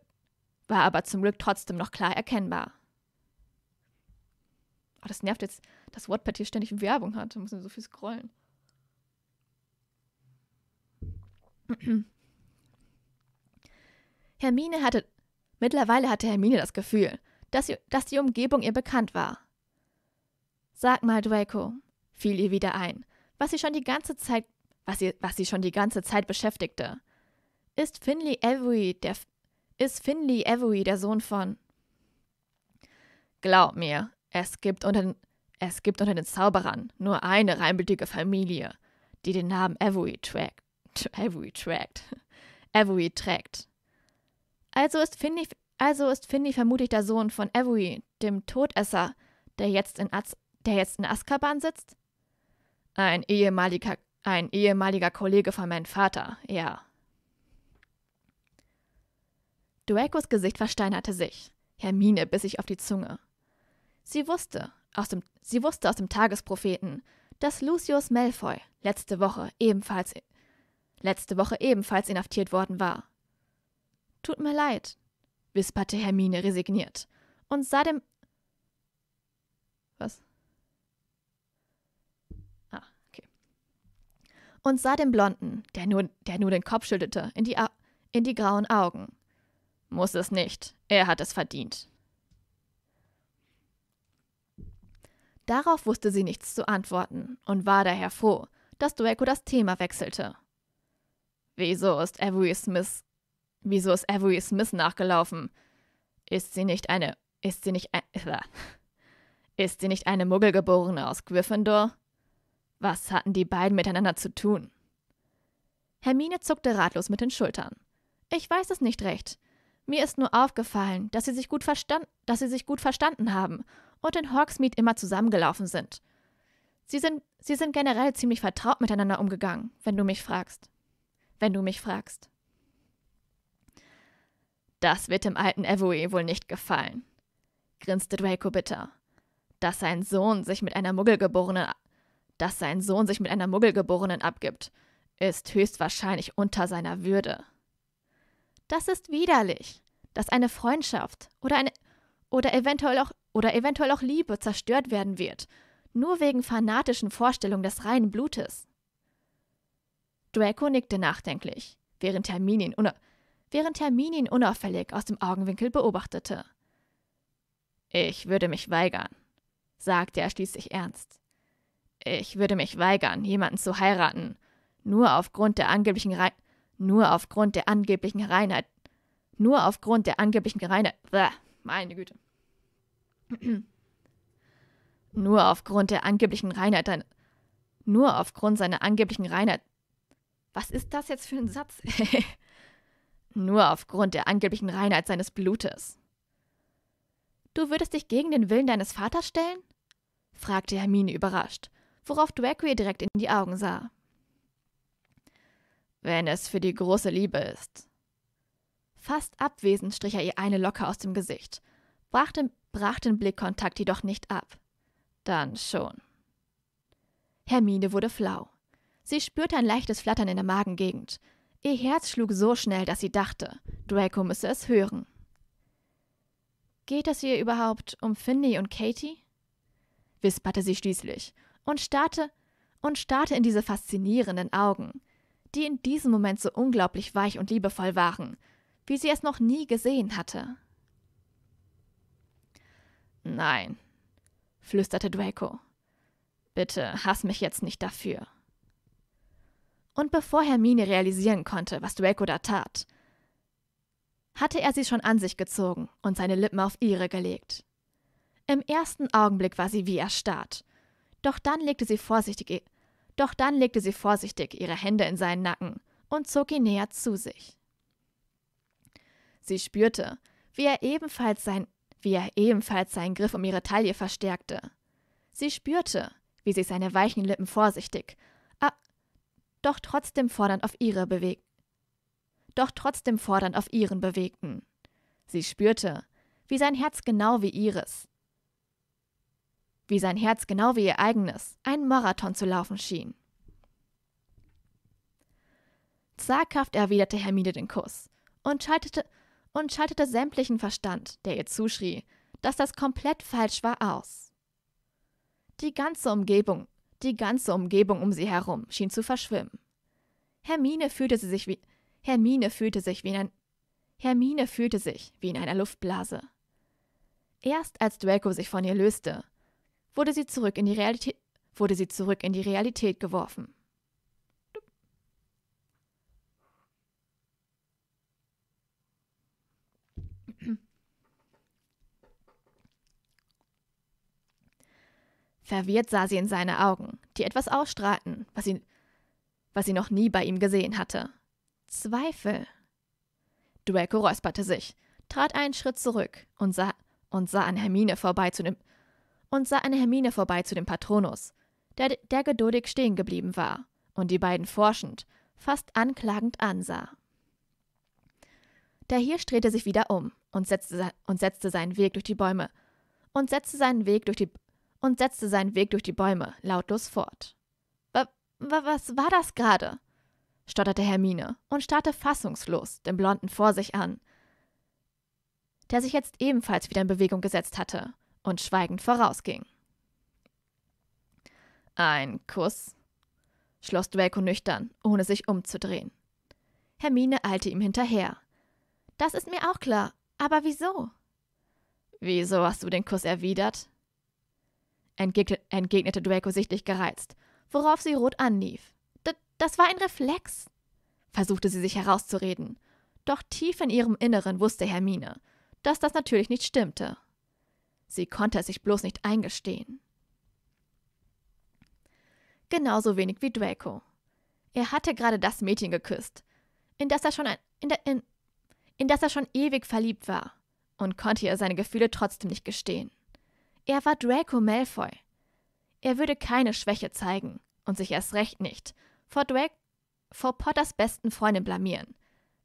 war aber zum Glück trotzdem noch klar erkennbar. Oh, das nervt jetzt dass Wattpad hier ständig Werbung hat. Da müssen wir so viel scrollen. Hermine hatte. Mittlerweile hatte Hermine das Gefühl, dass, sie, dass die Umgebung ihr bekannt war. Sag mal, Draco, fiel ihr wieder ein, was sie schon die ganze Zeit, was sie, was sie schon die ganze Zeit beschäftigte. Ist Finley Avery der, ist Finley Avery der Sohn von? Glaub mir, es gibt unter, den, es gibt unter den Zauberern nur eine reinbildige Familie, die den Namen Evoi trägt. Evoi trägt. Evoi trägt. Also ist Finny, also ist Finny vermutlich der Sohn von Evoi, dem Todesser, der jetzt in, Az der jetzt in Azkaban sitzt? Ein ehemaliger, ein ehemaliger Kollege von meinem Vater, ja. Duecos Gesicht versteinerte sich. Hermine biss sich auf die Zunge. Sie wusste, aus dem, sie wusste aus dem Tagespropheten, dass Lucius Malfoy letzte Woche ebenfalls letzte Woche ebenfalls inhaftiert worden war. Tut mir leid, wisperte Hermine resigniert und sah dem Was? Ah, okay. Und sah dem Blonden, der nur, der nur den Kopf schüttelte, in die, in die grauen Augen. Muss es nicht, er hat es verdient. Darauf wusste sie nichts zu antworten und war daher froh, dass Dweko das Thema wechselte. Wieso ist Avery Smith. Wieso ist Avery Smith nachgelaufen? Ist sie nicht eine. Ist sie nicht ein. Ist sie nicht eine Muggelgeborene aus Gryffindor? Was hatten die beiden miteinander zu tun? Hermine zuckte ratlos mit den Schultern. Ich weiß es nicht recht. Mir ist nur aufgefallen, dass sie sich gut, verstand dass sie sich gut verstanden haben und in Hawksmead immer zusammengelaufen sind. Sie sind, sie sind generell ziemlich vertraut miteinander umgegangen, wenn du mich fragst. Wenn du mich fragst. Das wird dem alten Evoe wohl nicht gefallen, grinste Draco bitter. Dass sein Sohn sich mit einer Muggelgeborenen, dass sein Sohn sich mit einer Muggelgeborenen abgibt, ist höchstwahrscheinlich unter seiner Würde. Das ist widerlich, dass eine Freundschaft oder eine oder eventuell auch oder eventuell auch Liebe zerstört werden wird, nur wegen fanatischen Vorstellungen des reinen Blutes. Draco nickte nachdenklich, während Hermine, während Hermine ihn unauffällig aus dem Augenwinkel beobachtete. Ich würde mich weigern, sagte er schließlich ernst. Ich würde mich weigern, jemanden zu heiraten, nur aufgrund der angeblichen Rein nur aufgrund der angeblichen Reinheit, nur aufgrund der angeblichen Reinheit. Bäh, meine Güte. Nur aufgrund der angeblichen Reinheit deiner. Nur aufgrund seiner angeblichen Reinheit. Was ist das jetzt für ein Satz? nur aufgrund der angeblichen Reinheit seines Blutes. Du würdest dich gegen den Willen deines Vaters stellen? fragte Hermine überrascht, worauf Dwagway direkt in die Augen sah. Wenn es für die große Liebe ist. Fast abwesend strich er ihr eine Locke aus dem Gesicht, brachte, brach den Blickkontakt jedoch nicht ab. Dann schon. Hermine wurde flau. Sie spürte ein leichtes Flattern in der Magengegend. Ihr Herz schlug so schnell, dass sie dachte, Draco müsse es hören. Geht es ihr überhaupt um Finley und Katie? wisperte sie schließlich und starrte und starrte in diese faszinierenden Augen, die in diesem Moment so unglaublich weich und liebevoll waren, wie sie es noch nie gesehen hatte. Nein, flüsterte Draco. Bitte hass mich jetzt nicht dafür. Und bevor Hermine realisieren konnte, was Draco da tat, hatte er sie schon an sich gezogen und seine Lippen auf ihre gelegt. Im ersten Augenblick war sie wie erstarrt, doch dann legte sie vorsichtig, doch dann legte sie vorsichtig ihre Hände in seinen Nacken und zog ihn näher zu sich. Sie spürte, wie er ebenfalls sein wie er ebenfalls seinen Griff um ihre Taille verstärkte. Sie spürte, wie sich seine weichen Lippen vorsichtig, ah, doch trotzdem fordernd auf ihre bewegten. Doch trotzdem fordernd auf ihren bewegten. Sie spürte, wie sein Herz genau wie ihres, wie sein Herz genau wie ihr eigenes einen Marathon zu laufen schien. Zaghaft erwiderte Hermine den Kuss und schaltete, und schaltete sämtlichen Verstand, der ihr zuschrie, dass das komplett falsch war, aus. Die ganze Umgebung, die ganze Umgebung um sie herum schien zu verschwimmen. Hermine fühlte sich wie Hermine fühlte sich wie in ein, Hermine fühlte sich wie in einer Luftblase. Erst als Draco sich von ihr löste, wurde sie zurück in die Realität, wurde sie zurück in die Realität geworfen. Verwirrt sah sie in seine Augen, die etwas ausstrahlten, was sie, was sie noch nie bei ihm gesehen hatte. Zweifel. Draco räusperte sich, trat einen Schritt zurück und sah, und sah an Hermine vorbei zu dem und sah an Hermine vorbei zu dem Patronus, der, der geduldig stehen geblieben war und die beiden forschend, fast anklagend ansah. Der Hirsch drehte sich wieder um und setzte, und setzte seinen Weg durch die Bäume und setzte seinen Weg durch die und setzte seinen Weg durch die Bäume lautlos fort. W was war das gerade? stotterte Hermine und starrte fassungslos den Blonden vor sich an, der sich jetzt ebenfalls wieder in Bewegung gesetzt hatte und schweigend vorausging. Ein Kuss, schloss Draco nüchtern, ohne sich umzudrehen. Hermine eilte ihm hinterher. Das ist mir auch klar, aber wieso? Wieso hast du den Kuss erwidert? entgegnete, entgegnete Draco sichtlich gereizt, worauf sie rot anlief. D das war ein Reflex, versuchte sie sich herauszureden. Doch tief in ihrem Inneren wusste Hermine, dass das natürlich nicht stimmte. Sie konnte es sich bloß nicht eingestehen. Genauso wenig wie Draco. Er hatte gerade das Mädchen geküsst, in das er schon, ein, in, de, in, in das er schon ewig verliebt war, und konnte ihr seine Gefühle trotzdem nicht gestehen. Er war Draco Malfoy. Er würde keine Schwäche zeigen und sich erst recht nicht vor, Drag vor Potters besten Freundin blamieren,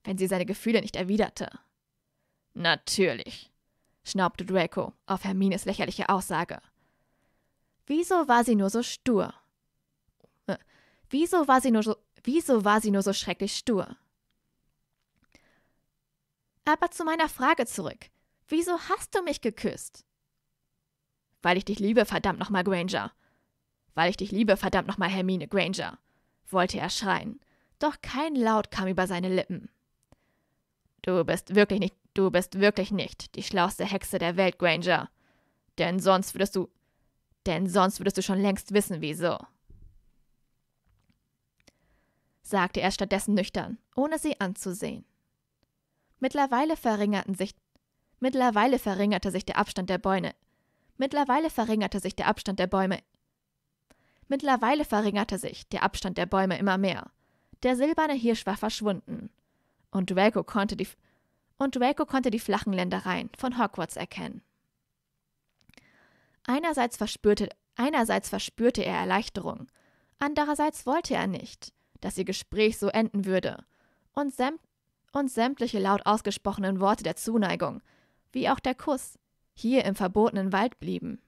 wenn sie seine Gefühle nicht erwiderte. Natürlich, schnaubte Draco auf Hermines lächerliche Aussage. Wieso war sie nur so stur? Äh, wieso war sie nur so, wieso war sie nur so schrecklich stur? Aber zu meiner Frage zurück. Wieso hast du mich geküsst? Weil ich dich liebe, verdammt nochmal Granger. Weil ich dich liebe, verdammt nochmal Hermine Granger, wollte er schreien, doch kein Laut kam über seine Lippen. Du bist wirklich nicht, du bist wirklich nicht die schlauste Hexe der Welt, Granger. Denn sonst würdest du, denn sonst würdest du schon längst wissen, wieso. sagte er stattdessen nüchtern, ohne sie anzusehen. Mittlerweile verringerten sich Mittlerweile verringerte sich der Abstand der Bäume, Mittlerweile verringerte sich der Abstand der Bäume. Mittlerweile verringerte sich der Abstand der Bäume immer mehr. Der silberne Hirsch war verschwunden. Und Draco konnte die, und Draco konnte die flachen Ländereien von Hogwarts erkennen. Einerseits verspürte, einerseits verspürte er Erleichterung, andererseits wollte er nicht, dass ihr Gespräch so enden würde, und, sämt, und sämtliche laut ausgesprochenen Worte der Zuneigung, wie auch der Kuss, hier im verbotenen Wald blieben.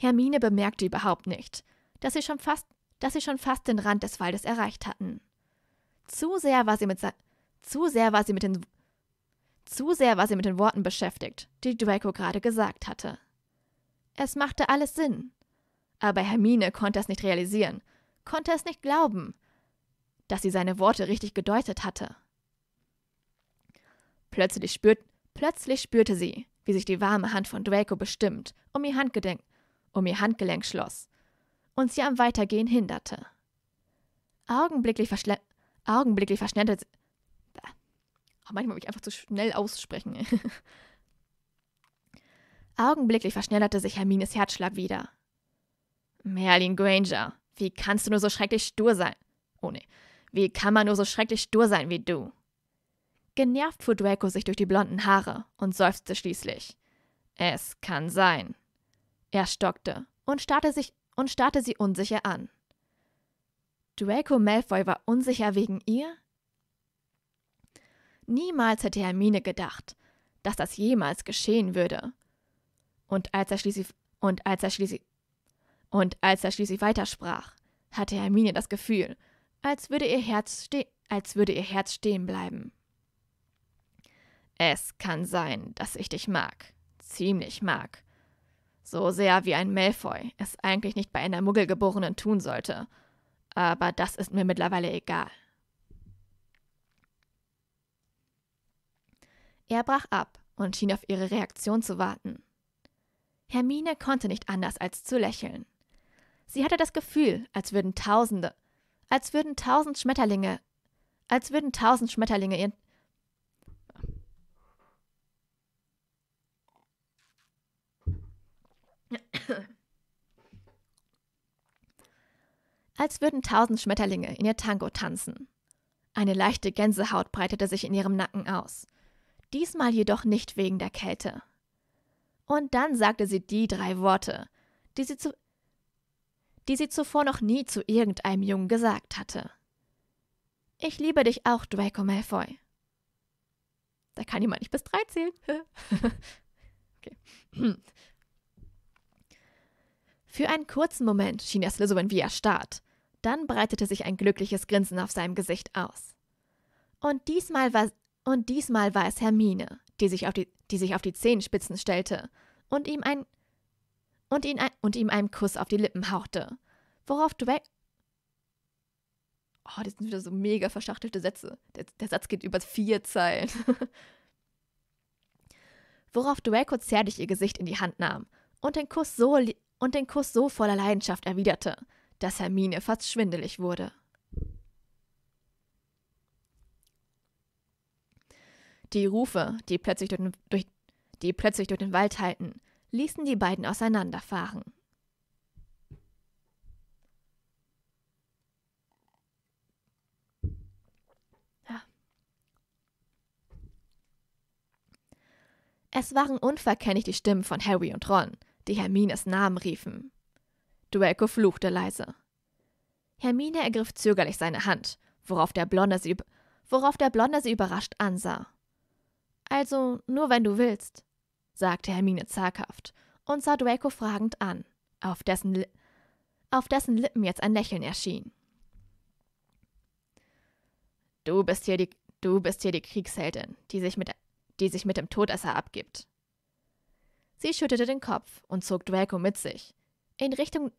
Hermine bemerkte überhaupt nicht, dass sie schon fast, dass sie schon fast den Rand des Waldes erreicht hatten. Zu sehr war sie mit, zu sehr war sie mit den zu sehr war sie mit den Worten beschäftigt, die Draco gerade gesagt hatte. Es machte alles Sinn. Aber Hermine konnte es nicht realisieren, konnte es nicht glauben, dass sie seine Worte richtig gedeutet hatte. Plötzlich, spürt, plötzlich spürte sie, wie sich die warme Hand von Draco bestimmt um ihr Handgelenk, um ihr Handgelenk schloss und sie am Weitergehen hinderte. Augenblicklich, verschle augenblicklich verschnellte sie. Oh, manchmal bin ich einfach zu schnell aussprechen. Augenblicklich verschnellerte sich Hermines Herzschlag wieder. Merlin Granger, wie kannst du nur so schrecklich stur sein? Oh nee, wie kann man nur so schrecklich stur sein wie du? Genervt fuhr Draco sich durch die blonden Haare und seufzte schließlich. Es kann sein. Er stockte und starrte, sich, und starrte sie unsicher an. Draco Malfoy war unsicher wegen ihr? Niemals hätte Hermine gedacht, dass das jemals geschehen würde. Und als er schließlich und als er schließlich und als er schließlich weitersprach, hatte Hermine das Gefühl, als würde ihr Herz, ste als würde ihr Herz stehen bleiben. Es kann sein, dass ich dich mag. Ziemlich mag. So sehr wie ein Malfoy es eigentlich nicht bei einer Muggelgeborenen tun sollte. Aber das ist mir mittlerweile egal. Er brach ab und schien auf ihre Reaktion zu warten. Hermine konnte nicht anders als zu lächeln. Sie hatte das Gefühl, als würden Tausende, als würden tausend Schmetterlinge, als würden tausend Schmetterlinge ihren Als würden tausend Schmetterlinge in ihr Tango tanzen. Eine leichte Gänsehaut breitete sich in ihrem Nacken aus. Diesmal jedoch nicht wegen der Kälte. Und dann sagte sie die drei Worte, die sie, zu, die sie zuvor noch nie zu irgendeinem Jungen gesagt hatte. Ich liebe dich auch, Draco Malfoy. Da kann jemand nicht bis drei zählen. okay. Für einen kurzen Moment schien er Slytherin wie erstarrt. Dann breitete sich ein glückliches Grinsen auf seinem Gesicht aus. Und diesmal war, und diesmal war es Hermine, die sich auf die, die, sich auf die Zehenspitzen stellte und ihm ein und ihn ein, und ihm einen Kuss auf die Lippen hauchte, worauf Drac Oh, das sind wieder so mega verschachtelte Sätze. Der, der Satz geht über vier Zeilen. worauf Draco zärtlich ihr Gesicht in die Hand nahm und den Kuss so, und den Kuss so voller Leidenschaft erwiderte, dass Hermine fast schwindelig wurde. Die Rufe, die plötzlich durch den, durch, die plötzlich durch den Wald hallten, ließen die beiden auseinanderfahren. Es waren unverkennlich die Stimmen von Harry und Ron, die Hermines Namen riefen. Duelko fluchte leise. Hermine ergriff zögerlich seine Hand, worauf der Blonde sie, worauf der Blonde sie überrascht ansah. Also nur wenn du willst, sagte Hermine zaghaft und sah Draco fragend an, auf dessen, auf dessen Lippen jetzt ein Lächeln erschien. Du bist hier die, du bist hier die Kriegsheldin, die sich, mit, die sich mit dem Todesser abgibt, Sie schüttelte den Kopf und zog Draco mit sich. In Richtung,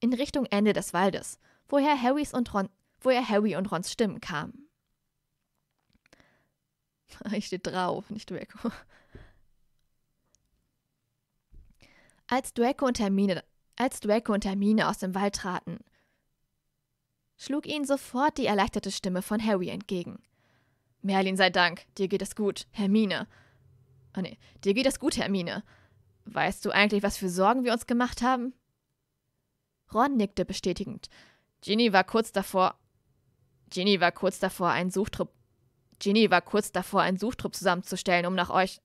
in Richtung Ende des Waldes, woher, Harrys und Ron, woher Harry und Rons Stimmen kamen. Ich stehe drauf, nicht Draco. Als Draco und Hermine, als Draco und Hermine aus dem Wald traten, schlug ihnen sofort die erleichterte Stimme von Harry entgegen. Merlin sei Dank, dir geht es gut, Hermine. Oh nee, dir geht das gut, Hermine. Weißt du eigentlich, was für Sorgen wir uns gemacht haben? Ron nickte bestätigend. Ginny war kurz davor. Ginny war kurz davor, einen Suchtrupp. Ginny war kurz davor, einen Suchtrupp zusammenzustellen, um nach euch.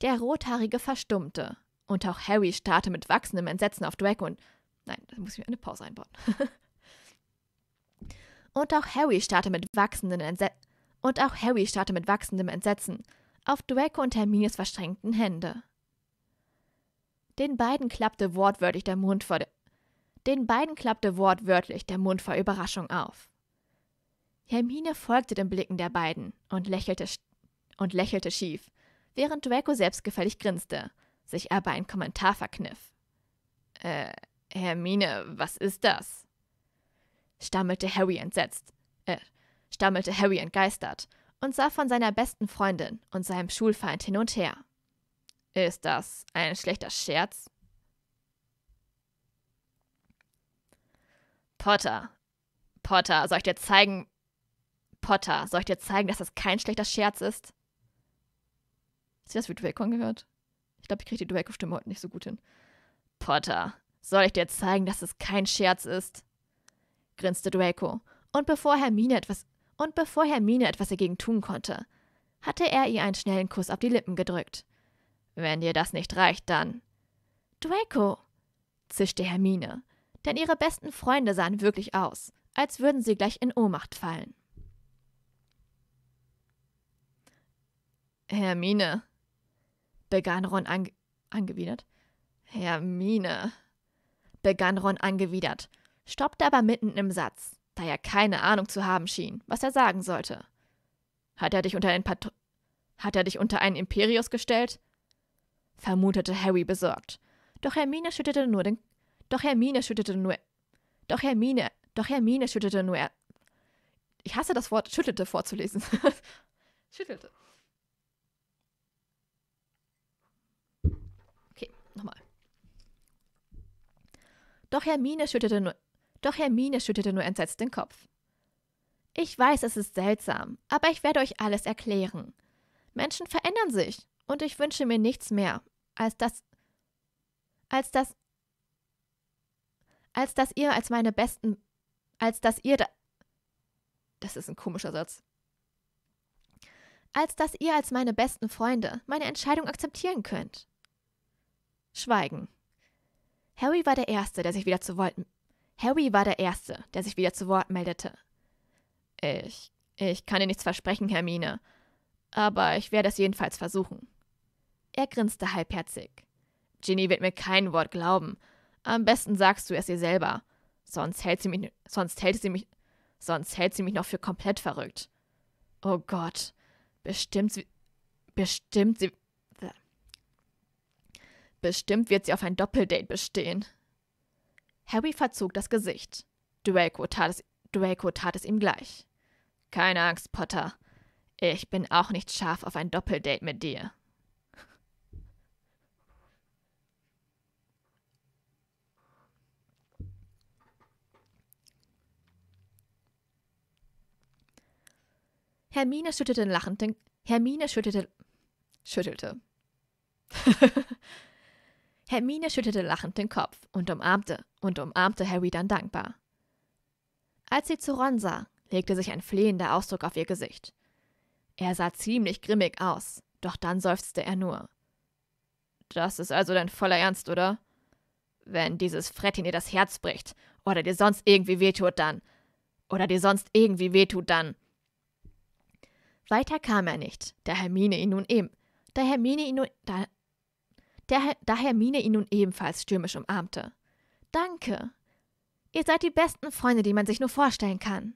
Der Rothaarige verstummte. Und auch Harry starrte mit wachsendem Entsetzen auf Draco und. Nein, da muss ich mir eine Pause einbauen. und auch Harry starrte mit wachsendem Entsetzen. Und auch Harry starrte mit wachsendem Entsetzen auf Draco und Hermines verschränkten Hände. Den beiden klappte wortwörtlich der Mund vor de den beiden klappte wortwörtlich der Mund vor Überraschung auf. Hermine folgte den Blicken der beiden und lächelte, und lächelte schief, während Draco selbstgefällig grinste, sich aber ein Kommentar verkniff. Äh, Hermine, was ist das? stammelte Harry entsetzt, äh, stammelte Harry entgeistert und sah von seiner besten Freundin und seinem Schulfeind hin und her. Ist das ein schlechter Scherz? Potter, Potter, soll ich dir zeigen. Potter, soll ich dir zeigen, dass das kein schlechter Scherz ist? Hast du das Dueckon gehört? Ich glaube, ich kriege die Duecko-Stimme heute nicht so gut hin. Potter, soll ich dir zeigen, dass es kein Scherz ist? grinste Draco. Und bevor Hermine etwas und bevor Hermine etwas dagegen tun konnte, hatte er ihr einen schnellen Kuss auf die Lippen gedrückt. Wenn dir das nicht reicht, dann. Draco! zischte Hermine, denn ihre besten Freunde sahen wirklich aus, als würden sie gleich in Ohnmacht fallen. Hermine, begann Ron ange angewidert. Hermine, begann Ron angewidert, stoppte aber mitten im Satz da er keine Ahnung zu haben schien, was er sagen sollte. Hat er dich unter einen Pat hat er dich unter einen Imperius gestellt? vermutete Harry besorgt. Doch Hermine schüttete nur den Doch Hermine schüttete nur Doch Hermine, doch Hermine schüttete nur Ich hasse das Wort schüttelte vorzulesen. schüttelte. Okay, nochmal. Doch Hermine schüttelte nur doch Hermine schüttelte nur entsetzt den Kopf. Ich weiß, es ist seltsam, aber ich werde euch alles erklären. Menschen verändern sich, und ich wünsche mir nichts mehr, als dass. als dass. als dass ihr als meine besten. als dass ihr da. Das ist ein komischer Satz. Als dass ihr als meine besten Freunde meine Entscheidung akzeptieren könnt. Schweigen. Harry war der Erste, der sich wieder zu Wort, Harry war der Erste, der sich wieder zu Wort meldete. Ich, ich kann dir nichts versprechen, Hermine, aber ich werde es jedenfalls versuchen. Er grinste halbherzig. Ginny wird mir kein Wort glauben. Am besten sagst du es ihr selber. Sonst hält sie mich, sonst hält sie mich, sonst hält sie mich noch für komplett verrückt. Oh Gott, bestimmt sie, bestimmt sie, bestimmt wird sie auf ein Doppeldate bestehen. Harry verzog das Gesicht. Draco tat es, Draco tat es ihm gleich. Keine Angst, Potter. Ich bin auch nicht scharf auf ein Doppeldate mit dir. Hermine schüttelte lachend den. Hermine schüttelte. schüttelte. Hermine schüttelte lachend den Kopf und umarmte und umarmte Harry dann dankbar. Als sie zu Ron sah, legte sich ein flehender Ausdruck auf ihr Gesicht. Er sah ziemlich grimmig aus, doch dann seufzte er nur. Das ist also dein voller Ernst, oder? Wenn dieses Frettchen dir das Herz bricht oder dir sonst irgendwie wehtut, dann. Oder dir sonst irgendwie wehtut, dann. Weiter kam er nicht, da Hermine ihn nun eben, da Hermine ihn nun, da, der, da Hermine ihn nun ebenfalls stürmisch umarmte. Danke. Ihr seid die besten Freunde, die man sich nur vorstellen kann.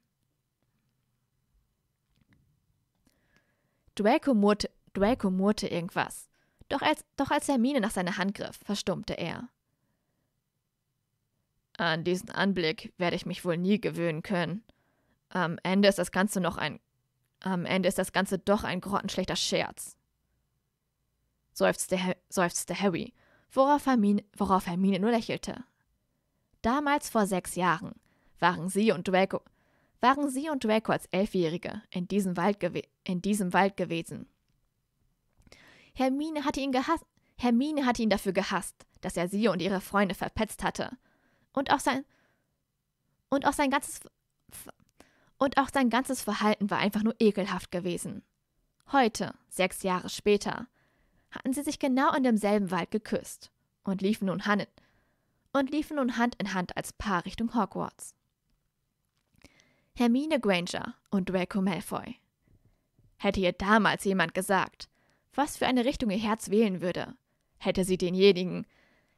Draco murrte, Draco murrte irgendwas. Doch als, doch als Hermine nach seiner Hand griff, verstummte er. An diesen Anblick werde ich mich wohl nie gewöhnen können. Am Ende ist das Ganze noch ein. Am Ende ist das Ganze doch ein grottenschlechter Scherz seufzte, seufzte Harry, worauf Hermine, worauf Hermine nur lächelte. Damals vor sechs Jahren waren sie und Draco, waren sie und Draco als Elfjährige in diesem Wald, in diesem Wald gewesen. Hermine hatte, ihn Hermine hatte ihn dafür gehasst, dass er sie und ihre Freunde verpetzt hatte. Und auch sein und auch sein ganzes und auch sein ganzes Verhalten war einfach nur ekelhaft gewesen. Heute, sechs Jahre später, hatten sie sich genau in demselben Wald geküsst und liefen nun Hand in, und liefen nun Hand in Hand als Paar Richtung Hogwarts. Hermine Granger und Draco Malfoy. Hätte ihr damals jemand gesagt, was für eine Richtung ihr Herz wählen würde, hätte sie denjenigen,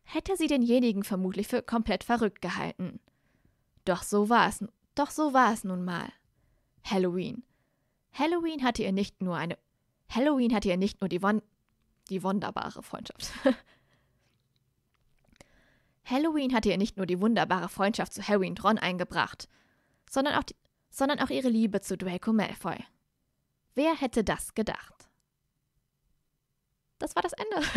hätte sie denjenigen vermutlich für komplett verrückt gehalten. Doch so war es, doch so war es nun mal. Halloween. Halloween hatte ihr nicht nur eine Halloween hatte ihr nicht nur die Wand die wunderbare Freundschaft. Halloween hatte ihr nicht nur die wunderbare Freundschaft zu Harry und Ron eingebracht, sondern auch, die, sondern auch ihre Liebe zu Draco Malfoy. Wer hätte das gedacht? Das war das Ende.